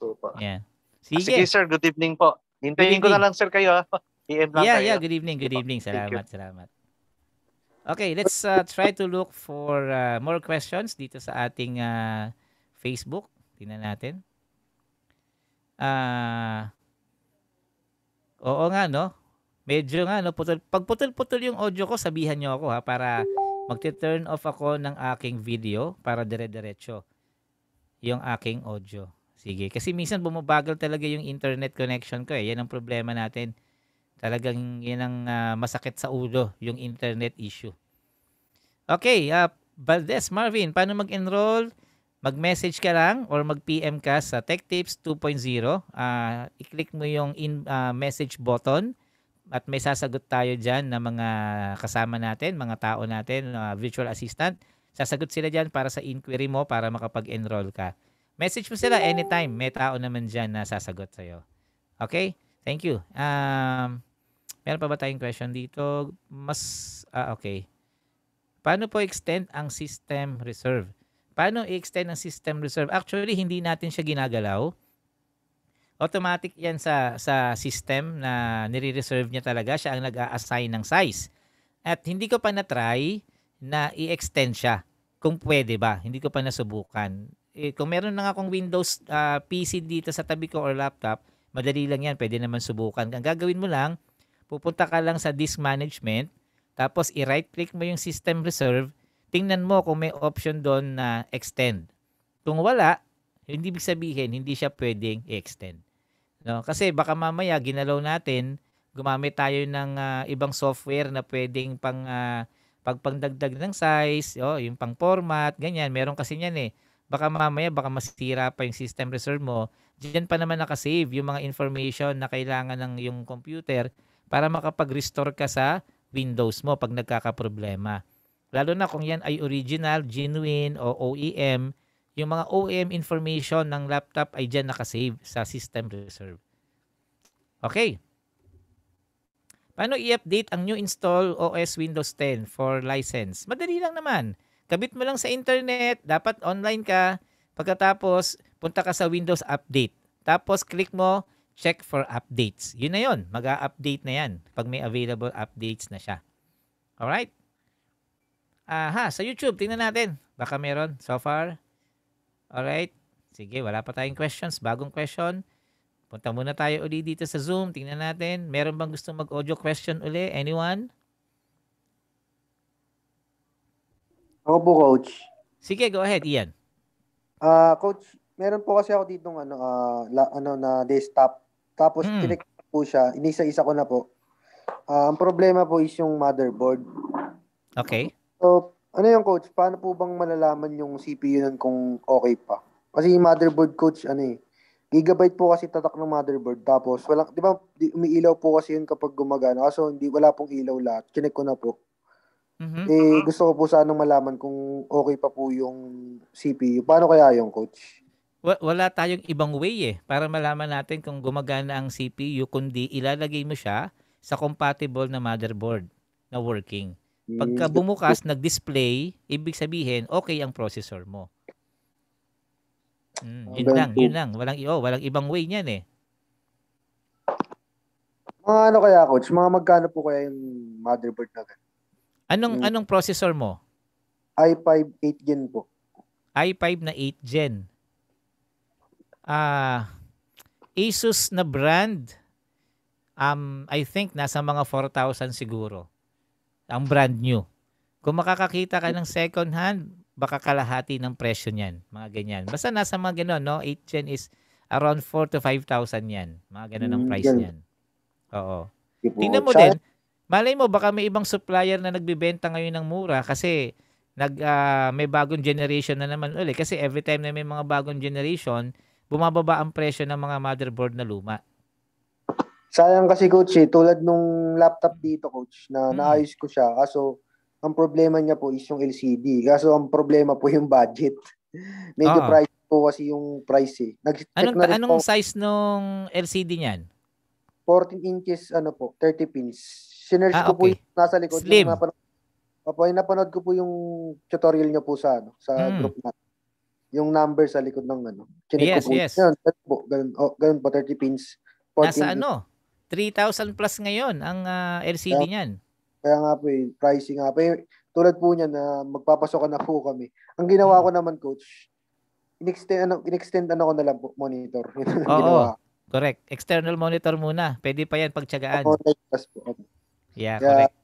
Totoo po. Yeah. Ah, sige. Sige sir, good evening po. Hintayin ko na lang sir kayo ha. PM e lang yeah, kayo. Yeah, good evening, good evening. Salamat, salamat. Okay, let's uh, try to look for uh, more questions dito sa ating uh, Facebook. Tingnan natin. Ah uh, Oo nga no. Medyo nga no putol. Pag putol-putol yung audio ko, sabihan niyo ako ha para magte-turn off ako ng aking video para dire-diretso yung aking audio. Sige, kasi minsan bumabagal talaga yung internet connection ko eh. Yan ang problema natin. Talagang yan ang uh, masakit sa ulo, yung internet issue. Okay, uh, Valdez, Marvin, paano mag-enroll? Mag-message ka lang or mag-PM ka sa Tech Tips 2.0. Uh, ah, i-click mo yung in, uh, message button at may sasagot tayo dyan na mga kasama natin, mga tao natin, uh, virtual assistant. Sasagot sila dyan para sa inquiry mo para makapag-enroll ka. Message mo sila anytime. May tao naman dyan na sasagot sa'yo. Okay? Thank you. Um, meron pa ba tayong question dito? Mas, ah, okay. Paano po extend ang system reserve? Paano i-extend ang system reserve? Actually, hindi natin siya ginagalaw. Automatic yan sa, sa system na nire-reserve niya talaga. Siya ang nag-a-assign ng size. At hindi ko pa na-try na i-extend siya kung pwede ba. Hindi ko pa nasubukan. Eh, kung meron na akong Windows uh, ah, PC dito sa tabi ko or laptop, madali lang yan. Pwede naman subukan. Ang gagawin mo lang, pupunta ka lang sa disk management, tapos i-right click mo yung system reserve, tingnan mo kung may option doon na extend. Kung wala, hindi ibig sabihin, hindi siya pwedeng i-extend. No? Kasi baka mamaya ginalaw natin, gumamit tayo ng uh, ibang software na pwedeng pang uh, pagpangdagdag ng size, oh, yung pang format, ganyan. Meron kasi niyan eh. Baka mamaya, baka masira pa yung system reserve mo. Diyan pa naman nakasave yung mga information na kailangan ng yung computer para makapag-restore ka sa Windows mo pag nagkakaproblema. Lalo na kung yan ay original, genuine, o OEM, yung mga OEM information ng laptop ay dyan nakasave sa system reserve. Okay. Paano i-update ang new install OS Windows 10 for license? Madali lang naman. Kabit mo lang sa internet, dapat online ka. Pagkatapos, punta ka sa Windows Update. Tapos, click mo, check for updates. Yun na yun. Mag-update na yan pag may available updates na siya. Alright? Aha, sa YouTube, tingnan natin. Baka meron so far. Alright? Sige, wala pa tayong questions. Bagong question. Punta muna tayo uli dito sa Zoom. Tingnan natin. Meron bang gustong mag-audio question uli? Anyone? Ako po, Coach. Sige, go ahead, Ian. Uh, coach, meron po kasi ako dito ng ano, uh, la, ano na desktop. Tapos, mm. tinik po siya. Inisa-isa ko na po. Uh, ang problema po is yung motherboard. Okay. So, ano yung coach? Paano po bang malalaman yung CPU nun kung okay pa? Kasi yung motherboard coach, ano eh, Gigabyte po kasi tatak ng motherboard. Tapos, wala di ba, umiilaw po kasi yun kapag gumagana. Kaso, hindi, wala pong ilaw lahat. Kinek ko na po. Mm-hmm. Eh, gusto ko po sanang malaman kung okay pa po yung CPU. Paano kaya yung coach? wala tayong ibang way eh para malaman natin kung gumagana ang CPU kundi ilalagay mo siya sa compatible na motherboard na working. Pagka hmm. bumukas, nag-display, ibig sabihin, okay ang processor mo. Mm, yun lang, yun lang. Walang, oh, walang ibang way niyan eh. Mga ano kaya, coach? Mga magkano po kaya yung motherboard na ganun? Anong, hmm. anong processor mo? i5 8 gen po. i5 na 8 gen. Ah, uh, Asus na brand, um, I think nasa mga 4,000 siguro. Ang brand new. Kung makakakita ka ng second hand, baka kalahati ng presyo niyan. Mga ganyan. Basta nasa mga ganoon, no? 8 gen is around 4 to 5,000 yan. Mga ganoon ang hmm, price mm, niyan. Oo. Tingnan mo din. Malay mo, baka may ibang supplier na nagbebenta ngayon ng mura kasi nag, uh, may bagong generation na naman ulit. Kasi every time na may mga bagong generation, bumababa ang presyo ng mga motherboard na luma. Sayang kasi coach eh, tulad nung laptop dito coach na hmm. naayos ko siya. Kaso ang problema niya po is yung LCD. Kaso ang problema po yung budget. Medyo Oo. Ah. price po kasi yung price eh. Nag-check anong, na rin anong po, size nung LCD niyan? 14 inches, ano po, 30 pins. Sinerge ah, ko po yung nasa likod. Slim. Yung napanood, opo, yung napanood ko po yung tutorial niyo po sa, ano, sa mm. group natin. Yung number sa likod ng ano. Yes, yes. Yan, ganun po, ganun, oh, ganun po, 30 pins. 14 nasa ano? 3,000 plus ngayon ang uh, ah, LCD yeah. niyan. Kaya nga po eh, pricing nga po eh. Tulad po niya na magpapasok na po kami. Ang ginawa ko mm. naman coach, inextend ano inextend ano ko na lang po, monitor. Oo. correct. External monitor muna. Pwede pa 'yan pagtiyagaan. Online class po. Okay. Yeah, Kaya, correct.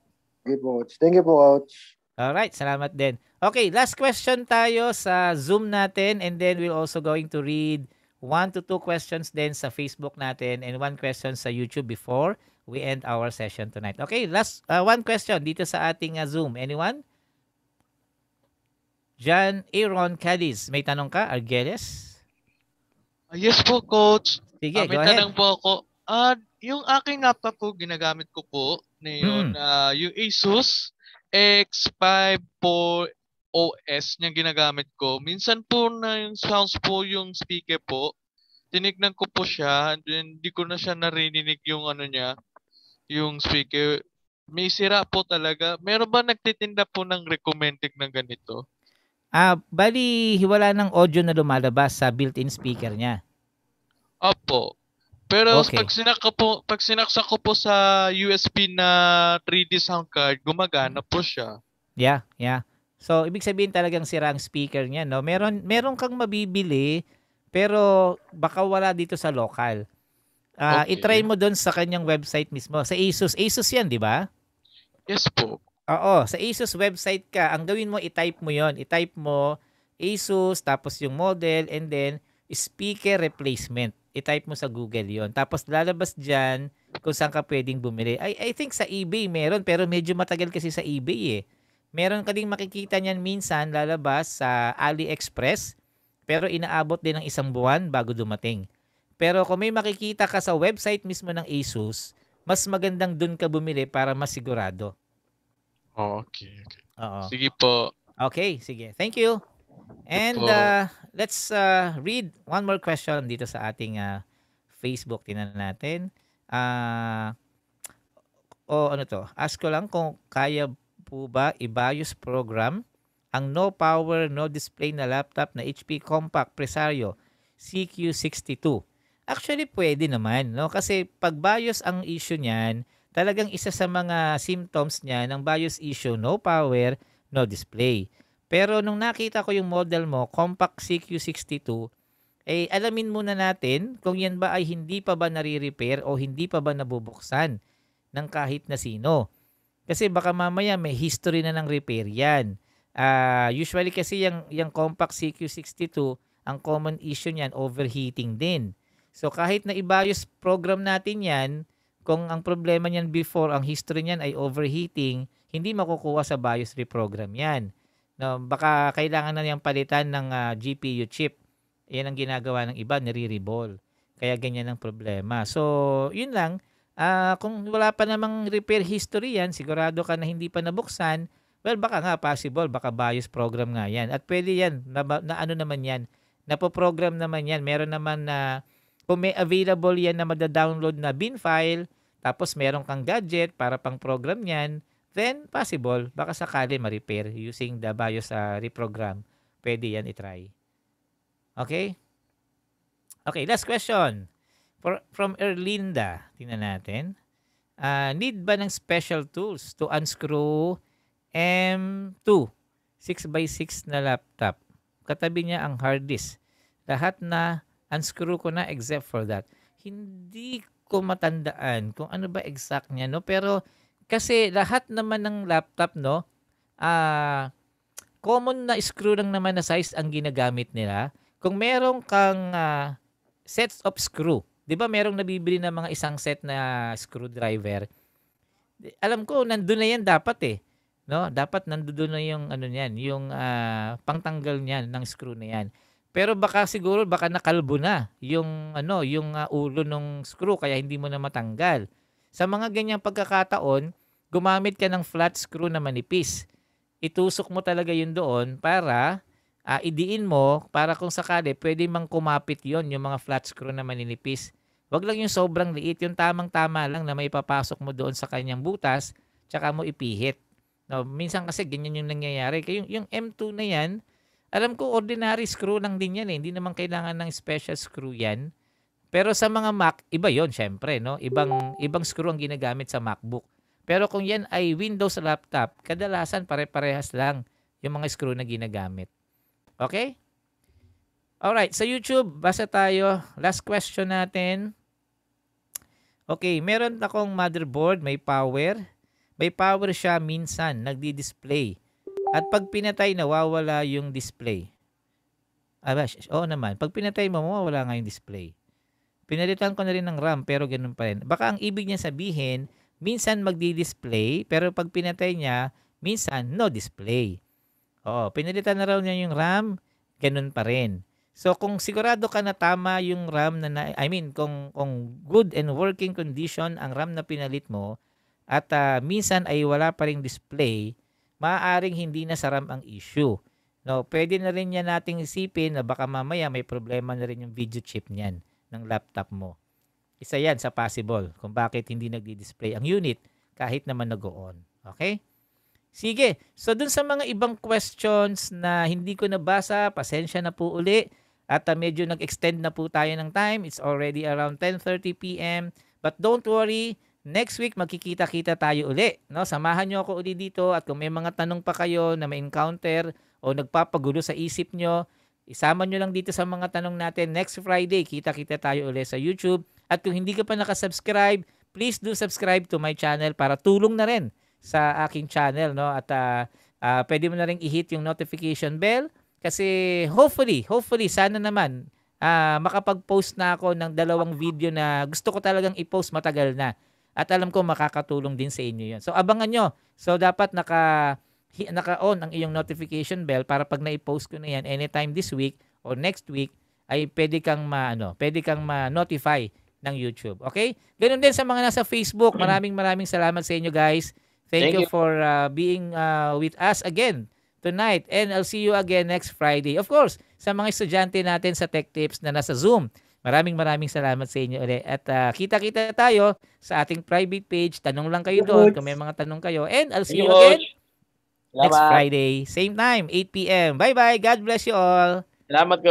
Thank you po, coach. Thank you po, coach. All right, salamat din. Okay, last question tayo sa Zoom natin and then we'll also going to read one to two questions then sa Facebook natin and one question sa YouTube before we end our session tonight. Okay, last uh, one question dito sa ating uh, Zoom. Anyone? John Aaron Cadiz, may tanong ka, Argeles? Ah, yes po, coach. Sige, uh, may go tanong po ako. Uh, yung aking laptop po, ginagamit ko po ngayon, mm. uh, yung Asus X54 OS niya ginagamit ko. Minsan po na yung sounds po yung speaker po, tinignan ko po siya, hindi ko na siya narinig yung ano niya, yung speaker, may sira po talaga. Meron ba nagtitinda po ng recommended ng ganito? Ah, bali, hiwala ng audio na lumalabas sa built-in speaker niya. Opo. Pero okay. pag, sinaka po, pag sinaksa ko po sa USB na 3D sound card, gumagana po siya. Yeah, yeah. So, ibig sabihin talagang sira ang speaker niya, no? Meron, meron kang mabibili, pero baka wala dito sa local. Uh, okay. I-try mo doon sa kanyang website mismo. Sa Asus. Asus yan, di ba? Yes po. Oo. Sa Asus website ka, ang gawin mo, i-type mo yon I-type mo Asus, tapos yung model, and then speaker replacement. I-type mo sa Google yon Tapos lalabas dyan kung saan ka pwedeng bumili. I, I think sa eBay meron, pero medyo matagal kasi sa eBay eh. Meron ka ding makikita niyan minsan lalabas sa AliExpress pero inaabot din ng isang buwan bago dumating. Pero kung may makikita ka sa website mismo ng Asus, mas magandang dun ka bumili para masigurado. Oh, okay, okay. Oo. Sige po. Okay, sige. Thank you. And uh, let's uh, read one more question dito sa ating uh, Facebook. Tinan natin. Uh, o oh, ano to? Ask ko lang kung kaya po ba i-BIOS program ang no power, no display na laptop na HP Compact Presario CQ62 Actually, pwede naman, no? Kasi pag bias ang issue niyan, talagang isa sa mga symptoms niya ng bias issue, no power, no display. Pero nung nakita ko yung model mo, Compact CQ62, eh alamin muna natin kung yan ba ay hindi pa ba nare-repair o hindi pa ba nabubuksan ng kahit na sino. Kasi baka mamaya may history na ng repair yan. Uh, usually kasi yung, yung compact CQ62, ang common issue niyan, overheating din. So kahit na i-bias program natin yan, kung ang problema niyan before, ang history niyan ay overheating, hindi makukuha sa BIOS reprogram yan. No, baka kailangan na niyang palitan ng uh, ah, GPU chip. Yan ang ginagawa ng iba, nire-reball. Kaya ganyan ang problema. So, yun lang. Uh, kung wala pa namang repair history yan, sigurado ka na hindi pa nabuksan, well, baka nga possible, baka BIOS program nga yan. At pwede yan, na, na ano naman yan, napoprogram naman yan. Meron naman na uh, kung may available yan na madadownload na bin file, tapos meron kang gadget para pang program yan, then possible, baka sakali ma-repair using the BIOS uh, reprogram. Pwede yan itry. Okay? Okay, last question. For, from Erlinda, tingnan natin. Uh, need ba ng special tools to unscrew M2 6x6 na laptop? Katabi niya ang hard disk. Lahat na unscrew ko na except for that. Hindi ko matandaan kung ano ba exact niya, no? Pero kasi lahat naman ng laptop, no? Ah, uh, common na screw lang naman na size ang ginagamit nila. Kung merong kang uh, sets of screw, 'di ba merong nabibili na mga isang set na screwdriver. Alam ko nandoon na 'yan dapat eh. No, dapat nandoon na 'yung ano niyan, 'yung uh, pangtanggal niyan ng screw na 'yan. Pero baka siguro baka nakalbo na yung ano, yung uh, ulo ng screw kaya hindi mo na matanggal. Sa mga ganyang pagkakataon, gumamit ka ng flat screw na manipis. Itusok mo talaga yun doon para uh, idiin mo para kung sakali pwede mang kumapit yon yung mga flat screw na maninipis. Huwag lang yung sobrang liit, yung tamang-tama lang na may papasok mo doon sa kanyang butas tsaka mo ipihit. No, minsan kasi ganyan yung nangyayari. Kaya yung, yung M2 na yan, alam ko, ordinary screw lang din yan eh. Hindi naman kailangan ng special screw yan. Pero sa mga Mac, iba yon syempre, no? Ibang, ibang screw ang ginagamit sa MacBook. Pero kung yan ay Windows laptop, kadalasan pare-parehas lang yung mga screw na ginagamit. Okay? All right, sa YouTube, basa tayo. Last question natin. Okay, meron akong motherboard, may power. May power siya minsan, nagdi-display. At pag pinatay, nawawala yung display. Ah, oo naman. Pag pinatay mo, mawawala nga yung display. Pinalitan ko na rin ng RAM pero ganun pa rin. Baka ang ibig niya sabihin, minsan magdi-display pero pag pinatay niya, minsan no display. Oo, pinalitan na raw niya yung RAM, ganun pa rin. So kung sigurado ka na tama yung RAM na, na I mean kung kung good and working condition ang RAM na pinalit mo at uh, minsan ay wala pa ring display, maaaring hindi na saram ang issue. No, pwede na rin niya nating isipin na baka mamaya may problema na rin yung video chip niyan ng laptop mo. Isa yan sa possible kung bakit hindi nagdi-display ang unit kahit naman nag-on. Okay? Sige. So, dun sa mga ibang questions na hindi ko nabasa, pasensya na po uli. At uh, medyo nag-extend na po tayo ng time. It's already around 10.30 p.m. But don't worry, next week magkikita-kita tayo uli. No? Samahan nyo ako uli dito at kung may mga tanong pa kayo na may encounter o nagpapagulo sa isip nyo, isama nyo lang dito sa mga tanong natin. Next Friday, kita-kita tayo uli sa YouTube. At kung hindi ka pa nakasubscribe, please do subscribe to my channel para tulong na rin sa aking channel. No? At uh, uh, pwede mo na rin i-hit yung notification bell kasi hopefully, hopefully, sana naman uh, makapag-post na ako ng dalawang video na gusto ko talagang i-post matagal na. At alam ko makakatulong din sa inyo 'yon. So abangan nyo. So dapat naka naka-on ang iyong notification bell para pag na-post ko na 'yan anytime this week or next week ay pwede kang maano, pwede kang ma-notify ng YouTube. Okay? Ganun din sa mga nasa Facebook. Maraming maraming salamat sa inyo guys. Thank, Thank you, you for uh, being uh, with us again tonight and I'll see you again next Friday. Of course, sa mga estudyante natin sa Tech Tips na nasa Zoom. Maraming maraming salamat sa inyo ulit. At uh, kita-kita tayo sa ating private page. Tanong lang kayo doon kung may mga tanong kayo. And I'll see you again next Friday. Same time, 8 p.m. Bye-bye. God bless you all. Salamat ko.